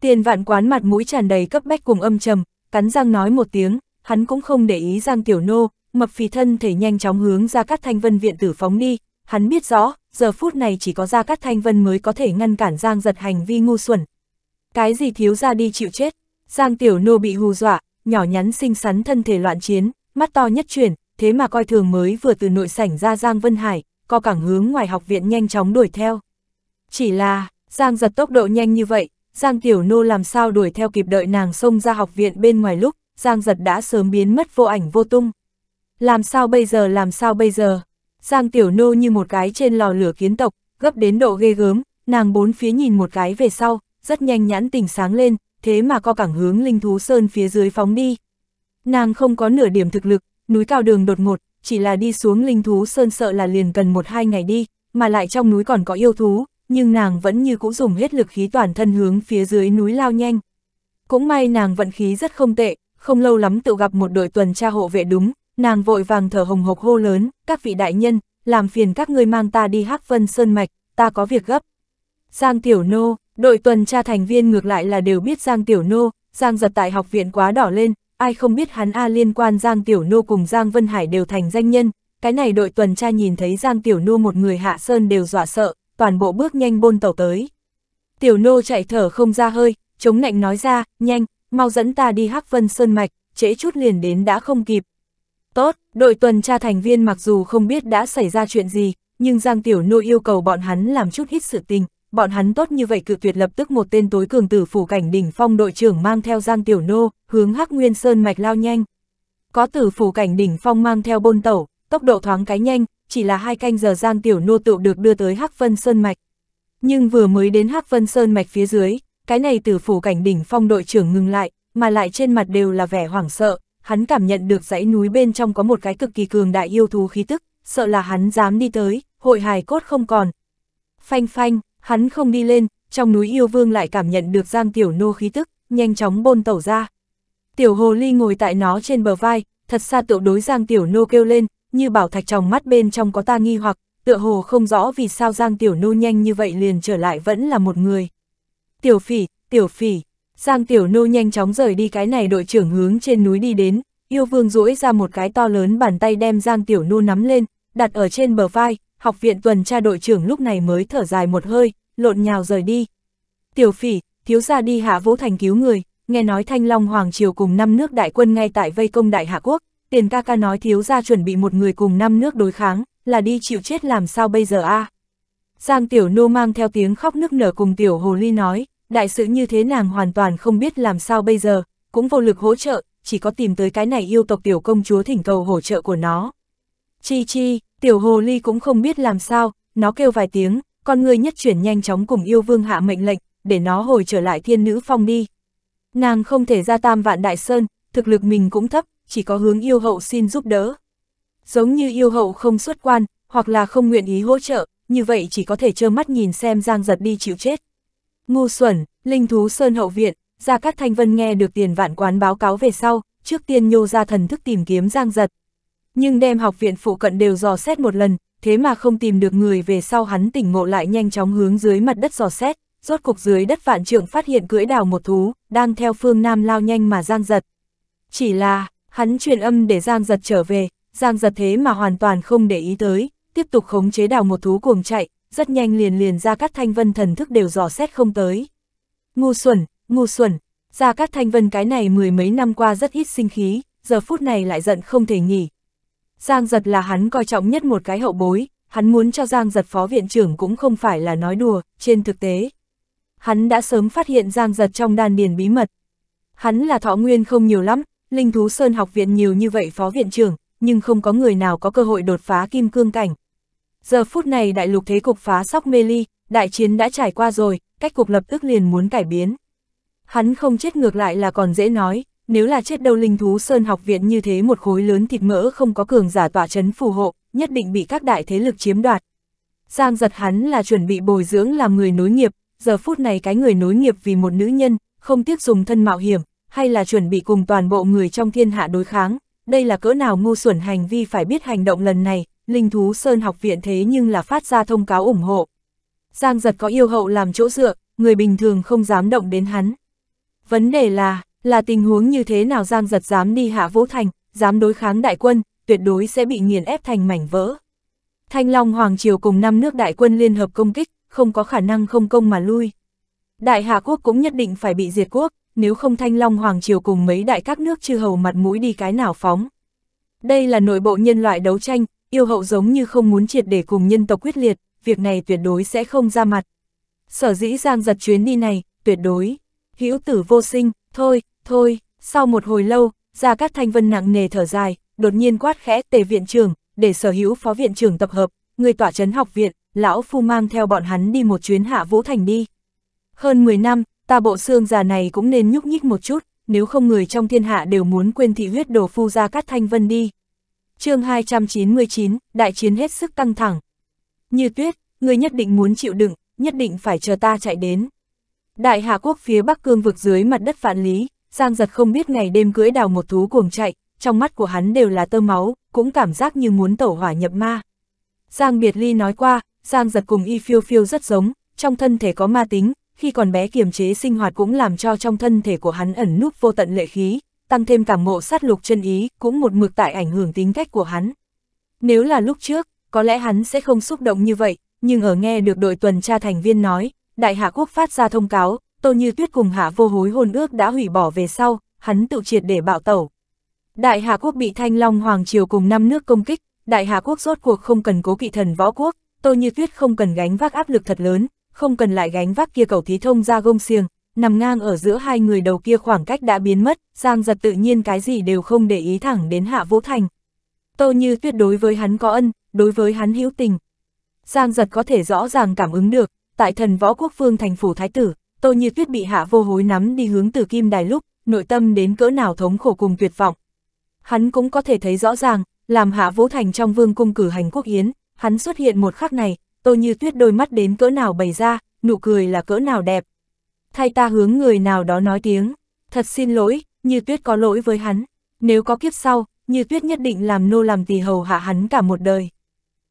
Tiền vạn quán mặt mũi tràn đầy cấp bách cùng âm trầm, cắn răng nói một tiếng, hắn cũng không để ý Giang Tiểu Nô, mập phì thân thể nhanh chóng hướng ra các thanh vân viện tử phóng đi, hắn biết rõ, giờ phút này chỉ có ra các thanh vân mới có thể ngăn cản Giang giật hành vi ngu xuẩn. Cái gì thiếu ra đi chịu chết, Giang Tiểu Nô bị hù dọa, nhỏ nhắn xinh xắn thân thể loạn chiến, mắt to nhất chuyển, thế mà coi thường mới vừa từ nội sảnh ra Giang Vân Hải, co cảng hướng ngoài học viện nhanh chóng đuổi theo. Chỉ là, Giang giật tốc độ nhanh như vậy, Giang Tiểu Nô làm sao đuổi theo kịp đợi nàng xông ra học viện bên ngoài lúc, Giang giật đã sớm biến mất vô ảnh vô tung. Làm sao bây giờ làm sao bây giờ? Giang Tiểu Nô như một cái trên lò lửa kiến tộc, gấp đến độ ghê gớm, nàng bốn phía nhìn một cái về sau, rất nhanh nhãn tình sáng lên, thế mà co cẳng hướng linh thú sơn phía dưới phóng đi. Nàng không có nửa điểm thực lực, núi cao đường đột ngột, chỉ là đi xuống linh thú sơn sợ là liền cần một hai ngày đi, mà lại trong núi còn có yêu thú, nhưng nàng vẫn như cũ dùng hết lực khí toàn thân hướng phía dưới núi lao nhanh. Cũng may nàng vận khí rất không tệ, không lâu lắm tự gặp một đội tuần tra hộ vệ đúng, nàng vội vàng thở hồng hộc hô lớn, các vị đại nhân, làm phiền các ngươi mang ta đi hắc vân sơn mạch, ta có việc gấp, Giang Tiểu Nô, đội tuần tra thành viên ngược lại là đều biết Giang Tiểu Nô, Giang giật tại học viện quá đỏ lên, ai không biết hắn A liên quan Giang Tiểu Nô cùng Giang Vân Hải đều thành danh nhân, cái này đội tuần tra nhìn thấy Giang Tiểu Nô một người hạ sơn đều dọa sợ, toàn bộ bước nhanh bôn tàu tới. Tiểu Nô chạy thở không ra hơi, chống nạnh nói ra, nhanh, mau dẫn ta đi Hắc Vân Sơn Mạch, trễ chút liền đến đã không kịp. Tốt, đội tuần tra thành viên mặc dù không biết đã xảy ra chuyện gì, nhưng Giang Tiểu Nô yêu cầu bọn hắn làm chút hít sự tình, bọn hắn tốt như vậy cự tuyệt lập tức một tên tối cường tử phủ cảnh đỉnh phong đội trưởng mang theo Giang Tiểu Nô, hướng Hắc Nguyên Sơn mạch lao nhanh. Có tử phủ cảnh đỉnh phong mang theo bôn tẩu, tốc độ thoáng cái nhanh, chỉ là hai canh giờ Giang Tiểu Nô tựu được đưa tới Hắc Vân Sơn mạch. Nhưng vừa mới đến Hắc Vân Sơn mạch phía dưới, cái này tử phủ cảnh đỉnh phong đội trưởng ngừng lại, mà lại trên mặt đều là vẻ hoảng sợ, hắn cảm nhận được dãy núi bên trong có một cái cực kỳ cường đại yêu thú khí tức, sợ là hắn dám đi tới, hội hài cốt không còn. Phanh phanh, Hắn không đi lên, trong núi yêu vương lại cảm nhận được Giang Tiểu Nô khí tức, nhanh chóng bôn tẩu ra. Tiểu hồ ly ngồi tại nó trên bờ vai, thật xa tựu đối Giang Tiểu Nô kêu lên, như bảo thạch trong mắt bên trong có ta nghi hoặc, tựa hồ không rõ vì sao Giang Tiểu Nô nhanh như vậy liền trở lại vẫn là một người. Tiểu phỉ, tiểu phỉ, Giang Tiểu Nô nhanh chóng rời đi cái này đội trưởng hướng trên núi đi đến, yêu vương duỗi ra một cái to lớn bàn tay đem Giang Tiểu Nô nắm lên, đặt ở trên bờ vai, học viện tuần tra đội trưởng lúc này mới thở dài một hơi, lộn nhào rời đi. Tiểu phỉ, thiếu gia đi hạ vũ thành cứu người, nghe nói thanh long hoàng triều cùng năm nước đại quân ngay tại vây công đại hạ quốc, tiền ca ca nói thiếu gia chuẩn bị một người cùng năm nước đối kháng, là đi chịu chết làm sao bây giờ a à? Giang tiểu nô mang theo tiếng khóc nước nở cùng tiểu hồ ly nói, đại sự như thế nàng hoàn toàn không biết làm sao bây giờ, cũng vô lực hỗ trợ, chỉ có tìm tới cái này yêu tộc tiểu công chúa thỉnh cầu hỗ trợ của nó. Chi chi, Tiểu hồ ly cũng không biết làm sao, nó kêu vài tiếng, con người nhất chuyển nhanh chóng cùng yêu vương hạ mệnh lệnh, để nó hồi trở lại thiên nữ phong đi. Nàng không thể ra tam vạn đại sơn, thực lực mình cũng thấp, chỉ có hướng yêu hậu xin giúp đỡ. Giống như yêu hậu không xuất quan, hoặc là không nguyện ý hỗ trợ, như vậy chỉ có thể trơ mắt nhìn xem giang giật đi chịu chết. Ngu xuẩn, linh thú sơn hậu viện, Gia các Thanh Vân nghe được tiền vạn quán báo cáo về sau, trước tiên nhô ra thần thức tìm kiếm giang giật, nhưng đem học viện phụ cận đều dò xét một lần, thế mà không tìm được người về sau hắn tỉnh ngộ lại nhanh chóng hướng dưới mặt đất dò xét, rốt cục dưới đất vạn trượng phát hiện cưỡi đào một thú, đang theo phương nam lao nhanh mà giang giật. Chỉ là, hắn truyền âm để giang giật trở về, giang giật thế mà hoàn toàn không để ý tới, tiếp tục khống chế đào một thú cuồng chạy, rất nhanh liền liền ra các thanh vân thần thức đều dò xét không tới. Ngu xuẩn, ngu xuẩn, ra các thanh vân cái này mười mấy năm qua rất ít sinh khí, giờ phút này lại giận không thể nghỉ, Giang giật là hắn coi trọng nhất một cái hậu bối, hắn muốn cho Giang giật phó viện trưởng cũng không phải là nói đùa, trên thực tế. Hắn đã sớm phát hiện Giang giật trong đan điền bí mật. Hắn là thọ nguyên không nhiều lắm, linh thú sơn học viện nhiều như vậy phó viện trưởng, nhưng không có người nào có cơ hội đột phá kim cương cảnh. Giờ phút này đại lục thế cục phá sóc mê ly, đại chiến đã trải qua rồi, cách cục lập tức liền muốn cải biến. Hắn không chết ngược lại là còn dễ nói, nếu là chết đâu linh thú Sơn học viện như thế một khối lớn thịt mỡ không có cường giả tỏa chấn phù hộ, nhất định bị các đại thế lực chiếm đoạt. Giang giật hắn là chuẩn bị bồi dưỡng làm người nối nghiệp, giờ phút này cái người nối nghiệp vì một nữ nhân, không tiếc dùng thân mạo hiểm, hay là chuẩn bị cùng toàn bộ người trong thiên hạ đối kháng, đây là cỡ nào ngu xuẩn hành vi phải biết hành động lần này, linh thú Sơn học viện thế nhưng là phát ra thông cáo ủng hộ. Giang giật có yêu hậu làm chỗ dựa, người bình thường không dám động đến hắn. Vấn đề là, là tình huống như thế nào Giang giật dám đi hạ Vũ Thành, dám đối kháng đại quân, tuyệt đối sẽ bị nghiền ép thành mảnh vỡ. Thanh Long Hoàng Triều cùng năm nước đại quân liên hợp công kích, không có khả năng không công mà lui. Đại Hạ Quốc cũng nhất định phải bị diệt quốc, nếu không Thanh Long Hoàng Triều cùng mấy đại các nước chư hầu mặt mũi đi cái nào phóng. Đây là nội bộ nhân loại đấu tranh, yêu hậu giống như không muốn triệt để cùng nhân tộc quyết liệt, việc này tuyệt đối sẽ không ra mặt. Sở dĩ Giang giật chuyến đi này, tuyệt đối, hữu tử vô sinh, thôi, Thôi, sau một hồi lâu, Gia Cát Thanh Vân nặng nề thở dài, đột nhiên quát khẽ tề viện trưởng, để sở hữu phó viện trưởng tập hợp, người tỏa chấn học viện, lão phu mang theo bọn hắn đi một chuyến hạ vũ thành đi. Hơn 10 năm, ta bộ xương già này cũng nên nhúc nhích một chút, nếu không người trong thiên hạ đều muốn quên thị huyết đồ phu ra Cát Thanh Vân đi. chương 299, đại chiến hết sức căng thẳng. Như tuyết, người nhất định muốn chịu đựng, nhất định phải chờ ta chạy đến. Đại Hạ Quốc phía Bắc Cương vực dưới mặt đất vạn lý, Giang giật không biết ngày đêm cưỡi đào một thú cuồng chạy, trong mắt của hắn đều là tơ máu, cũng cảm giác như muốn tẩu hỏa nhập ma. Giang Biệt Ly nói qua, Giang giật cùng y phiêu phiêu rất giống, trong thân thể có ma tính, khi còn bé kiềm chế sinh hoạt cũng làm cho trong thân thể của hắn ẩn núp vô tận lệ khí, tăng thêm cảm mộ sát lục chân ý, cũng một mực tại ảnh hưởng tính cách của hắn. Nếu là lúc trước, có lẽ hắn sẽ không xúc động như vậy, nhưng ở nghe được đội tuần tra thành viên nói, Đại Hạ Quốc phát ra thông cáo, Tô Như Tuyết cùng Hạ Vô Hối hôn ước đã hủy bỏ về sau, hắn tự triệt để bạo tẩu. Đại Hạ Quốc bị Thanh Long Hoàng Triều cùng năm nước công kích, Đại Hạ Quốc rốt cuộc không cần cố kỵ thần võ quốc, Tô Như Tuyết không cần gánh vác áp lực thật lớn, không cần lại gánh vác kia cầu thí thông ra gông xiềng, nằm ngang ở giữa hai người đầu kia khoảng cách đã biến mất, Giang giật tự nhiên cái gì đều không để ý thẳng đến Hạ Vũ Thành. Tô Như Tuyết đối với hắn có ân, đối với hắn hữu tình. Giang giật có thể rõ ràng cảm ứng được, tại thần võ quốc phương thành phủ thái tử, Tô Như Tuyết bị hạ vô hối nắm đi hướng từ kim đài lúc, nội tâm đến cỡ nào thống khổ cùng tuyệt vọng. Hắn cũng có thể thấy rõ ràng, làm hạ vũ thành trong vương cung cử hành quốc yến, hắn xuất hiện một khắc này, Tô Như Tuyết đôi mắt đến cỡ nào bày ra, nụ cười là cỡ nào đẹp. Thay ta hướng người nào đó nói tiếng, thật xin lỗi, Như Tuyết có lỗi với hắn, nếu có kiếp sau, Như Tuyết nhất định làm nô làm tỳ hầu hạ hắn cả một đời.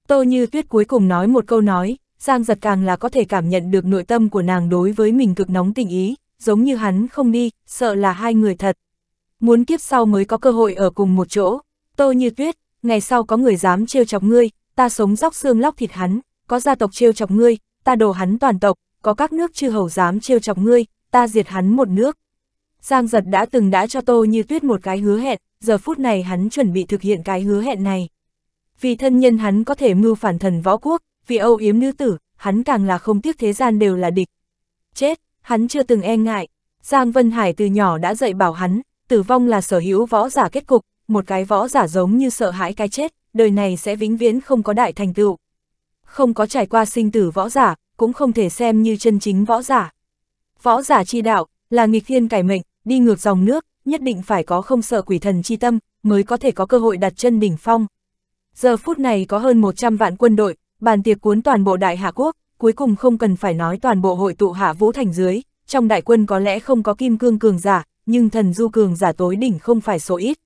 Tô Như Tuyết cuối cùng nói một câu nói, Giang giật càng là có thể cảm nhận được nội tâm của nàng đối với mình cực nóng tình ý, giống như hắn không đi, sợ là hai người thật. Muốn kiếp sau mới có cơ hội ở cùng một chỗ, tô như tuyết, ngày sau có người dám trêu chọc ngươi, ta sống róc xương lóc thịt hắn, có gia tộc trêu chọc ngươi, ta đồ hắn toàn tộc, có các nước chư hầu dám trêu chọc ngươi, ta diệt hắn một nước. Giang giật đã từng đã cho tô như tuyết một cái hứa hẹn, giờ phút này hắn chuẩn bị thực hiện cái hứa hẹn này. Vì thân nhân hắn có thể mưu phản thần võ quốc, vì âu yếm nữ tử, hắn càng là không tiếc thế gian đều là địch. Chết, hắn chưa từng e ngại. Giang Vân Hải từ nhỏ đã dạy bảo hắn, tử vong là sở hữu võ giả kết cục, một cái võ giả giống như sợ hãi cái chết, đời này sẽ vĩnh viễn không có đại thành tựu. Không có trải qua sinh tử võ giả, cũng không thể xem như chân chính võ giả. Võ giả chi đạo, là nghịch thiên cải mệnh, đi ngược dòng nước, nhất định phải có không sợ quỷ thần chi tâm, mới có thể có cơ hội đặt chân đỉnh phong. Giờ phút này có hơn 100 vạn quân đội, Bàn tiệc cuốn toàn bộ đại hạ quốc, cuối cùng không cần phải nói toàn bộ hội tụ hạ vũ thành dưới, trong đại quân có lẽ không có kim cương cường giả, nhưng thần du cường giả tối đỉnh không phải số ít.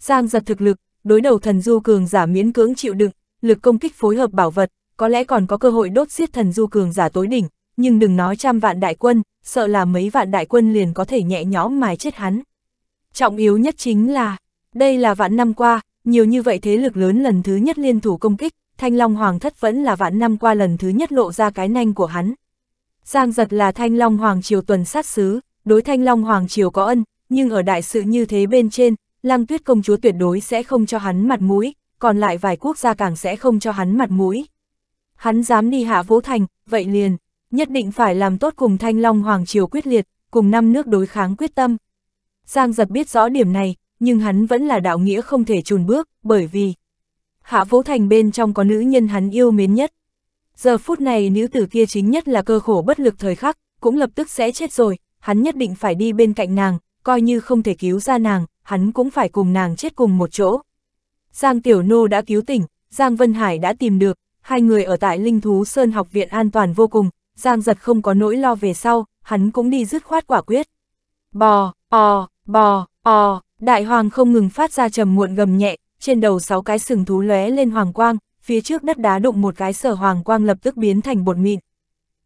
Giang giật thực lực, đối đầu thần du cường giả miễn cưỡng chịu đựng, lực công kích phối hợp bảo vật, có lẽ còn có cơ hội đốt giết thần du cường giả tối đỉnh, nhưng đừng nói trăm vạn đại quân, sợ là mấy vạn đại quân liền có thể nhẹ nhõm mài chết hắn. Trọng yếu nhất chính là, đây là vạn năm qua, nhiều như vậy thế lực lớn lần thứ nhất liên thủ công kích, Thanh Long Hoàng thất vẫn là vạn năm qua lần thứ nhất lộ ra cái nanh của hắn. Giang giật là Thanh Long Hoàng triều tuần sát xứ, đối Thanh Long Hoàng triều có ân, nhưng ở đại sự như thế bên trên, Lăng Tuyết công chúa tuyệt đối sẽ không cho hắn mặt mũi, còn lại vài quốc gia càng sẽ không cho hắn mặt mũi. Hắn dám đi hạ Vũ Thành, vậy liền, nhất định phải làm tốt cùng Thanh Long Hoàng triều quyết liệt, cùng năm nước đối kháng quyết tâm. Giang giật biết rõ điểm này, nhưng hắn vẫn là đạo nghĩa không thể chùn bước, bởi vì Hạ Vũ Thành bên trong có nữ nhân hắn yêu mến nhất. Giờ phút này nữ tử kia chính nhất là cơ khổ bất lực thời khắc, cũng lập tức sẽ chết rồi, hắn nhất định phải đi bên cạnh nàng, coi như không thể cứu ra nàng, hắn cũng phải cùng nàng chết cùng một chỗ. Giang Tiểu Nô đã cứu tỉnh, Giang Vân Hải đã tìm được, hai người ở tại Linh Thú Sơn học viện an toàn vô cùng, Giang giật không có nỗi lo về sau, hắn cũng đi dứt khoát quả quyết. Bò, bò, bò, bò, đại hoàng không ngừng phát ra trầm muộn gầm nhẹ, trên đầu sáu cái sừng thú lóe lên hoàng quang, phía trước đất đá đụng một cái sở hoàng quang lập tức biến thành bột mịn.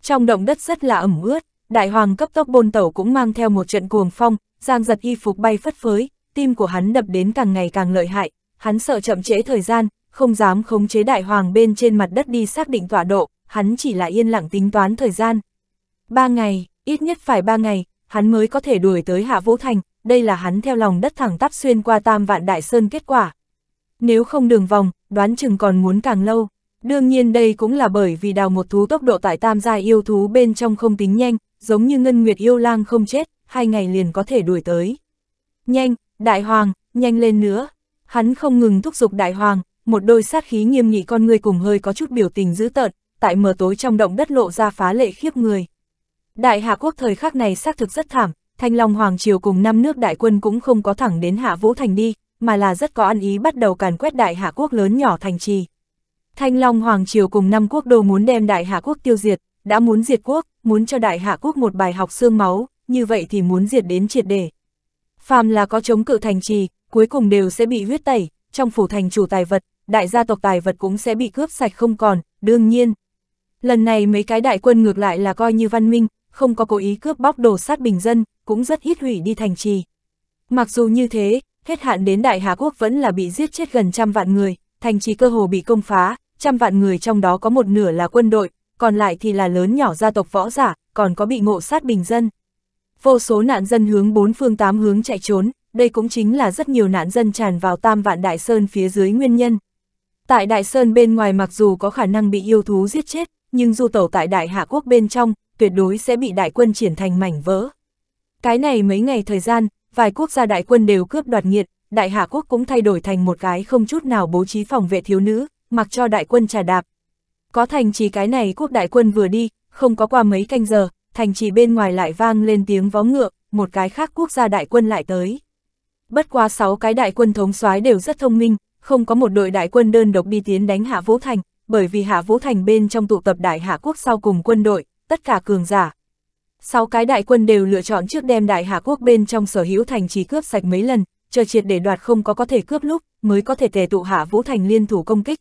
Trong động đất rất là ẩm ướt, đại hoàng cấp tốc bôn tẩu cũng mang theo một trận cuồng phong, giang giật y phục bay phất phới, tim của hắn đập đến càng ngày càng lợi hại, hắn sợ chậm trễ thời gian, không dám khống chế đại hoàng bên trên mặt đất đi xác định tọa độ, hắn chỉ là yên lặng tính toán thời gian. Ba ngày, ít nhất phải ba ngày, hắn mới có thể đuổi tới Hạ Vũ Thành, đây là hắn theo lòng đất thẳng tắp xuyên qua tam vạn đại sơn kết quả, nếu không đường vòng, đoán chừng còn muốn càng lâu. Đương nhiên đây cũng là bởi vì đào một thú tốc độ tại tam gia yêu thú bên trong không tính nhanh, giống như ngân nguyệt yêu lang không chết, hai ngày liền có thể đuổi tới. Nhanh, đại hoàng, nhanh lên nữa. Hắn không ngừng thúc giục đại hoàng, một đôi sát khí nghiêm nghị con người cùng hơi có chút biểu tình dữ tợn, tại mờ tối trong động đất lộ ra phá lệ khiếp người. Đại Hạ Quốc thời khắc này xác thực rất thảm, Thanh Long Hoàng Triều cùng năm nước đại quân cũng không có thẳng đến Hạ Vũ Thành đi, mà là rất có ăn ý bắt đầu càn quét đại hạ quốc lớn nhỏ thành trì. Thanh Long Hoàng Triều cùng năm quốc đồ muốn đem đại hạ quốc tiêu diệt, đã muốn diệt quốc, muốn cho đại hạ quốc một bài học xương máu, như vậy thì muốn diệt đến triệt để. Phàm là có chống cự thành trì, cuối cùng đều sẽ bị huyết tẩy, trong phủ thành chủ tài vật, đại gia tộc tài vật cũng sẽ bị cướp sạch không còn, đương nhiên. Lần này mấy cái đại quân ngược lại là coi như văn minh, không có cố ý cướp bóc đồ sát bình dân, cũng rất hít hủy đi thành trì. Mặc dù như thế, hết hạn đến Đại Hà Quốc vẫn là bị giết chết gần trăm vạn người, thành trì cơ hồ bị công phá, trăm vạn người trong đó có một nửa là quân đội, còn lại thì là lớn nhỏ gia tộc võ giả, còn có bị ngộ sát bình dân. Vô số nạn dân hướng bốn phương tám hướng chạy trốn, đây cũng chính là rất nhiều nạn dân tràn vào tam vạn Đại Sơn phía dưới nguyên nhân. Tại Đại Sơn bên ngoài mặc dù có khả năng bị yêu thú giết chết, nhưng du tẩu tại Đại Hạ Quốc bên trong, tuyệt đối sẽ bị đại quân triển thành mảnh vỡ. Cái này mấy ngày thời gian, vài quốc gia đại quân đều cướp đoạt nghiệt, đại hạ quốc cũng thay đổi thành một cái không chút nào bố trí phòng vệ thiếu nữ, mặc cho đại quân trà đạp. Có thành trì cái này quốc đại quân vừa đi, không có qua mấy canh giờ, thành trì bên ngoài lại vang lên tiếng vó ngựa, một cái khác quốc gia đại quân lại tới. Bất quá sáu cái đại quân thống soái đều rất thông minh, không có một đội đại quân đơn độc đi tiến đánh Hạ Vũ Thành, bởi vì Hạ Vũ Thành bên trong tụ tập đại hạ quốc sau cùng quân đội, tất cả cường giả, sáu cái đại quân đều lựa chọn trước đem đại hạ quốc bên trong sở hữu thành trì cướp sạch mấy lần, chờ triệt để đoạt không có có thể cướp lúc, mới có thể tề tụ hạ vũ thành liên thủ công kích.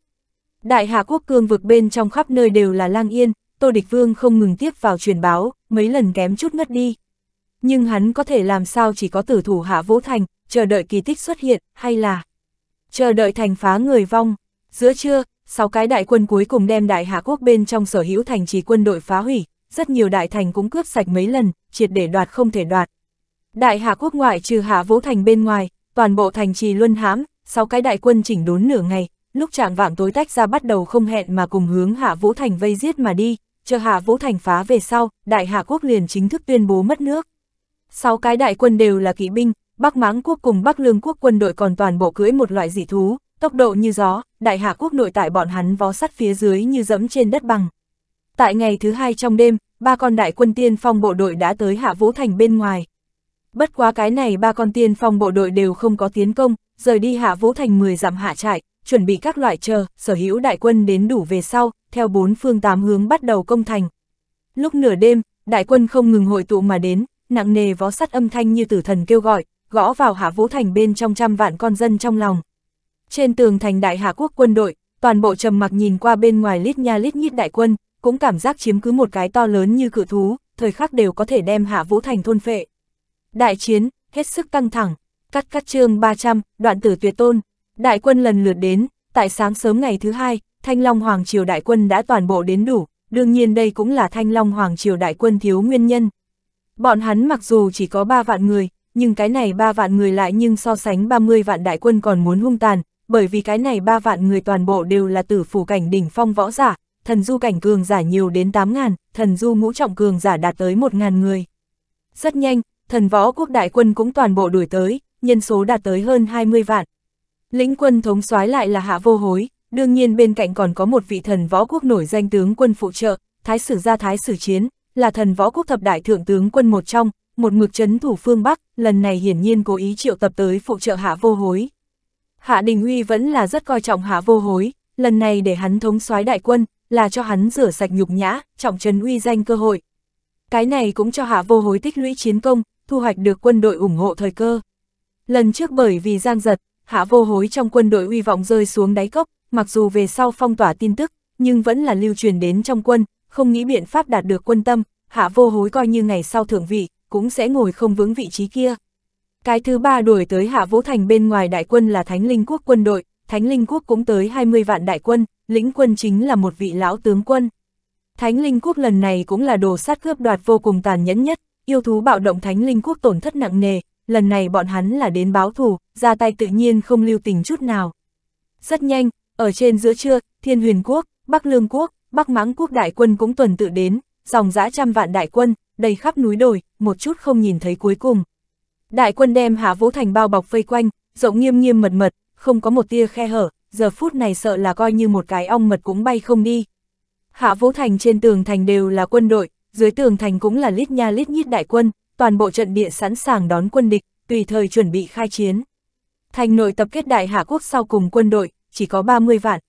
Đại hạ quốc cương vực bên trong khắp nơi đều là lang yên, Tô Địch Vương không ngừng tiếp vào truyền báo, mấy lần kém chút ngất đi. Nhưng hắn có thể làm sao chỉ có tử thủ hạ vũ thành, chờ đợi kỳ tích xuất hiện, hay là chờ đợi thành phá người vong. Giữa trưa, sáu cái đại quân cuối cùng đem đại hạ quốc bên trong sở hữu thành trì quân đội phá hủy, rất nhiều đại thành cũng cướp sạch mấy lần, triệt để đoạt không thể đoạt. Đại hạ quốc ngoại trừ hạ vũ thành bên ngoài, toàn bộ thành trì luân hãm, sau cái đại quân chỉnh đốn nửa ngày, lúc trạng vạng tối tách ra bắt đầu không hẹn mà cùng hướng hạ vũ thành vây giết mà đi, chờ hạ vũ thành phá về sau, đại hạ quốc liền chính thức tuyên bố mất nước. Sáu cái đại quân đều là kỵ binh, Bắc Mãng quốc cùng Bắc Lương quốc quân đội còn toàn bộ cưỡi một loại dị thú, tốc độ như gió, đại hạ quốc nội tại bọn hắn vó sắt phía dưới như dẫm trên đất bằng. Tại ngày thứ hai trong đêm, ba con đại quân tiên phong bộ đội đã tới Hạ Vũ Thành bên ngoài. Bất quá cái này ba con tiên phong bộ đội đều không có tiến công, rời đi Hạ Vũ Thành 10 dặm hạ trại, chuẩn bị các loại chờ, sở hữu đại quân đến đủ về sau, theo bốn phương tám hướng bắt đầu công thành. Lúc nửa đêm, đại quân không ngừng hội tụ mà đến, nặng nề vó sắt âm thanh như tử thần kêu gọi, gõ vào Hạ Vũ Thành bên trong trăm vạn con dân trong lòng. Trên tường thành đại hạ quốc quân đội, toàn bộ trầm mặc nhìn qua bên ngoài lít nha lít nhít đại quân, cũng cảm giác chiếm cứ một cái to lớn như cự thú, thời khắc đều có thể đem Hạ Vũ Thành thôn phệ. Đại chiến, hết sức căng thẳng, cắt cắt chương 300, đoạn tử tuyệt tôn, đại quân lần lượt đến, tại sáng sớm ngày thứ hai, Thanh Long Hoàng Triều đại quân đã toàn bộ đến đủ, đương nhiên đây cũng là Thanh Long Hoàng Triều đại quân thiếu nguyên nhân. Bọn hắn mặc dù chỉ có 3 vạn người, nhưng cái này 3 vạn người lại nhưng so sánh 30 vạn đại quân còn muốn hung tàn, bởi vì cái này 3 vạn người toàn bộ đều là tử phủ cảnh đỉnh phong võ giả, thần du cảnh cường giả nhiều đến 8.000, thần du ngũ trọng cường giả đạt tới 1.000 người. Rất nhanh, thần võ quốc đại quân cũng toàn bộ đuổi tới, nhân số đạt tới hơn 20 vạn. Lĩnh quân thống soái lại là hạ vô hối, đương nhiên bên cạnh còn có một vị thần võ quốc nổi danh tướng quân phụ trợ, thái sử gia thái sử chiến, là thần võ quốc thập đại thượng tướng quân một trong, một mực chấn thủ phương Bắc, lần này hiển nhiên cố ý triệu tập tới phụ trợ hạ vô hối. Hạ Đình Huy vẫn là rất coi trọng hạ vô hối, lần này để hắn thống soái đại quân, là cho hắn rửa sạch nhục nhã, trọng trấn uy danh cơ hội. Cái này cũng cho hạ vô hối tích lũy chiến công, thu hoạch được quân đội ủng hộ thời cơ. Lần trước bởi vì gian giật, hạ vô hối trong quân đội uy vọng rơi xuống đáy cốc, mặc dù về sau phong tỏa tin tức, nhưng vẫn là lưu truyền đến trong quân, không nghĩ biện pháp đạt được quân tâm, hạ vô hối coi như ngày sau thượng vị, cũng sẽ ngồi không vững vị trí kia. Cái thứ ba đuổi tới hạ vũ thành bên ngoài đại quân là Thánh Linh Quốc quân đội, Thánh Linh Quốc cũng tới 20 vạn đại quân lĩnh quân chính là một vị lão tướng quân. Thánh Linh Quốc lần này cũng là đồ sát cướp đoạt vô cùng tàn nhẫn nhất, yêu thú bạo động Thánh Linh Quốc tổn thất nặng nề, lần này bọn hắn là đến báo thù, ra tay tự nhiên không lưu tình chút nào. Rất nhanh, ở trên giữa trưa, Thiên Huyền Quốc, Bắc Lương Quốc, Bắc Mãng Quốc đại quân cũng tuần tự đến, dòng dã trăm vạn đại quân, đầy khắp núi đồi, một chút không nhìn thấy cuối cùng. Đại quân đem Hạ Vũ Thành bao bọc vây quanh, rộng nghiêm nghiêm mật mật, không có một tia khe hở, giờ phút này sợ là coi như một cái ong mật cũng bay không đi. Hạ Vũ Thành trên tường thành đều là quân đội, dưới tường thành cũng là lít nha lít nhít đại quân, toàn bộ trận địa sẵn sàng đón quân địch, tùy thời chuẩn bị khai chiến. Thành nội tập kết đại hạ quốc sau cùng quân đội, chỉ có 30 vạn.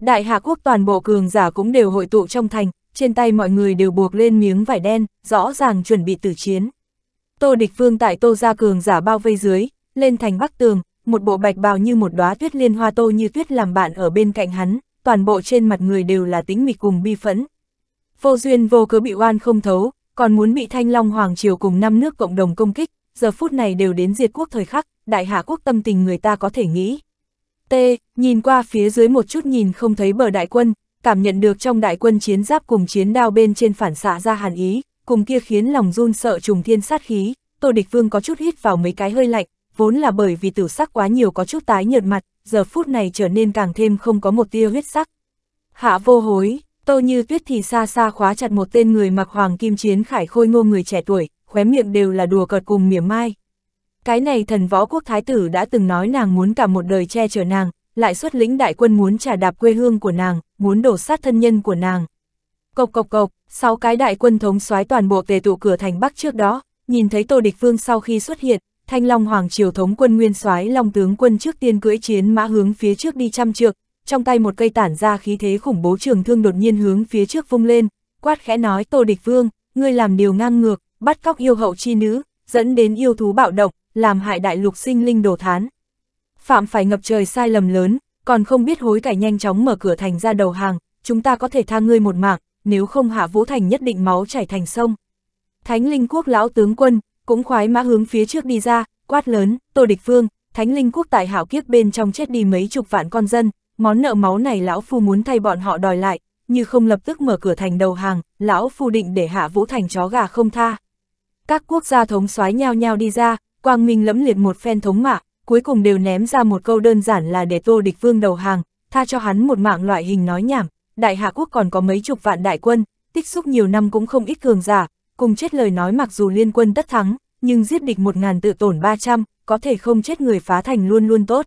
Đại hạ quốc toàn bộ cường giả cũng đều hội tụ trong thành, trên tay mọi người đều buộc lên miếng vải đen, rõ ràng chuẩn bị tử chiến. Tô địch vương tại tô gia cường giả bao vây dưới, lên thành bắc tường, một bộ bạch bào như một đóa tuyết liên hoa tô như tuyết làm bạn ở bên cạnh hắn, toàn bộ trên mặt người đều là tính mịch cùng bi phẫn. Vô duyên vô cớ bị oan không thấu, còn muốn bị thanh long hoàng triều cùng năm nước cộng đồng công kích, giờ phút này đều đến diệt quốc thời khắc, đại hạ quốc tâm tình người ta có thể nghĩ. T, nhìn qua phía dưới một chút nhìn không thấy bờ đại quân, cảm nhận được trong đại quân chiến giáp cùng chiến đao bên trên phản xạ ra hàn ý, cùng kia khiến lòng run sợ trùng thiên sát khí, Tô Địch Vương có chút hít vào mấy cái hơi lạnh, vốn là bởi vì tử sắc quá nhiều có chút tái nhợt mặt, giờ phút này trở nên càng thêm không có một tia huyết sắc. Hạ vô hối, tô như tuyết thì xa xa khóa chặt một tên người mặc hoàng kim chiến khải khôi ngô người trẻ tuổi, khóe miệng đều là đùa cợt cùng mỉa mai. Cái này thần võ quốc thái tử đã từng nói nàng muốn cả một đời che chở nàng, lại xuất lĩnh đại quân muốn trả đạp quê hương của nàng, muốn đổ sát thân nhân của nàng. Cộc cộc cộc, sáu cái đại quân thống soái toàn bộ tề tụ cửa thành Bắc trước đó, nhìn thấy Tô Địch Phương sau khi xuất hiện, Thanh Long Hoàng Triều thống quân Nguyên soái Long tướng quân trước tiên cưỡi chiến mã hướng phía trước đi trăm trượng, trong tay một cây tản ra khí thế khủng bố trường thương đột nhiên hướng phía trước vung lên, quát khẽ nói Tô Địch Vương, ngươi làm điều ngang ngược, bắt cóc yêu hậu chi nữ, dẫn đến yêu thú bạo động, làm hại đại lục sinh linh đổ thán. Phạm phải ngập trời sai lầm lớn, còn không biết hối cải nhanh chóng mở cửa thành ra đầu hàng, chúng ta có thể tha ngươi một mạng, nếu không hạ vũ thành nhất định máu chảy thành sông. Thánh linh quốc lão tướng quân, cũng khoái mã hướng phía trước đi ra, quát lớn, Tô Địch Phương, thánh linh quốc tại hảo kiếp bên trong chết đi mấy chục vạn con dân, món nợ máu này lão phu muốn thay bọn họ đòi lại, như không lập tức mở cửa thành đầu hàng, lão phu định để hạ vũ thành chó gà không tha. Các quốc gia thống soái nhao nhao đi ra, quang minh lẫm liệt một phen thống mạ, cuối cùng đều ném ra một câu đơn giản là để Tô Địch Vương đầu hàng, tha cho hắn một mạng loại hình nói nhảm, đại hạ quốc còn có mấy chục vạn đại quân, tích xúc nhiều năm cũng không ít cường giả, cùng chết lời nói mặc dù liên quân tất thắng, nhưng giết địch một ngàn tự tổn 300, có thể không chết người phá thành luôn luôn tốt.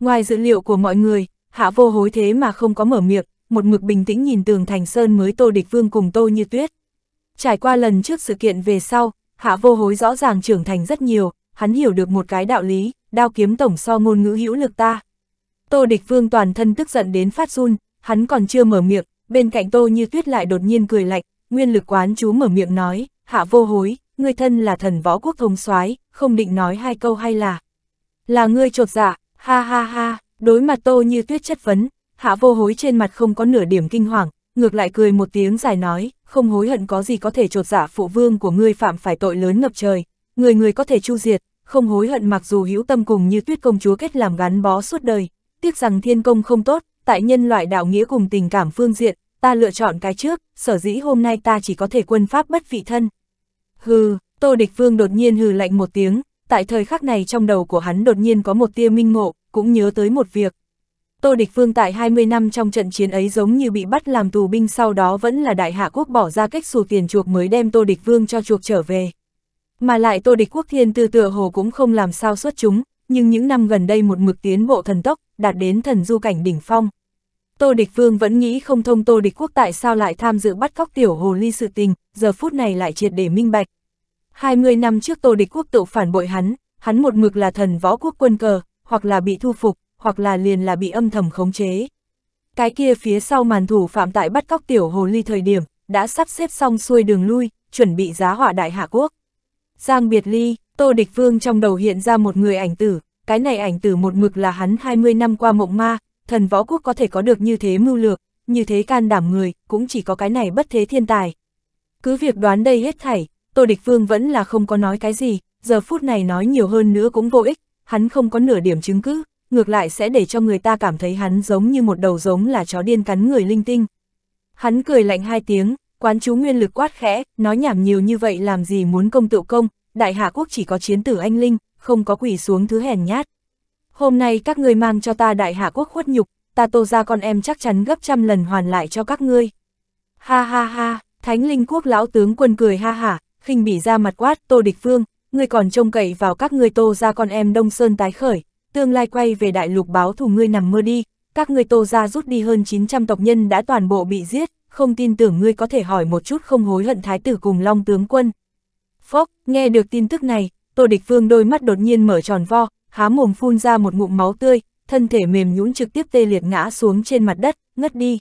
Ngoài dữ liệu của mọi người, hạ vô hối thế mà không có mở miệng, một mực bình tĩnh nhìn tường thành sơn mới tô địch vương cùng tô như tuyết. Trải qua lần trước sự kiện về sau, hạ vô hối rõ ràng trưởng thành rất nhiều, hắn hiểu được một cái đạo lý, đao kiếm tổng so ngôn ngữ hữu lực ta. Tô địch vương toàn thân tức giận đến phát run, hắn còn chưa mở miệng, bên cạnh tô như tuyết lại đột nhiên cười lạnh, nguyên lực quán chú mở miệng nói, hạ vô hối, ngươi thân là thần võ quốc thống soái không định nói hai câu hay là... Là ngươi trột dạ, ha ha ha, đối mặt tô như tuyết chất vấn, hạ vô hối trên mặt không có nửa điểm kinh hoàng, ngược lại cười một tiếng dài nói, không hối hận có gì có thể trột dạ phụ vương của ngươi phạm phải tội lớn ngập trời, người người có thể chu diệt, không hối hận mặc dù hữu tâm cùng như tuyết công chúa kết làm gắn bó suốt đời, tiếc rằng thiên công không tốt, tại nhân loại đạo nghĩa cùng tình cảm phương diện, ta lựa chọn cái trước, sở dĩ hôm nay ta chỉ có thể quân pháp bất vị thân. Hừ, Tô Địch Vương đột nhiên hừ lạnh một tiếng, tại thời khắc này trong đầu của hắn đột nhiên có một tia minh ngộ, cũng nhớ tới một việc. Tô Địch Vương tại 20 năm trong trận chiến ấy giống như bị bắt làm tù binh sau đó vẫn là đại hạ quốc bỏ ra cách xù tiền chuộc mới đem Tô Địch Vương cho chuộc trở về. Mà lại Tô Địch Quốc Thiên tư tựa hồ cũng không làm sao xuất chúng, nhưng những năm gần đây một mực tiến bộ thần tốc, đạt đến thần du cảnh đỉnh phong. Tô Địch Vương vẫn nghĩ không thông Tô Địch Quốc tại sao lại tham dự bắt cóc tiểu hồ ly sự tình, giờ phút này lại triệt để minh bạch. 20 năm trước Tô Địch Quốc tự phản bội hắn, hắn một mực là thần võ quốc quân cờ, hoặc là bị thu phục, hoặc là liền là bị âm thầm khống chế. Cái kia phía sau màn thủ phạm tại bắt cóc tiểu hồ ly thời điểm, đã sắp xếp xong xuôi đường lui, chuẩn bị giá họa đại hạ quốc. Giang Biệt Ly, Tô Địch Vương trong đầu hiện ra một người ảnh tử, cái này ảnh tử một mực là hắn 20 năm qua mộng ma, thần võ quốc có thể có được như thế mưu lược, như thế can đảm người, cũng chỉ có cái này bất thế thiên tài. Cứ việc đoán đây hết thảy, Tô Địch Vương vẫn là không có nói cái gì, giờ phút này nói nhiều hơn nữa cũng vô ích, hắn không có nửa điểm chứng cứ, ngược lại sẽ để cho người ta cảm thấy hắn giống như một đầu giống là chó điên cắn người linh tinh. Hắn cười lạnh hai tiếng, quán chú nguyên lực quát khẽ, nói nhảm nhiều như vậy làm gì muốn công tự công, đại hạ quốc chỉ có chiến tử anh linh, không có quỷ xuống thứ hèn nhát, hôm nay các ngươi mang cho ta đại hạ quốc khuất nhục, ta tô ra con em chắc chắn gấp trăm lần hoàn lại cho các ngươi. Ha ha ha, thánh linh quốc lão tướng quân cười ha hả, khinh bỉ ra mặt quát tô địch phương, ngươi còn trông cậy vào các ngươi tô ra con em đông sơn tái khởi, tương lai quay về đại lục báo thù ngươi nằm mơ đi, các ngươi tô ra rút đi hơn 900 tộc nhân đã toàn bộ bị giết, không tin tưởng ngươi có thể hỏi một chút không hối hận thái tử cùng long tướng quân. Phốc, nghe được tin tức này, tô địch phương đôi mắt đột nhiên mở tròn vo, há mồm phun ra một ngụm máu tươi, thân thể mềm nhũn trực tiếp tê liệt ngã xuống trên mặt đất, ngất đi.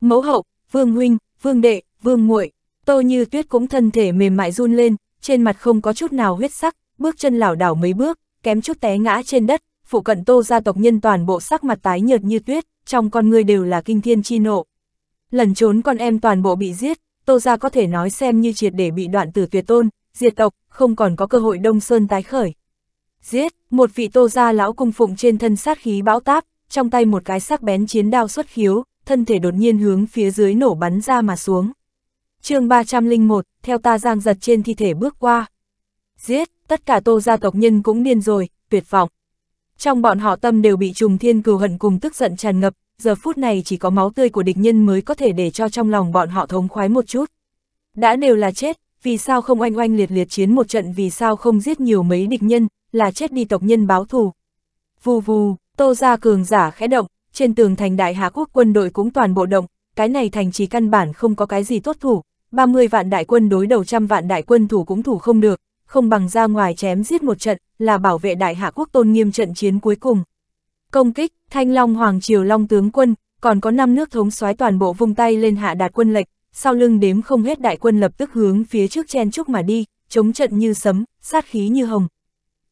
Mẫu hậu, vương huynh, vương đệ, vương muội tô như tuyết cũng thân thể mềm mại run lên, trên mặt không có chút nào huyết sắc, bước chân lảo đảo mấy bước, kém chút té ngã trên đất, phụ cận tô gia tộc nhân toàn bộ sắc mặt tái nhợt như tuyết, trong con người đều là kinh thiên chi nộ. Lần trốn con em toàn bộ bị giết, tô gia có thể nói xem như triệt để bị đoạn tử tuyệt tôn, diệt tộc, không còn có cơ hội đông sơn tái khởi. Giết, một vị tô gia lão cung phụng trên thân sát khí bão táp, trong tay một cái sắc bén chiến đao xuất khiếu, thân thể đột nhiên hướng phía dưới nổ bắn ra mà xuống. chương 301, theo ta giang giật trên thi thể bước qua. Giết, tất cả tô gia tộc nhân cũng điên rồi, tuyệt vọng. Trong bọn họ tâm đều bị trùng thiên cừu hận cùng tức giận tràn ngập, giờ phút này chỉ có máu tươi của địch nhân mới có thể để cho trong lòng bọn họ thống khoái một chút. Đã đều là chết, vì sao không oanh oanh liệt liệt chiến một trận vì sao không giết nhiều mấy địch nhân, là chết đi tộc nhân báo thù. Vù vù, tô ra cường giả khẽ động, trên tường thành đại hạ quốc quân đội cũng toàn bộ động, cái này thành trì căn bản không có cái gì tốt thủ, 30 vạn đại quân đối đầu trăm vạn đại quân thủ cũng thủ không được, không bằng ra ngoài chém giết một trận, là bảo vệ đại hạ quốc tôn nghiêm trận chiến cuối cùng. Công kích, Thanh Long Hoàng Triều Long tướng quân, còn có năm nước thống soái toàn bộ vung tay lên hạ đạt quân lệch, sau lưng đếm không hết đại quân lập tức hướng phía trước chen trúc mà đi, chống trận như sấm, sát khí như hồng,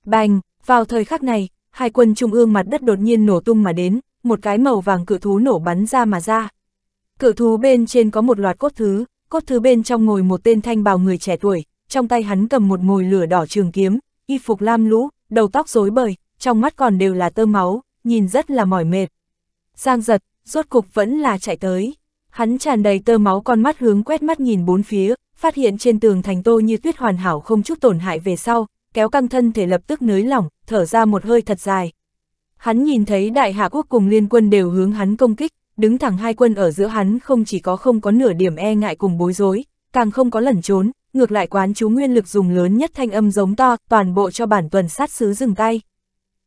Bành, vào thời khắc này, hai quân trung ương mặt đất đột nhiên nổ tung mà đến, một cái màu vàng cự thú nổ bắn ra mà ra. Cự thú bên trên có một loạt cốt thứ, cốt thứ bên trong ngồi một tên thanh bào người trẻ tuổi, trong tay hắn cầm một ngồi lửa đỏ trường kiếm, y phục lam lũ, đầu tóc rối bời, trong mắt còn đều là tơ máu, nhìn rất là mỏi mệt. Giang giật, rốt cục vẫn là chạy tới. Hắn tràn đầy tơ máu con mắt hướng quét mắt nhìn bốn phía, phát hiện trên tường thành tô như tuyết hoàn hảo không chút tổn hại về sau, kéo căng thân thể lập tức nới lỏng, thở ra một hơi thật dài. Hắn nhìn thấy đại hạ quốc cùng liên quân đều hướng hắn công kích, đứng thẳng hai quân ở giữa hắn không chỉ có không có nửa điểm e ngại cùng bối rối, càng không có lẩn trốn, ngược lại quán chú nguyên lực dùng lớn nhất thanh âm giống to, toàn bộ cho bản tuần sát sứ dừng tay.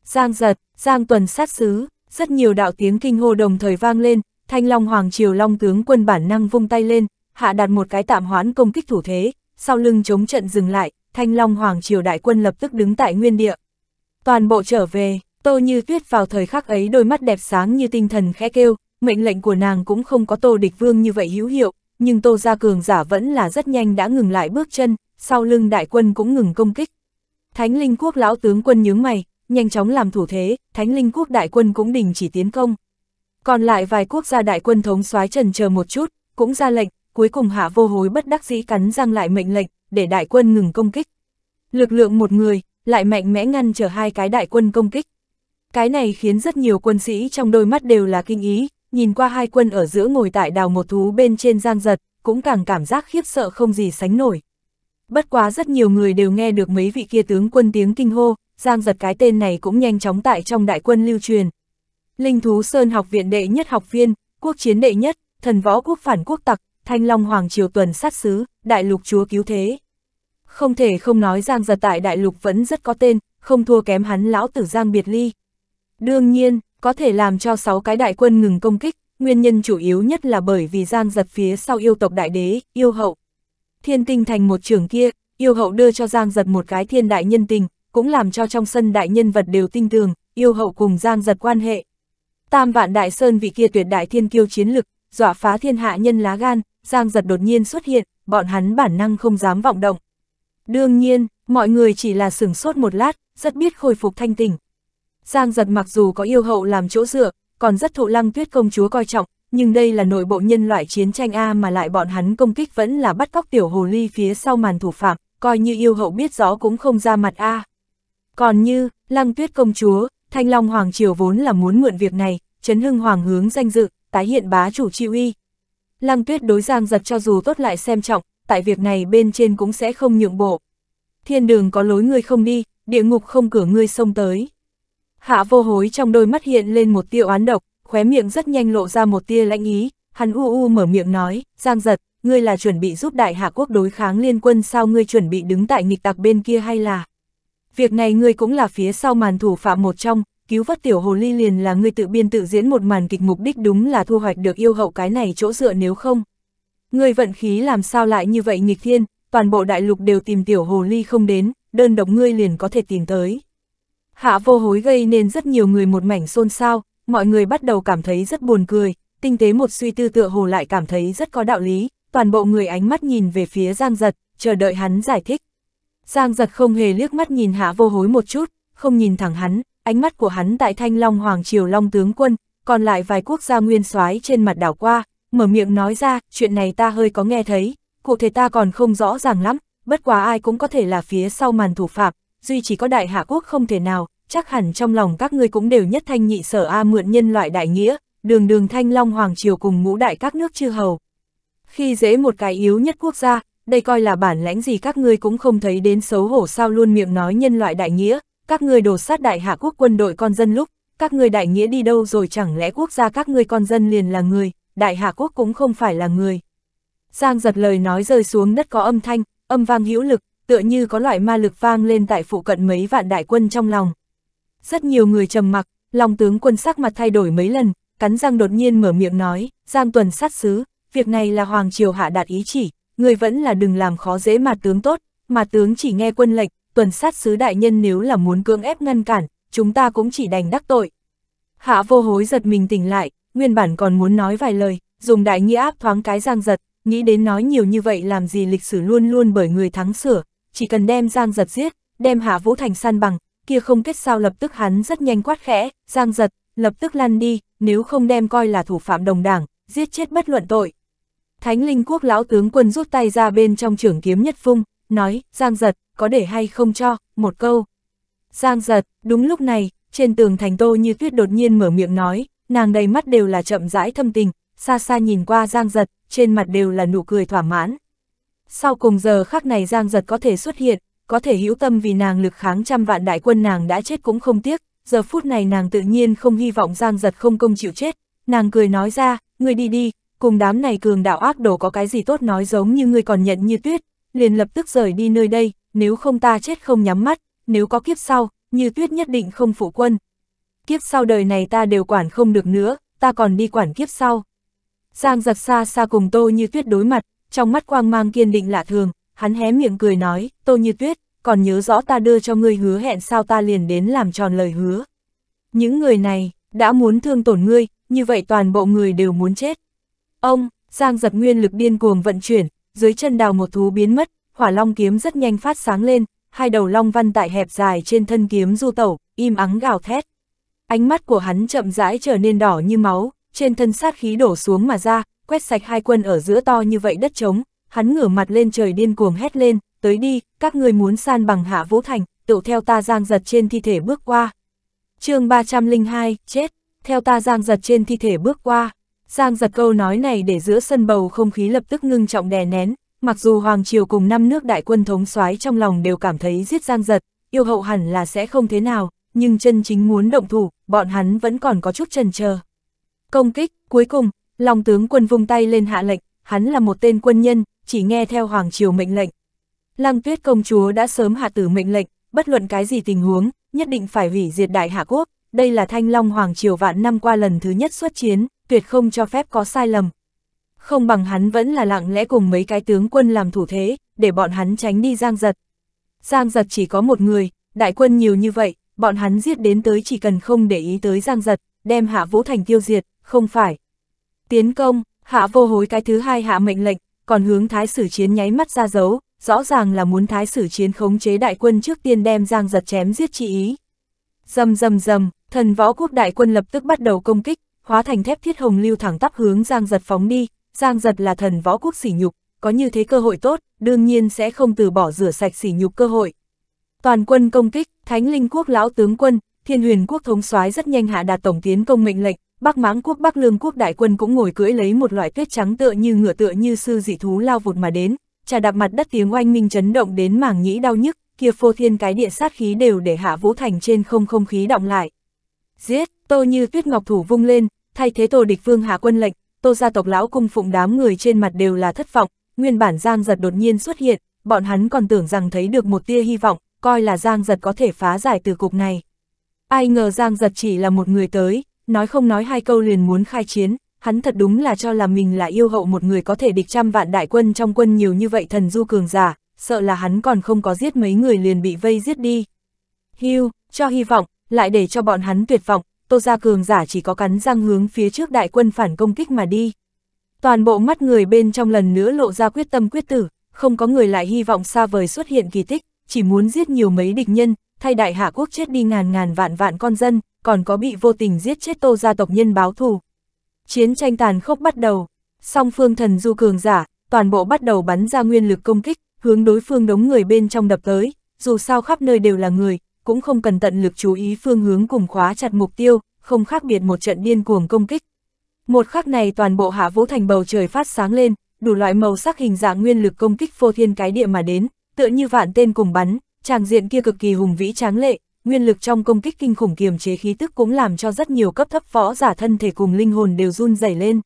Giang giật, giang tuần sát sứ, rất nhiều đạo tiếng kinh hô đồng thời vang lên, thanh long hoàng triều long tướng quân bản năng vung tay lên, hạ đạt một cái tạm hoãn công kích thủ thế, sau lưng chống trận dừng lại, Thanh Long Hoàng Triều Đại Quân lập tức đứng tại nguyên địa. Toàn bộ trở về, Tô Như Tuyết vào thời khắc ấy đôi mắt đẹp sáng như tinh thần khẽ kêu, mệnh lệnh của nàng cũng không có Tô Địch Vương như vậy hữu hiệu, nhưng Tô Gia Cường giả vẫn là rất nhanh đã ngừng lại bước chân, sau lưng đại quân cũng ngừng công kích. Thánh Linh Quốc lão tướng quân nhướng mày, nhanh chóng làm thủ thế, Thánh Linh Quốc đại quân cũng đình chỉ tiến công. Còn lại vài quốc gia đại quân thống soái trần chờ một chút, cũng ra lệnh, cuối cùng hạ vô hối bất đắc dĩ cắn răng lại mệnh lệnh, để đại quân ngừng công kích. Lực lượng một người, lại mạnh mẽ ngăn trở hai cái đại quân công kích. Cái này khiến rất nhiều quân sĩ trong đôi mắt đều là kinh ý, nhìn qua hai quân ở giữa ngồi tại đào một thú bên trên giang giật, cũng càng cảm giác khiếp sợ không gì sánh nổi. Bất quá rất nhiều người đều nghe được mấy vị kia tướng quân tiếng kinh hô, giang giật cái tên này cũng nhanh chóng tại trong đại quân lưu truyền. Linh thú Sơn học viện đệ nhất học viên, quốc chiến đệ nhất, thần võ quốc phản quốc tặc, Thanh Long Hoàng Triều Tuần sát sứ, Đại Lục Chúa cứu thế. Không thể không nói Giang Giật tại Đại Lục vẫn rất có tên, không thua kém hắn lão tử Giang Biệt Ly. Đương nhiên, có thể làm cho 6 cái đại quân ngừng công kích, nguyên nhân chủ yếu nhất là bởi vì Giang Giật phía sau yêu tộc đại đế, yêu hậu. Thiên tinh thành một trường kia, yêu hậu đưa cho Giang Giật một cái thiên đại nhân tình, cũng làm cho trong sân đại nhân vật đều tinh tường, yêu hậu cùng Giang Giật quan hệ. Tam vạn đại sơn vị kia tuyệt đại thiên kiêu chiến lực, dọa phá thiên hạ nhân lá gan, Giang giật đột nhiên xuất hiện, bọn hắn bản năng không dám vọng động. Đương nhiên, mọi người chỉ là sửng sốt một lát, rất biết khôi phục thanh tình. Giang giật mặc dù có yêu hậu làm chỗ dựa, còn rất thụ lăng tuyết công chúa coi trọng, nhưng đây là nội bộ nhân loại chiến tranh A mà lại bọn hắn công kích vẫn là bắt cóc tiểu hồ ly phía sau màn thủ phạm, coi như yêu hậu biết rõ cũng không ra mặt A. Còn như, lăng tuyết công chúa, thanh long hoàng triều vốn là muốn mượn việc này, chấn hưng hoàng hướng danh dự, tái hiện bá chủ chi uy, Lăng tuyết đối giang giật cho dù tốt lại xem trọng, tại việc này bên trên cũng sẽ không nhượng bộ. Thiên đường có lối ngươi không đi, địa ngục không cửa ngươi xông tới. Hạ vô hối trong đôi mắt hiện lên một tiêu oán độc, khóe miệng rất nhanh lộ ra một tia lãnh ý, hắn u u mở miệng nói, giang giật, ngươi là chuẩn bị giúp đại hạ quốc đối kháng liên quân sao ngươi chuẩn bị đứng tại nghịch tặc bên kia hay là... Việc này ngươi cũng là phía sau màn thủ phạm một trong, cứu vớt tiểu hồ ly liền là ngươi tự biên tự diễn một màn kịch mục đích đúng là thu hoạch được yêu hậu cái này chỗ dựa nếu không. Ngươi vận khí làm sao lại như vậy nghịch thiên, toàn bộ đại lục đều tìm tiểu hồ ly không đến, đơn độc ngươi liền có thể tìm tới. Hạ vô hối gây nên rất nhiều người một mảnh xôn xao, mọi người bắt đầu cảm thấy rất buồn cười, tinh tế một suy tư tựa hồ lại cảm thấy rất có đạo lý, toàn bộ người ánh mắt nhìn về phía Giang Giật, chờ đợi hắn giải thích. Giang Giật không hề liếc mắt nhìn Hạ vô hối một chút, không nhìn thẳng hắn, ánh mắt của hắn tại thanh long hoàng triều long tướng quân, còn lại vài quốc gia nguyên soái trên mặt đảo qua, mở miệng nói ra, chuyện này ta hơi có nghe thấy, cụ thể ta còn không rõ ràng lắm, bất quá ai cũng có thể là phía sau màn thủ phạm, duy chỉ có đại hạ quốc không thể nào, chắc hẳn trong lòng các ngươi cũng đều nhất thanh nhị sở A mượn nhân loại đại nghĩa, đường đường thanh long hoàng triều cùng ngũ đại các nước chư hầu. Khi dễ một cái yếu nhất quốc gia, đây coi là bản lãnh gì các ngươi cũng không thấy đến xấu hổ sao luôn miệng nói nhân loại đại nghĩa, các ngươi đổ sát đại hạ quốc quân đội con dân lúc, các ngươi đại nghĩa đi đâu rồi chẳng lẽ quốc gia các ngươi con dân liền là người, đại hạ quốc cũng không phải là người. Giang giật lời nói rơi xuống đất có âm thanh, âm vang hữu lực, tựa như có loại ma lực vang lên tại phụ cận mấy vạn đại quân trong lòng. Rất nhiều người trầm mặc, lòng tướng quân sắc mặt thay đổi mấy lần, cắn răng đột nhiên mở miệng nói, Giang tuần sát xứ, việc này là Hoàng Triều Hạ đạt ý chỉ, người vẫn là đừng làm khó dễ mà tướng tốt, mà tướng chỉ nghe quân lệnh, tuần sát sứ đại nhân nếu là muốn cưỡng ép ngăn cản, chúng ta cũng chỉ đành đắc tội. Hạ vô hối giật mình tỉnh lại, nguyên bản còn muốn nói vài lời, dùng đại nghĩa áp thoáng cái giang giật, nghĩ đến nói nhiều như vậy làm gì lịch sử luôn luôn bởi người thắng sửa, chỉ cần đem giang giật giết, đem hạ vũ thành san bằng, kia không kết sao lập tức hắn rất nhanh quát khẽ, giang giật, lập tức lăn đi, nếu không đem coi là thủ phạm đồng đảng, giết chết bất luận tội. Thánh linh quốc lão tướng quân rút tay ra bên trong trưởng kiếm nhất phung, nói, Giang giật, có để hay không cho, một câu. Giang giật, đúng lúc này, trên tường thành tô như tuyết đột nhiên mở miệng nói, nàng đầy mắt đều là chậm rãi thâm tình, xa xa nhìn qua Giang giật, trên mặt đều là nụ cười thỏa mãn. Sau cùng giờ khắc này Giang giật có thể xuất hiện, có thể hữu tâm vì nàng lực kháng trăm vạn đại quân nàng đã chết cũng không tiếc, giờ phút này nàng tự nhiên không hy vọng Giang giật không công chịu chết, nàng cười nói ra, người đi đi, cùng đám này cường đạo ác đồ có cái gì tốt nói giống như người còn nhận như tuyết, liền lập tức rời đi nơi đây, nếu không ta chết không nhắm mắt, nếu có kiếp sau, như tuyết nhất định không phụ quân. Kiếp sau đời này ta đều quản không được nữa, ta còn đi quản kiếp sau. Giang giật xa xa cùng tô như tuyết đối mặt, trong mắt quang mang kiên định lạ thường, hắn hé miệng cười nói, tô như tuyết, còn nhớ rõ ta đưa cho ngươi hứa hẹn sao ta liền đến làm tròn lời hứa. Những người này, đã muốn thương tổn ngươi, như vậy toàn bộ người đều muốn chết. Ông, Giang giật nguyên lực điên cuồng vận chuyển, dưới chân đào một thú biến mất, hỏa long kiếm rất nhanh phát sáng lên, hai đầu long văn tại hẹp dài trên thân kiếm du tẩu, im ắng gào thét. Ánh mắt của hắn chậm rãi trở nên đỏ như máu, trên thân sát khí đổ xuống mà ra, quét sạch hai quân ở giữa to như vậy đất trống, hắn ngửa mặt lên trời điên cuồng hét lên, tới đi, các ngươi muốn san bằng hạ vũ thành, tựu theo ta giang giật trên thi thể bước qua. chương 302, chết, theo ta giang giật trên thi thể bước qua. Giang giật câu nói này để giữa sân bầu không khí lập tức ngưng trọng đè nén, mặc dù Hoàng Triều cùng năm nước đại quân thống soái trong lòng đều cảm thấy giết Giang giật, yêu hậu hẳn là sẽ không thế nào, nhưng chân chính muốn động thủ, bọn hắn vẫn còn có chút chần chờ. Công kích, cuối cùng, Long tướng quân vung tay lên hạ lệnh, hắn là một tên quân nhân, chỉ nghe theo Hoàng Triều mệnh lệnh. Lăng tuyết công chúa đã sớm hạ tử mệnh lệnh, bất luận cái gì tình huống, nhất định phải hủy diệt đại hạ quốc, đây là Thanh Long Hoàng Triều vạn năm qua lần thứ nhất xuất chiến, tuyệt không cho phép có sai lầm. Không bằng hắn vẫn là lặng lẽ cùng mấy cái tướng quân làm thủ thế, để bọn hắn tránh đi Giang Giật. Giang Giật chỉ có một người, đại quân nhiều như vậy, bọn hắn giết đến tới chỉ cần không để ý tới Giang Giật, đem Hạ Vũ Thành tiêu diệt, không phải. Tiến công, Hạ vô hối cái thứ hai hạ mệnh lệnh, còn hướng Thái Sử Chiến nháy mắt ra dấu, rõ ràng là muốn Thái Sử Chiến khống chế đại quân trước tiên đem Giang Giật chém giết chi ý. Dầm dầm dầm, Thần võ quốc đại quân lập tức bắt đầu công kích, hóa thành thép thiết hồng lưu thẳng tắp hướng Giang Giật phóng đi, Giang Giật là thần võ quốc sỉ nhục, có như thế cơ hội tốt, đương nhiên sẽ không từ bỏ rửa sạch sỉ nhục cơ hội. Toàn quân công kích, Thánh Linh quốc lão tướng quân, Thiên Huyền quốc thống soái rất nhanh hạ đạt tổng tiến công mệnh lệnh, Bắc Mãng quốc Bắc Lương quốc đại quân cũng ngồi cưỡi lấy một loại tuyết trắng tựa như ngựa tựa như sư dị thú lao vụt mà đến, trà đạp mặt đất tiếng oanh minh chấn động đến mảng nhĩ đau nhức, kia phô thiên cái địa sát khí đều để hạ Vũ Thành trên không không khí động lại giết, tô như tuyết ngọc thủ vung lên, thay thế tô địch vương hạ quân lệnh, tô gia tộc lão cung phụng đám người trên mặt đều là thất vọng, nguyên bản giang giật đột nhiên xuất hiện, bọn hắn còn tưởng rằng thấy được một tia hy vọng, coi là giang giật có thể phá giải từ cục này. Ai ngờ giang giật chỉ là một người tới, nói không nói hai câu liền muốn khai chiến, hắn thật đúng là cho là mình là yêu hậu một người có thể địch trăm vạn đại quân trong quân nhiều như vậy thần du cường giả, sợ là hắn còn không có giết mấy người liền bị vây giết đi. Hưu, cho hy vọng, lại để cho bọn hắn tuyệt vọng, Tô Gia Cường giả chỉ có cắn răng hướng phía trước đại quân phản công kích mà đi. Toàn bộ mắt người bên trong lần nữa lộ ra quyết tâm quyết tử, không có người lại hy vọng xa vời xuất hiện kỳ tích, chỉ muốn giết nhiều mấy địch nhân, thay đại hạ quốc chết đi ngàn ngàn vạn vạn con dân, còn có bị vô tình giết chết Tô gia tộc nhân báo thù. Chiến tranh tàn khốc bắt đầu, song phương thần du cường giả, toàn bộ bắt đầu bắn ra nguyên lực công kích, hướng đối phương đống người bên trong đập tới, dù sao khắp nơi đều là người, cũng không cần tận lực chú ý phương hướng cùng khóa chặt mục tiêu, không khác biệt một trận điên cuồng công kích. Một khắc này toàn bộ hạ vũ thành bầu trời phát sáng lên, đủ loại màu sắc hình dạng nguyên lực công kích phô thiên cái địa mà đến, tựa như vạn tên cùng bắn, tràng diện kia cực kỳ hùng vĩ tráng lệ, nguyên lực trong công kích kinh khủng kiềm chế khí tức cũng làm cho rất nhiều cấp thấp võ giả thân thể cùng linh hồn đều run rẩy lên.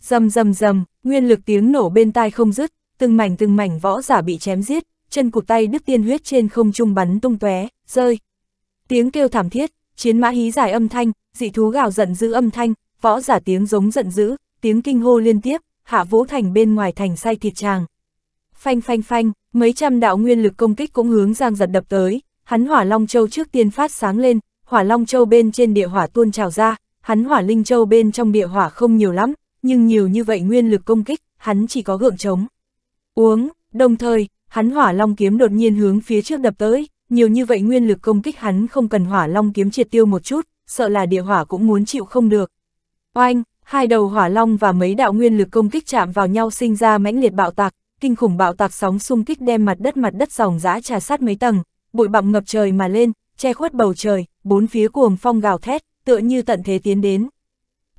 Rầm rầm rầm, nguyên lực tiếng nổ bên tai không dứt, từng mảnh từng mảnh võ giả bị chém giết, chân cụt tay đứt tiên huyết trên không trung bắn tung tóe, rơi. Tiếng kêu thảm thiết, chiến mã hí dài âm thanh, dị thú gào giận dữ âm thanh, võ giả tiếng giống giận dữ, tiếng kinh hô liên tiếp, hạ vũ thành bên ngoài thành say thịt chàng. Phanh phanh phanh, mấy trăm đạo nguyên lực công kích cũng hướng Giang giật đập tới, hắn hỏa long châu trước tiên phát sáng lên, hỏa long châu bên trên địa hỏa tuôn trào ra, hắn hỏa linh châu bên trong địa hỏa không nhiều lắm, nhưng nhiều như vậy nguyên lực công kích, hắn chỉ có gượng chống. Uống, đồng thời, hắn hỏa long kiếm đột nhiên hướng phía trước đập tới, nhiều như vậy nguyên lực công kích hắn không cần hỏa long kiếm triệt tiêu một chút, sợ là địa hỏa cũng muốn chịu không được. Oanh, hai đầu hỏa long và mấy đạo nguyên lực công kích chạm vào nhau sinh ra mãnh liệt bạo tạc, kinh khủng bạo tạc sóng xung kích đem mặt đất mặt đất dòng dã trà sát mấy tầng, bụi bặm ngập trời mà lên, che khuất bầu trời, bốn phía cuồng phong gào thét, tựa như tận thế tiến đến.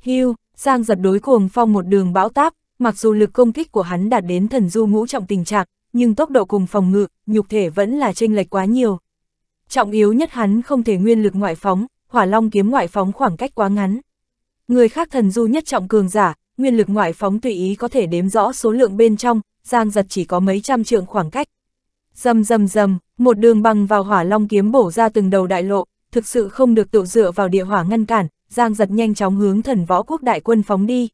Hưu, Giang giật đối cuồng phong một đường bão táp, mặc dù lực công kích của hắn đạt đến thần du ngũ trọng tình trạng, nhưng tốc độ cùng phòng ngự, nhục thể vẫn là chênh lệch quá nhiều. Trọng yếu nhất hắn không thể nguyên lực ngoại phóng, hỏa long kiếm ngoại phóng khoảng cách quá ngắn. Người khác thần du nhất trọng cường giả, nguyên lực ngoại phóng tùy ý có thể đếm rõ số lượng bên trong, giang giật chỉ có mấy trăm trượng khoảng cách. Dầm dầm dầm, một đường băng vào hỏa long kiếm bổ ra từng đầu đại lộ, thực sự không được tự dựa vào địa hỏa ngăn cản, giang giật nhanh chóng hướng thần võ quốc đại quân phóng đi.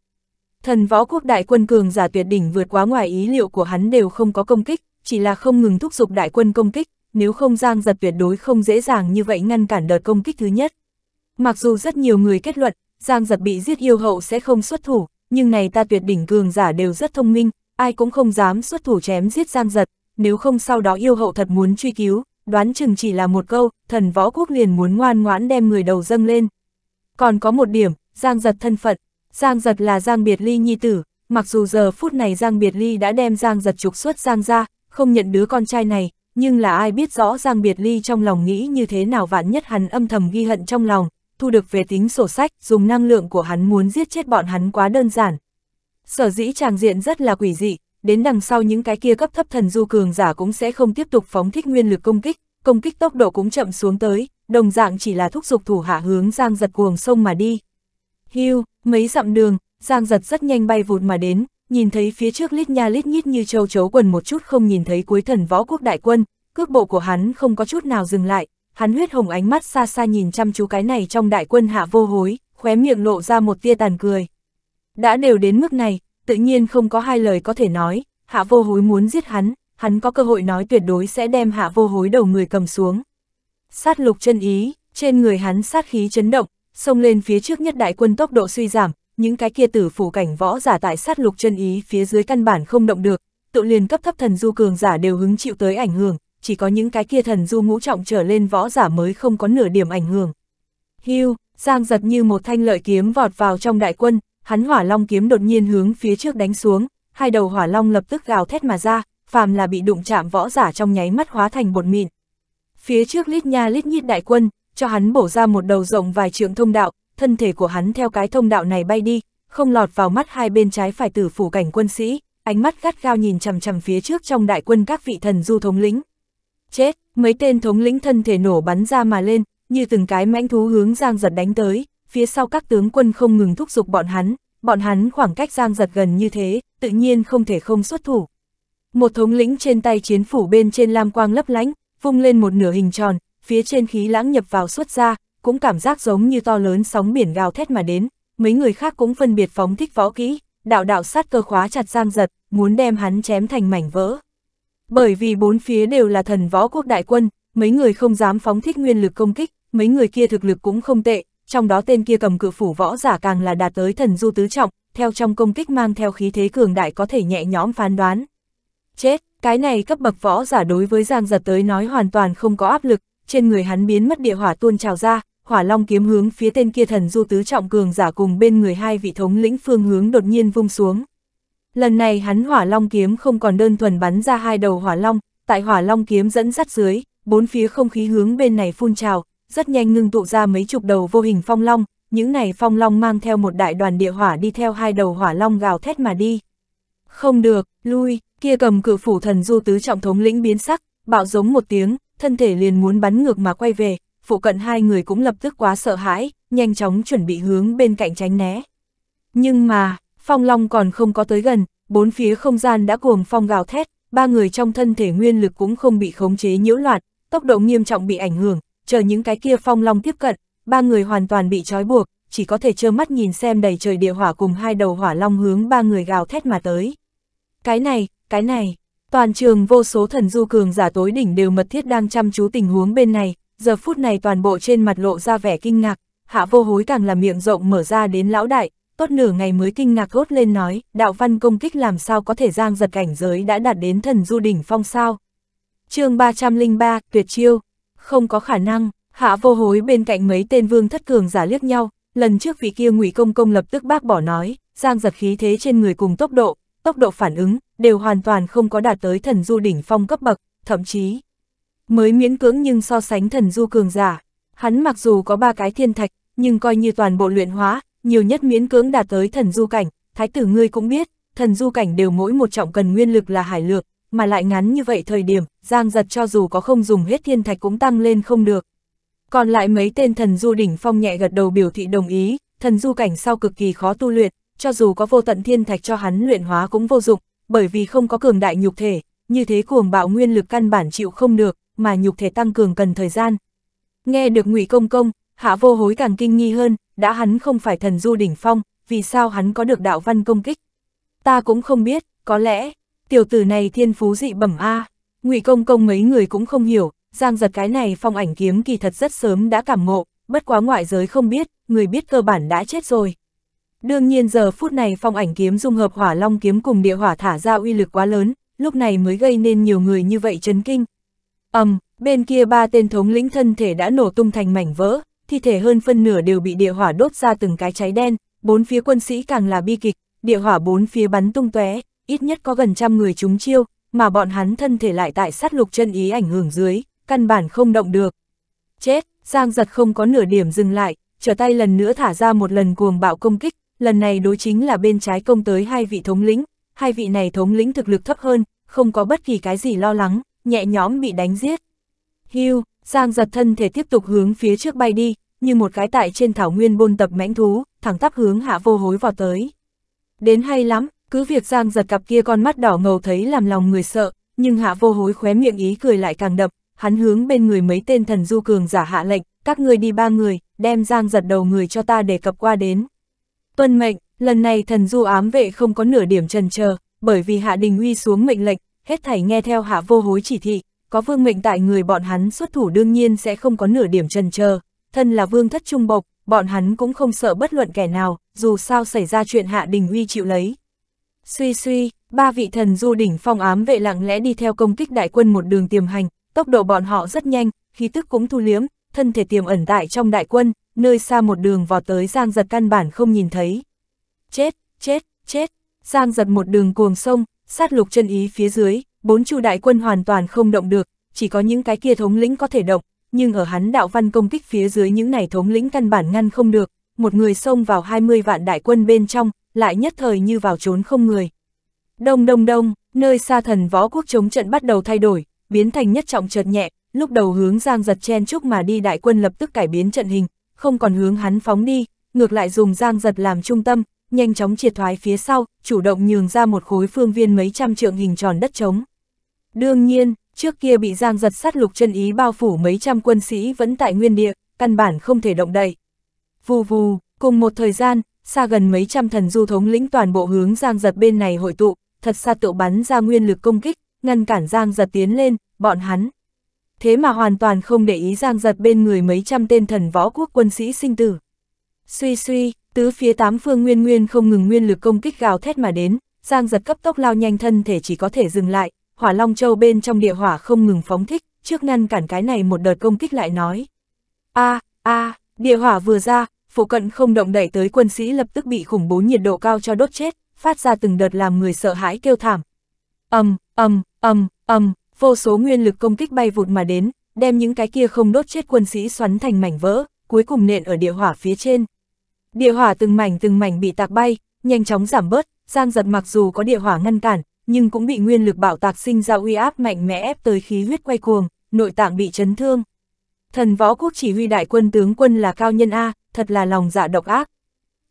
Thần võ quốc đại quân cường giả tuyệt đỉnh vượt quá ngoài ý liệu của hắn đều không có công kích, chỉ là không ngừng thúc giục đại quân công kích, nếu không giang giật tuyệt đối không dễ dàng như vậy ngăn cản đợt công kích thứ nhất. Mặc dù rất nhiều người kết luận, giang giật bị giết yêu hậu sẽ không xuất thủ, nhưng này ta tuyệt đỉnh cường giả đều rất thông minh, ai cũng không dám xuất thủ chém giết giang giật, nếu không sau đó yêu hậu thật muốn truy cứu, đoán chừng chỉ là một câu, thần võ quốc liền muốn ngoan ngoãn đem người đầu dâng lên. Còn có một điểm, giang giật thân phận, Giang giật là Giang Biệt Ly nhi tử, mặc dù giờ phút này Giang Biệt Ly đã đem Giang giật trục xuất Giang ra, không nhận đứa con trai này, nhưng là ai biết rõ Giang Biệt Ly trong lòng nghĩ như thế nào vạn nhất hắn âm thầm ghi hận trong lòng, thu được về tính sổ sách, dùng năng lượng của hắn muốn giết chết bọn hắn quá đơn giản. Sở dĩ tràng diện rất là quỷ dị, đến đằng sau những cái kia cấp thấp thần du cường giả cũng sẽ không tiếp tục phóng thích nguyên lực công kích, công kích tốc độ cũng chậm xuống tới, đồng dạng chỉ là thúc giục thủ hạ hướng Giang giật cuồng sông mà đi. Hưu, mấy dặm đường, Giang giật rất nhanh bay vụt mà đến, nhìn thấy phía trước lít nha lít nhít như châu chấu quần một chút không nhìn thấy cuối thần võ quốc đại quân, cước bộ của hắn không có chút nào dừng lại, hắn huyết hồng ánh mắt xa xa nhìn chăm chú cái này trong đại quân hạ vô hối, khóe miệng lộ ra một tia tàn cười. Đã đều đến mức này, tự nhiên không có hai lời có thể nói, hạ vô hối muốn giết hắn, hắn có cơ hội nói tuyệt đối sẽ đem hạ vô hối đầu người cầm xuống. Sát lục chân ý, trên người hắn sát khí chấn động, xông lên phía trước nhất đại quân tốc độ suy giảm, những cái kia tử phủ cảnh võ giả tại sát lục chân ý phía dưới căn bản không động được, tự liền cấp thấp thần du cường giả đều hứng chịu tới ảnh hưởng, chỉ có những cái kia thần du ngũ trọng trở lên võ giả mới không có nửa điểm ảnh hưởng. Hưu, Giang giật như một thanh lợi kiếm vọt vào trong đại quân, hắn hỏa long kiếm đột nhiên hướng phía trước đánh xuống, hai đầu hỏa long lập tức gào thét mà ra, phàm là bị đụng chạm võ giả trong nháy mắt hóa thành bột mịn. Phía trước lít nha lít nhít đại quân, cho hắn bổ ra một đầu rộng vài trượng thông đạo, thân thể của hắn theo cái thông đạo này bay đi, không lọt vào mắt hai bên trái phải tử phủ cảnh quân sĩ, ánh mắt gắt gao nhìn chằm chằm phía trước trong đại quân các vị thần du thống lĩnh. Chết, mấy tên thống lĩnh thân thể nổ bắn ra mà lên, như từng cái mãnh thú hướng Giang Giật đánh tới, phía sau các tướng quân không ngừng thúc giục bọn hắn, bọn hắn khoảng cách Giang Giật gần như thế, tự nhiên không thể không xuất thủ. Một thống lĩnh trên tay chiến phủ bên trên lam quang lấp lánh, vung lên một nửa hình tròn, phía trên khí lãng nhập vào xuất ra, cũng cảm giác giống như to lớn sóng biển gào thét mà đến, mấy người khác cũng phân biệt phóng thích võ kỹ, đạo đạo sát cơ khóa chặt giang giật, muốn đem hắn chém thành mảnh vỡ. Bởi vì bốn phía đều là thần võ quốc đại quân, mấy người không dám phóng thích nguyên lực công kích, mấy người kia thực lực cũng không tệ, trong đó tên kia cầm cự phủ võ giả càng là đạt tới thần du tứ trọng, theo trong công kích mang theo khí thế cường đại có thể nhẹ nhõm phán đoán. Chết, cái này cấp bậc võ giả đối với Giang Giật tới nói hoàn toàn không có áp lực, trên người hắn biến mất địa hỏa tuôn trào ra, hỏa long kiếm hướng phía tên kia thần du tứ trọng cường giả cùng bên người hai vị thống lĩnh phương hướng đột nhiên vung xuống. Lần này hắn hỏa long kiếm không còn đơn thuần bắn ra hai đầu hỏa long, tại hỏa long kiếm dẫn sắt dưới, bốn phía không khí hướng bên này phun trào, rất nhanh ngưng tụ ra mấy chục đầu vô hình phong long, những này phong long mang theo một đại đoàn địa hỏa đi theo hai đầu hỏa long gào thét mà đi. Không được, lui, kia cầm cự phủ thần du tứ trọng thống lĩnh biến sắc, bạo giống một tiếng, thân thể liền muốn bắn ngược mà quay về, phụ cận hai người cũng lập tức quá sợ hãi, nhanh chóng chuẩn bị hướng bên cạnh tránh né. Nhưng mà, phong long còn không có tới gần, bốn phía không gian đã cuồng phong gào thét, ba người trong thân thể nguyên lực cũng không bị khống chế nhiễu loạn, tốc độ nghiêm trọng bị ảnh hưởng, chờ những cái kia phong long tiếp cận, ba người hoàn toàn bị trói buộc, chỉ có thể trơ mắt nhìn xem đầy trời địa hỏa cùng hai đầu hỏa long hướng ba người gào thét mà tới. Cái này, cái này, Toàn trường vô số thần du cường giả tối đỉnh đều mật thiết đang chăm chú tình huống bên này, giờ phút này toàn bộ trên mặt lộ ra vẻ kinh ngạc, hạ vô hối càng là miệng rộng mở ra đến lão đại, tốt nửa ngày mới kinh ngạc thốt lên nói, đạo văn công kích làm sao có thể giang giật cảnh giới đã đạt đến thần du đỉnh phong sao. chương 303, tuyệt chiêu, không có khả năng, hạ vô hối bên cạnh mấy tên vương thất cường giả liếc nhau, lần trước vị kia ngụy công công lập tức bác bỏ nói, giang giật khí thế trên người cùng tốc độ, tốc độ phản ứng, đều hoàn toàn không có đạt tới thần du đỉnh phong cấp bậc, thậm chí mới miễn cưỡng nhưng so sánh thần du cường giả. Hắn mặc dù có ba cái thiên thạch, nhưng coi như toàn bộ luyện hóa, nhiều nhất miễn cưỡng đạt tới thần du cảnh, thái tử ngươi cũng biết, thần du cảnh đều mỗi một trọng cần nguyên lực là hải lược, mà lại ngắn như vậy thời điểm, giang giật cho dù có không dùng hết thiên thạch cũng tăng lên không được. Còn lại mấy tên thần du đỉnh phong nhẹ gật đầu biểu thị đồng ý, thần du cảnh sau cực kỳ khó tu luyện, cho dù có vô tận thiên thạch cho hắn luyện hóa cũng vô dụng, bởi vì không có cường đại nhục thể, như thế cuồng bạo nguyên lực căn bản chịu không được, mà nhục thể tăng cường cần thời gian. Nghe được Ngụy Công Công, Hạ Vô Hối càng kinh nghi hơn, đã hắn không phải thần du đỉnh phong, vì sao hắn có được đạo văn công kích? Ta cũng không biết, có lẽ, tiểu tử này thiên phú dị bẩm a. Ngụy Công Công mấy người cũng không hiểu, Giang giật cái này phong ảnh kiếm kỳ thật rất sớm đã cảm ngộ, bất quá ngoại giới không biết, người biết cơ bản đã chết rồi. Đương nhiên giờ phút này phong ảnh kiếm dung hợp hỏa long kiếm cùng địa hỏa thả ra uy lực quá lớn, lúc này mới gây nên nhiều người như vậy chấn kinh. ầm um, bên kia ba tên thống lĩnh thân thể đã nổ tung thành mảnh vỡ, thi thể hơn phân nửa đều bị địa hỏa đốt ra từng cái cháy đen, bốn phía quân sĩ càng là bi kịch, địa hỏa bốn phía bắn tung tóe, ít nhất có gần trăm người trúng chiêu, mà bọn hắn thân thể lại tại sát lục chân ý ảnh hưởng dưới, căn bản không động được. Chết, Giang giật không có nửa điểm dừng lại, trở tay lần nữa thả ra một lần cuồng bạo công kích, lần này đối chính là bên trái công tới hai vị thống lĩnh, hai vị này thống lĩnh thực lực thấp hơn, không có bất kỳ cái gì lo lắng, nhẹ nhõm bị đánh giết. Hưu, Giang giật thân thể tiếp tục hướng phía trước bay đi, như một cái tại trên thảo nguyên bôn tập mãnh thú, thẳng tắp hướng hạ vô hối vào tới. Đến hay lắm, cứ việc Giang giật cặp kia con mắt đỏ ngầu thấy làm lòng người sợ, nhưng hạ vô hối khóe miệng ý cười lại càng đậm, hắn hướng bên người mấy tên thần du cường giả hạ lệnh, các người đi ba người, đem Giang giật đầu người cho ta để cập qua đến. Tuân mệnh, lần này thần du ám vệ không có nửa điểm trần chờ bởi vì Hạ Đình Huy xuống mệnh lệnh, hết thảy nghe theo Hạ Vô Hối chỉ thị, có vương mệnh tại người bọn hắn xuất thủ đương nhiên sẽ không có nửa điểm trần chờ thân là vương thất trung bộc, bọn hắn cũng không sợ bất luận kẻ nào, dù sao xảy ra chuyện Hạ Đình Huy chịu lấy. Suy suy, ba vị thần du đỉnh phong ám vệ lặng lẽ đi theo công kích đại quân một đường tiềm hành, tốc độ bọn họ rất nhanh, khí tức cũng thu liếm, thân thể tiềm ẩn tại trong đại quân, nơi xa một đường vọt tới Giang Giật căn bản không nhìn thấy. Chết, chết, chết, Giang Giật một đường cuồng sông, sát lục chân ý phía dưới, bốn chu đại quân hoàn toàn không động được, chỉ có những cái kia thống lĩnh có thể động, nhưng ở hắn đạo văn công kích phía dưới những này thống lĩnh căn bản ngăn không được, một người xông vào 20 vạn đại quân bên trong, lại nhất thời như vào trốn không người. Đông đông đông, nơi xa thần võ quốc chống trận bắt đầu thay đổi, biến thành nhất trọng chợt nhẹ, lúc đầu hướng Giang Giật chen chúc mà đi đại quân lập tức cải biến trận hình, không còn hướng hắn phóng đi, ngược lại dùng giang giật làm trung tâm, nhanh chóng triệt thoái phía sau, chủ động nhường ra một khối phương viên mấy trăm trượng hình tròn đất trống. Đương nhiên, trước kia bị giang giật sát lục chân ý bao phủ mấy trăm quân sĩ vẫn tại nguyên địa, căn bản không thể động đậy. Vù vù, cùng một thời gian, xa gần mấy trăm thần du thống lĩnh toàn bộ hướng giang giật bên này hội tụ, thật xa tựu bắn ra nguyên lực công kích, ngăn cản giang giật tiến lên, bọn hắn, thế mà hoàn toàn không để ý giang giật bên người mấy trăm tên thần võ quốc quân sĩ sinh tử. Suy suy, tứ phía tám phương nguyên nguyên không ngừng nguyên lực công kích gào thét mà đến, giang giật cấp tốc lao nhanh thân thể chỉ có thể dừng lại, hỏa long châu bên trong địa hỏa không ngừng phóng thích, trước ngăn cản cái này một đợt công kích lại nói. a à, a à, địa hỏa vừa ra, phụ cận không động đẩy tới quân sĩ lập tức bị khủng bố nhiệt độ cao cho đốt chết, phát ra từng đợt làm người sợ hãi kêu thảm. Âm, âm, âm, âm, vô số nguyên lực công kích bay vụt mà đến, đem những cái kia không đốt chết quân sĩ xoắn thành mảnh vỡ, cuối cùng nện ở địa hỏa phía trên. Địa hỏa từng mảnh từng mảnh bị tạc bay, nhanh chóng giảm bớt, Giang giật mặc dù có địa hỏa ngăn cản, nhưng cũng bị nguyên lực bạo tạc sinh ra uy áp mạnh mẽ ép tới khí huyết quay cuồng, nội tạng bị chấn thương. Thần võ quốc chỉ huy đại quân tướng quân là cao nhân A, thật là lòng dạ độc ác.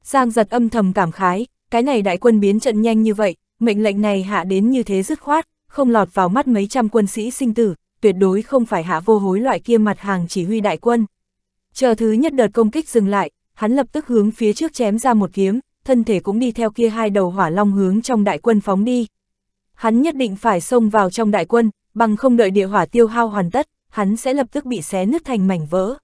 Giang giật âm thầm cảm khái, cái này đại quân biến trận nhanh như vậy, mệnh lệnh này hạ đến như thế dứt khoát, không lọt vào mắt mấy trăm quân sĩ sinh tử, tuyệt đối không phải hạ vô hối loại kia mặt hàng chỉ huy đại quân. Chờ thứ nhất đợt công kích dừng lại, hắn lập tức hướng phía trước chém ra một kiếm, thân thể cũng đi theo kia hai đầu hỏa long hướng trong đại quân phóng đi. Hắn nhất định phải xông vào trong đại quân, bằng không đợi địa hỏa tiêu hao hoàn tất, hắn sẽ lập tức bị xé nứt thành mảnh vỡ.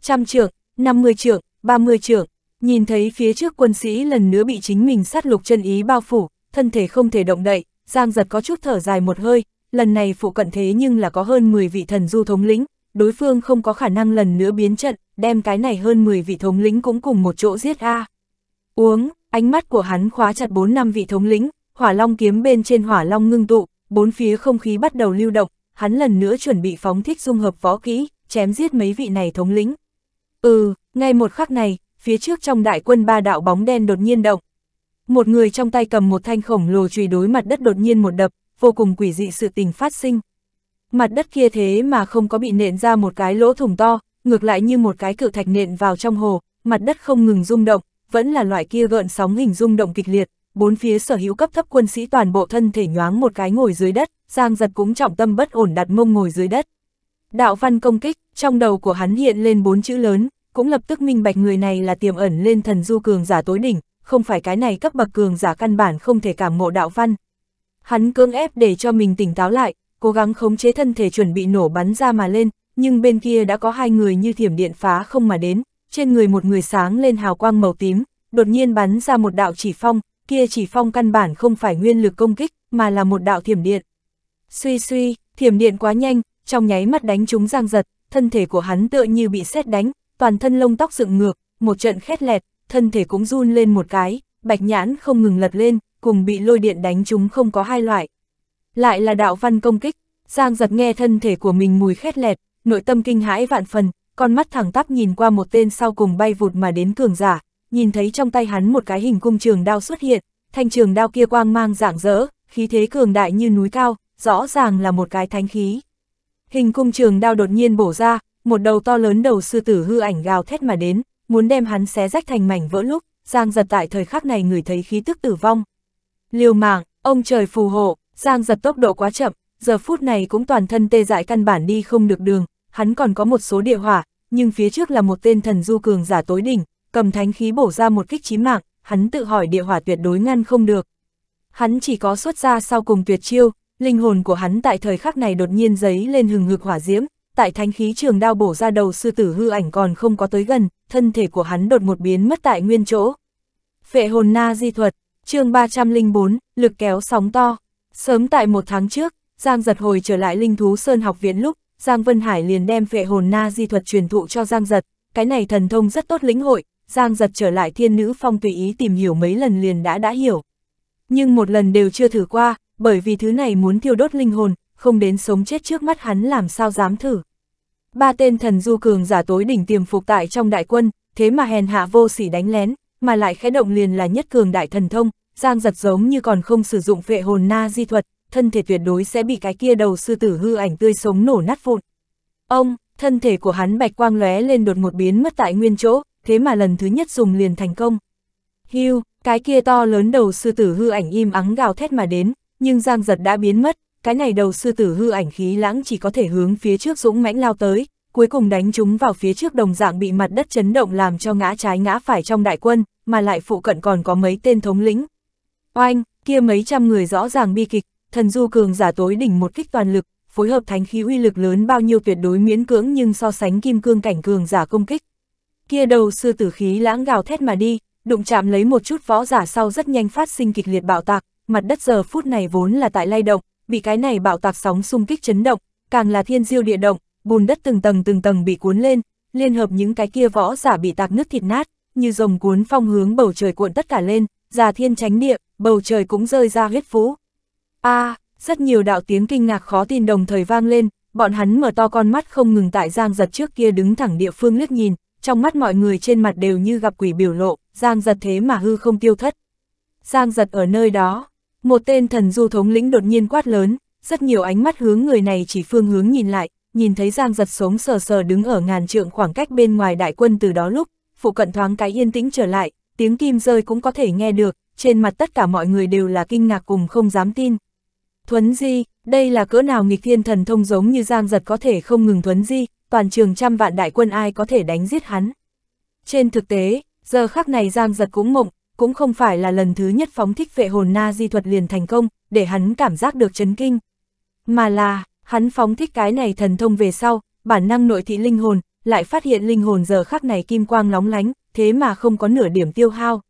Trăm trượng, 50 trượng, mươi trượng, nhìn thấy phía trước quân sĩ lần nữa bị chính mình sát lục chân ý bao phủ, thân thể không thể động đậy, Giang giật có chút thở dài một hơi, lần này phụ cận thế nhưng là có hơn 10 vị thần du thống lĩnh, đối phương không có khả năng lần nữa biến trận, đem cái này hơn 10 vị thống lĩnh cũng cùng một chỗ giết a. Uống, ánh mắt của hắn khóa chặt 4 năm vị thống lĩnh, hỏa long kiếm bên trên hỏa long ngưng tụ, bốn phía không khí bắt đầu lưu động, hắn lần nữa chuẩn bị phóng thích dung hợp võ kỹ, chém giết mấy vị này thống lĩnh. Ừ, ngay một khắc này, phía trước trong đại quân ba đạo bóng đen đột nhiên động, một người trong tay cầm một thanh khổng lồ chùy đối mặt đất đột nhiên một đập, vô cùng quỷ dị sự tình phát sinh. Mặt đất kia thế mà không có bị nện ra một cái lỗ thủng to, ngược lại như một cái cự thạch nện vào trong hồ, mặt đất không ngừng rung động, vẫn là loại kia gợn sóng hình rung động kịch liệt, bốn phía sở hữu cấp thấp quân sĩ toàn bộ thân thể nhoáng một cái ngồi dưới đất, Giang Giật cũng trọng tâm bất ổn đặt mông ngồi dưới đất. Đạo văn công kích, trong đầu của hắn hiện lên bốn chữ lớn, cũng lập tức minh bạch người này là tiềm ẩn lên thần du cường giả tối đỉnh, không phải cái này các bậc cường giả căn bản không thể cảm ngộ đạo văn. Hắn cưỡng ép để cho mình tỉnh táo lại, cố gắng khống chế thân thể chuẩn bị nổ bắn ra mà lên, nhưng bên kia đã có hai người như thiểm điện phá không mà đến, trên người một người sáng lên hào quang màu tím, đột nhiên bắn ra một đạo chỉ phong, kia chỉ phong căn bản không phải nguyên lực công kích, mà là một đạo thiểm điện. Suy suy, thiểm điện quá nhanh, trong nháy mắt đánh chúng Giang Giật, thân thể của hắn tựa như bị sét đánh, toàn thân lông tóc dựng ngược, một trận khét lẹt, thân thể cũng run lên một cái, bạch nhãn không ngừng lật lên, cùng bị lôi điện đánh chúng không có hai loại. Lại là đạo văn công kích, Giang giật nghe thân thể của mình mùi khét lẹt, nội tâm kinh hãi vạn phần, con mắt thẳng tắp nhìn qua một tên sau cùng bay vụt mà đến cường giả, nhìn thấy trong tay hắn một cái hình cung trường đao xuất hiện, thanh trường đao kia quang mang rạng rỡ, khí thế cường đại như núi cao, rõ ràng là một cái thánh khí. Hình cung trường đao đột nhiên bổ ra, một đầu to lớn đầu sư tử hư ảnh gào thét mà đến, muốn đem hắn xé rách thành mảnh vỡ lúc, Giang giật tại thời khắc này người thấy khí tức tử vong. Liều mạng, ông trời phù hộ, Giang giật tốc độ quá chậm, giờ phút này cũng toàn thân tê dại căn bản đi không được đường, hắn còn có một số địa hỏa, nhưng phía trước là một tên thần du cường giả tối đỉnh, cầm thánh khí bổ ra một kích chí mạng, hắn tự hỏi địa hỏa tuyệt đối ngăn không được. Hắn chỉ có xuất ra sau cùng tuyệt chiêu, linh hồn của hắn tại thời khắc này đột nhiên giấy lên hừng hực hỏa diễm, tại thánh khí trường đao bổ ra đầu sư tử hư ảnh còn không có tới gần, thân thể của hắn đột một biến mất tại nguyên chỗ. Phệ hồn na di thuật, chương 304, lực kéo sóng to. Sớm tại một tháng trước, Giang giật hồi trở lại linh thú Sơn học viện lúc, Giang Vân Hải liền đem phệ hồn na di thuật truyền thụ cho Giang giật, cái này thần thông rất tốt lĩnh hội, Giang giật trở lại thiên nữ phong tùy ý tìm hiểu mấy lần liền đã đã hiểu. Nhưng một lần đều chưa thử qua, bởi vì thứ này muốn thiêu đốt linh hồn, không đến sống chết trước mắt hắn làm sao dám thử. Ba tên thần du cường giả tối đỉnh tiềm phục tại trong đại quân, thế mà hèn hạ vô sỉ đánh lén, mà lại khẽ động liền là nhất cường đại thần thông, Giang giật giống như còn không sử dụng vệ hồn na di thuật, thân thể tuyệt đối sẽ bị cái kia đầu sư tử hư ảnh tươi sống nổ nát vụn. Ông, thân thể của hắn bạch quang lóe lên đột một biến mất tại nguyên chỗ, thế mà lần thứ nhất dùng liền thành công. Hưu, cái kia to lớn đầu sư tử hư ảnh im ắng gào thét mà đến, nhưng Giang giật đã biến mất, cái này đầu sư tử hư ảnh khí lãng chỉ có thể hướng phía trước dũng mãnh lao tới, cuối cùng đánh chúng vào phía trước đồng dạng bị mặt đất chấn động làm cho ngã trái ngã phải trong đại quân, mà lại phụ cận còn có mấy tên thống lĩnh. Oanh, kia mấy trăm người rõ ràng bi kịch, thần du cường giả tối đỉnh một kích toàn lực, phối hợp thánh khí uy lực lớn bao nhiêu tuyệt đối miễn cưỡng nhưng so sánh kim cương cảnh cường giả công kích. Kia đầu sư tử khí lãng gào thét mà đi, đụng chạm lấy một chút võ giả sau rất nhanh phát sinh kịch liệt bạo tạc, mặt đất giờ phút này vốn là tại lay động, bị cái này bạo tạc sóng xung kích chấn động, càng là thiên diêu địa động, bùn đất từng tầng từng tầng bị cuốn lên, liên hợp những cái kia võ giả bị tạc nước thịt nát, như rồng cuốn phong hướng bầu trời cuộn tất cả lên, già thiên tránh địa, bầu trời cũng rơi ra huyết vũ. A, à, rất nhiều đạo tiếng kinh ngạc khó tin đồng thời vang lên, bọn hắn mở to con mắt không ngừng tại Giang Giật trước kia đứng thẳng địa phương liếc nhìn, trong mắt mọi người trên mặt đều như gặp quỷ biểu lộ, Giang Giật thế mà hư không tiêu thất. Giang Giật ở nơi đó, một tên thần du thống lĩnh đột nhiên quát lớn, rất nhiều ánh mắt hướng người này chỉ phương hướng nhìn lại, nhìn thấy Giang giật sống sờ sờ đứng ở ngàn trượng khoảng cách bên ngoài đại quân từ đó lúc, phụ cận thoáng cái yên tĩnh trở lại, tiếng kim rơi cũng có thể nghe được, trên mặt tất cả mọi người đều là kinh ngạc cùng không dám tin. Thuấn Di, đây là cỡ nào nghịch thiên thần thông giống như Giang giật có thể không ngừng Thuấn Di, toàn trường trăm vạn đại quân ai có thể đánh giết hắn. Trên thực tế, giờ khắc này Giang giật cũng mộng, cũng không phải là lần thứ nhất phóng thích vệ hồn na di thuật liền thành công, để hắn cảm giác được chấn kinh. Mà là, hắn phóng thích cái này thần thông về sau, bản năng nội thị linh hồn, lại phát hiện linh hồn giờ khắc này kim quang lóng lánh, thế mà không có nửa điểm tiêu hao.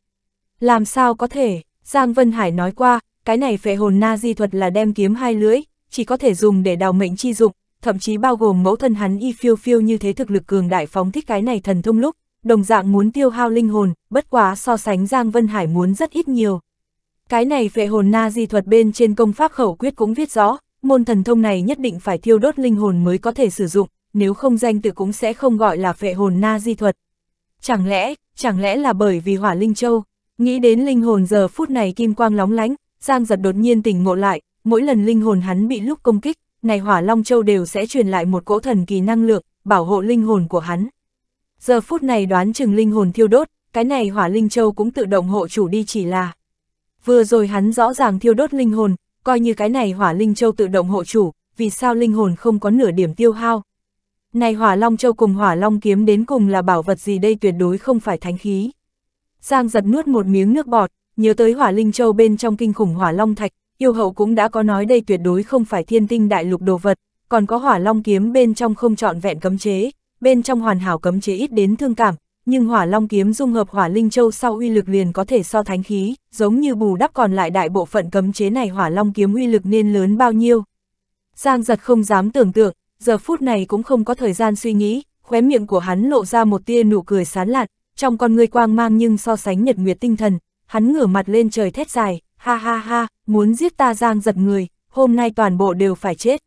Làm sao có thể, Giang Vân Hải nói qua, cái này vệ hồn na di thuật là đem kiếm hai lưỡi, chỉ có thể dùng để đào mệnh chi dụng, thậm chí bao gồm mẫu thân hắn y phiêu phiêu như thế thực lực cường đại phóng thích cái này thần thông lúc, đồng dạng muốn tiêu hao linh hồn, bất quá so sánh Giang Vân Hải muốn rất ít nhiều. Cái này phệ hồn na di thuật bên trên công pháp khẩu quyết cũng viết rõ, môn thần thông này nhất định phải thiêu đốt linh hồn mới có thể sử dụng, nếu không danh từ cũng sẽ không gọi là phệ hồn na di thuật. Chẳng lẽ, chẳng lẽ là bởi vì hỏa linh châu, nghĩ đến linh hồn giờ phút này kim quang lóng lánh, Giang giật đột nhiên tỉnh ngộ lại, mỗi lần linh hồn hắn bị lúc công kích, này hỏa long châu đều sẽ truyền lại một cỗ thần kỳ năng lượng, bảo hộ linh hồn của hắn giờ phút này đoán chừng linh hồn thiêu đốt, cái này hỏa linh châu cũng tự động hộ chủ đi chỉ là. Vừa rồi hắn rõ ràng thiêu đốt linh hồn, coi như cái này hỏa linh châu tự động hộ chủ, vì sao linh hồn không có nửa điểm tiêu hao. Này hỏa long châu cùng hỏa long kiếm đến cùng là bảo vật gì đây tuyệt đối không phải thánh khí. Giang giật nuốt một miếng nước bọt, nhớ tới hỏa linh châu bên trong kinh khủng hỏa long thạch, yêu hậu cũng đã có nói đây tuyệt đối không phải thiên tinh đại lục đồ vật, còn có hỏa long kiếm bên trong không trọn vẹn cấm chế, bên trong hoàn hảo cấm chế ít đến thương cảm, nhưng hỏa long kiếm dung hợp hỏa linh châu sau uy lực liền có thể so thánh khí, giống như bù đắp còn lại đại bộ phận cấm chế này hỏa long kiếm uy lực nên lớn bao nhiêu. Giang giật không dám tưởng tượng, giờ phút này cũng không có thời gian suy nghĩ, khóe miệng của hắn lộ ra một tia nụ cười sán lạn, trong con người quang mang nhưng so sánh nhật nguyệt tinh thần, hắn ngửa mặt lên trời thét dài, ha ha ha, muốn giết ta giang giật người, hôm nay toàn bộ đều phải chết.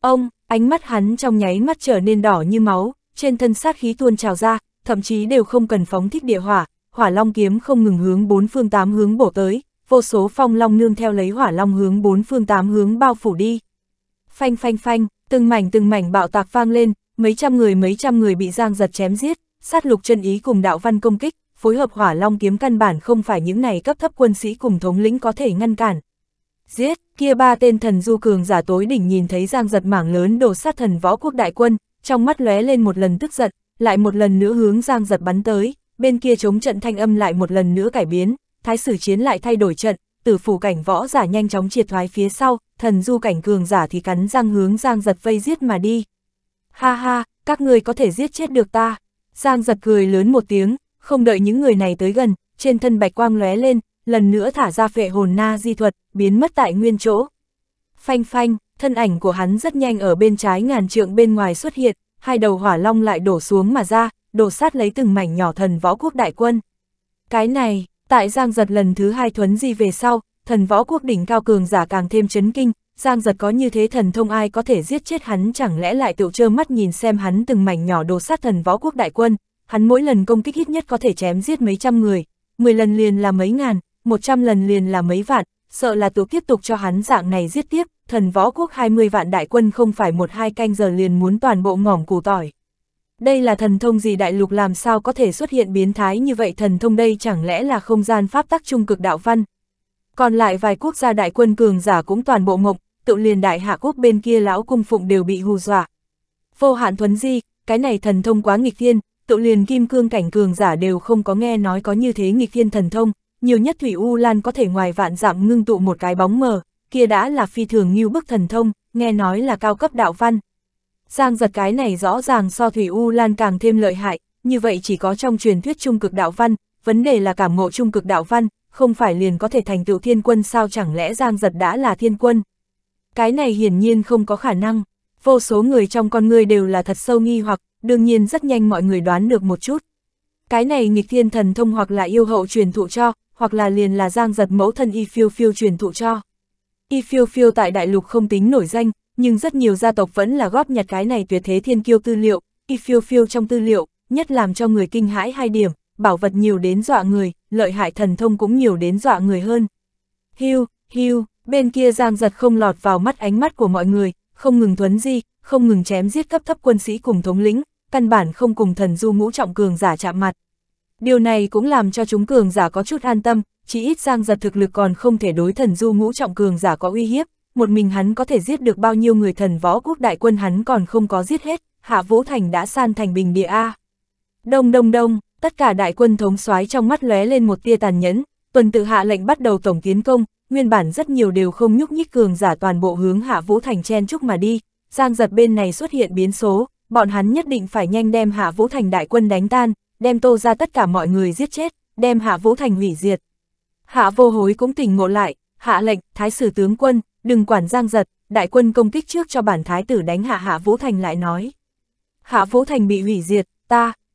Ông, ánh mắt hắn trong nháy mắt trở nên đỏ như máu, trên thân sát khí tuôn trào ra, thậm chí đều không cần phóng thích địa hỏa, hỏa long kiếm không ngừng hướng bốn phương tám hướng bổ tới, vô số phong long nương theo lấy hỏa long hướng bốn phương tám hướng bao phủ đi. Phanh phanh phanh, từng mảnh từng mảnh bạo tạc vang lên, mấy trăm người mấy trăm người bị giang giật chém giết, sát lục chân ý cùng đạo văn công kích, phối hợp hỏa long kiếm căn bản không phải những này cấp thấp quân sĩ cùng thống lĩnh có thể ngăn cản. Giết, kia ba tên thần du cường giả tối đỉnh nhìn thấy giang giật mảng lớn đổ sát thần võ quốc đại quân, trong mắt lóe lên một lần tức giận, lại một lần nữa hướng Giang Giật bắn tới, bên kia chống trận thanh âm lại một lần nữa cải biến, thái sử chiến lại thay đổi trận, tử phủ cảnh võ giả nhanh chóng triệt thoái phía sau, thần du cảnh cường giả thì cắn răng hướng Giang Giật vây giết mà đi. Ha ha, các người có thể giết chết được ta. Giang Giật cười lớn một tiếng, không đợi những người này tới gần, trên thân bạch quang lóe lên, lần nữa thả ra phệ hồn na di thuật, biến mất tại nguyên chỗ. Phanh phanh, thân ảnh của hắn rất nhanh ở bên trái ngàn trượng bên ngoài xuất hiện, hai đầu hỏa long lại đổ xuống mà ra, đổ sát lấy từng mảnh nhỏ thần võ quốc đại quân. Cái này, tại Giang Giật lần thứ hai thuấn di về sau, thần võ quốc đỉnh cao cường giả càng thêm chấn kinh, Giang Giật có như thế thần thông ai có thể giết chết hắn chẳng lẽ lại tự trơ mắt nhìn xem hắn từng mảnh nhỏ đổ sát thần võ quốc đại quân, hắn mỗi lần công kích ít nhất có thể chém giết mấy trăm người, 10 lần liền là mấy ngàn, 100 lần liền là mấy vạn, sợ là tự tiếp tục cho hắn dạng này giết tiếp, thần võ quốc 20 vạn đại quân không phải một hai canh giờ liền muốn toàn bộ ngỏm củ tỏi. Đây là thần thông gì đại lục làm sao có thể xuất hiện biến thái như vậy thần thông đây chẳng lẽ là không gian pháp tắc trung cực đạo văn. Còn lại vài quốc gia đại quân cường giả cũng toàn bộ ngộc, tự liền đại hạ quốc bên kia lão cung phụng đều bị hù dọa. Vô hạn thuấn di, cái này thần thông quá nghịch thiên, tự liền kim cương cảnh cường giả đều không có nghe nói có như thế nghịch thiên thần thông, nhiều nhất Thủy U Lan có thể ngoài vạn dặm ngưng tụ một cái bóng mờ, kia đã là phi thường như bức thần thông, nghe nói là cao cấp đạo văn. Giang giật cái này rõ ràng so Thủy U Lan càng thêm lợi hại, như vậy chỉ có trong truyền thuyết trung cực đạo văn, vấn đề là cảm ngộ trung cực đạo văn, không phải liền có thể thành tựu thiên quân sao chẳng lẽ Giang giật đã là thiên quân. Cái này hiển nhiên không có khả năng, vô số người trong con người đều là thật sâu nghi hoặc, đương nhiên rất nhanh mọi người đoán được một chút. Cái này nghịch thiên thần thông hoặc là yêu hậu truyền thụ cho, hoặc là liền là Giang giật mẫu thân y phiêu phiêu truyền thụ cho. Y phiêu phiêu tại đại lục không tính nổi danh, nhưng rất nhiều gia tộc vẫn là góp nhặt cái này tuyệt thế thiên kiêu tư liệu, y phiêu phiêu trong tư liệu, nhất làm cho người kinh hãi hai điểm, bảo vật nhiều đến dọa người, lợi hại thần thông cũng nhiều đến dọa người hơn. Hiu, hiu, bên kia giang giật không lọt vào mắt ánh mắt của mọi người, không ngừng thuấn di, không ngừng chém giết cấp thấp quân sĩ cùng thống lĩnh, căn bản không cùng thần du ngũ trọng cường giả chạm mặt. Điều này cũng làm cho chúng cường giả có chút an tâm, chỉ ít Giang Giật thực lực còn không thể đối thần du ngũ trọng cường giả có uy hiếp, một mình hắn có thể giết được bao nhiêu người thần võ quốc đại quân hắn còn không có giết hết, Hạ Vũ Thành đã san thành bình địa A. Đông đông đông, tất cả đại quân thống soái trong mắt lóe lên một tia tàn nhẫn, tuần tự hạ lệnh bắt đầu tổng tiến công, nguyên bản rất nhiều đều không nhúc nhích cường giả toàn bộ hướng Hạ Vũ Thành chen chúc mà đi, Giang Giật bên này xuất hiện biến số, bọn hắn nhất định phải nhanh đem Hạ Vũ Thành đại quân đánh tan, đem tô ra tất cả mọi người giết chết, đem hạ vũ thành hủy diệt. Hạ vô hối cũng tỉnh ngộ lại, hạ lệnh, thái sử tướng quân, đừng quản giang giật, đại quân công kích trước cho bản thái tử đánh hạ hạ vũ thành lại nói. Hạ vũ thành bị hủy diệt, ta,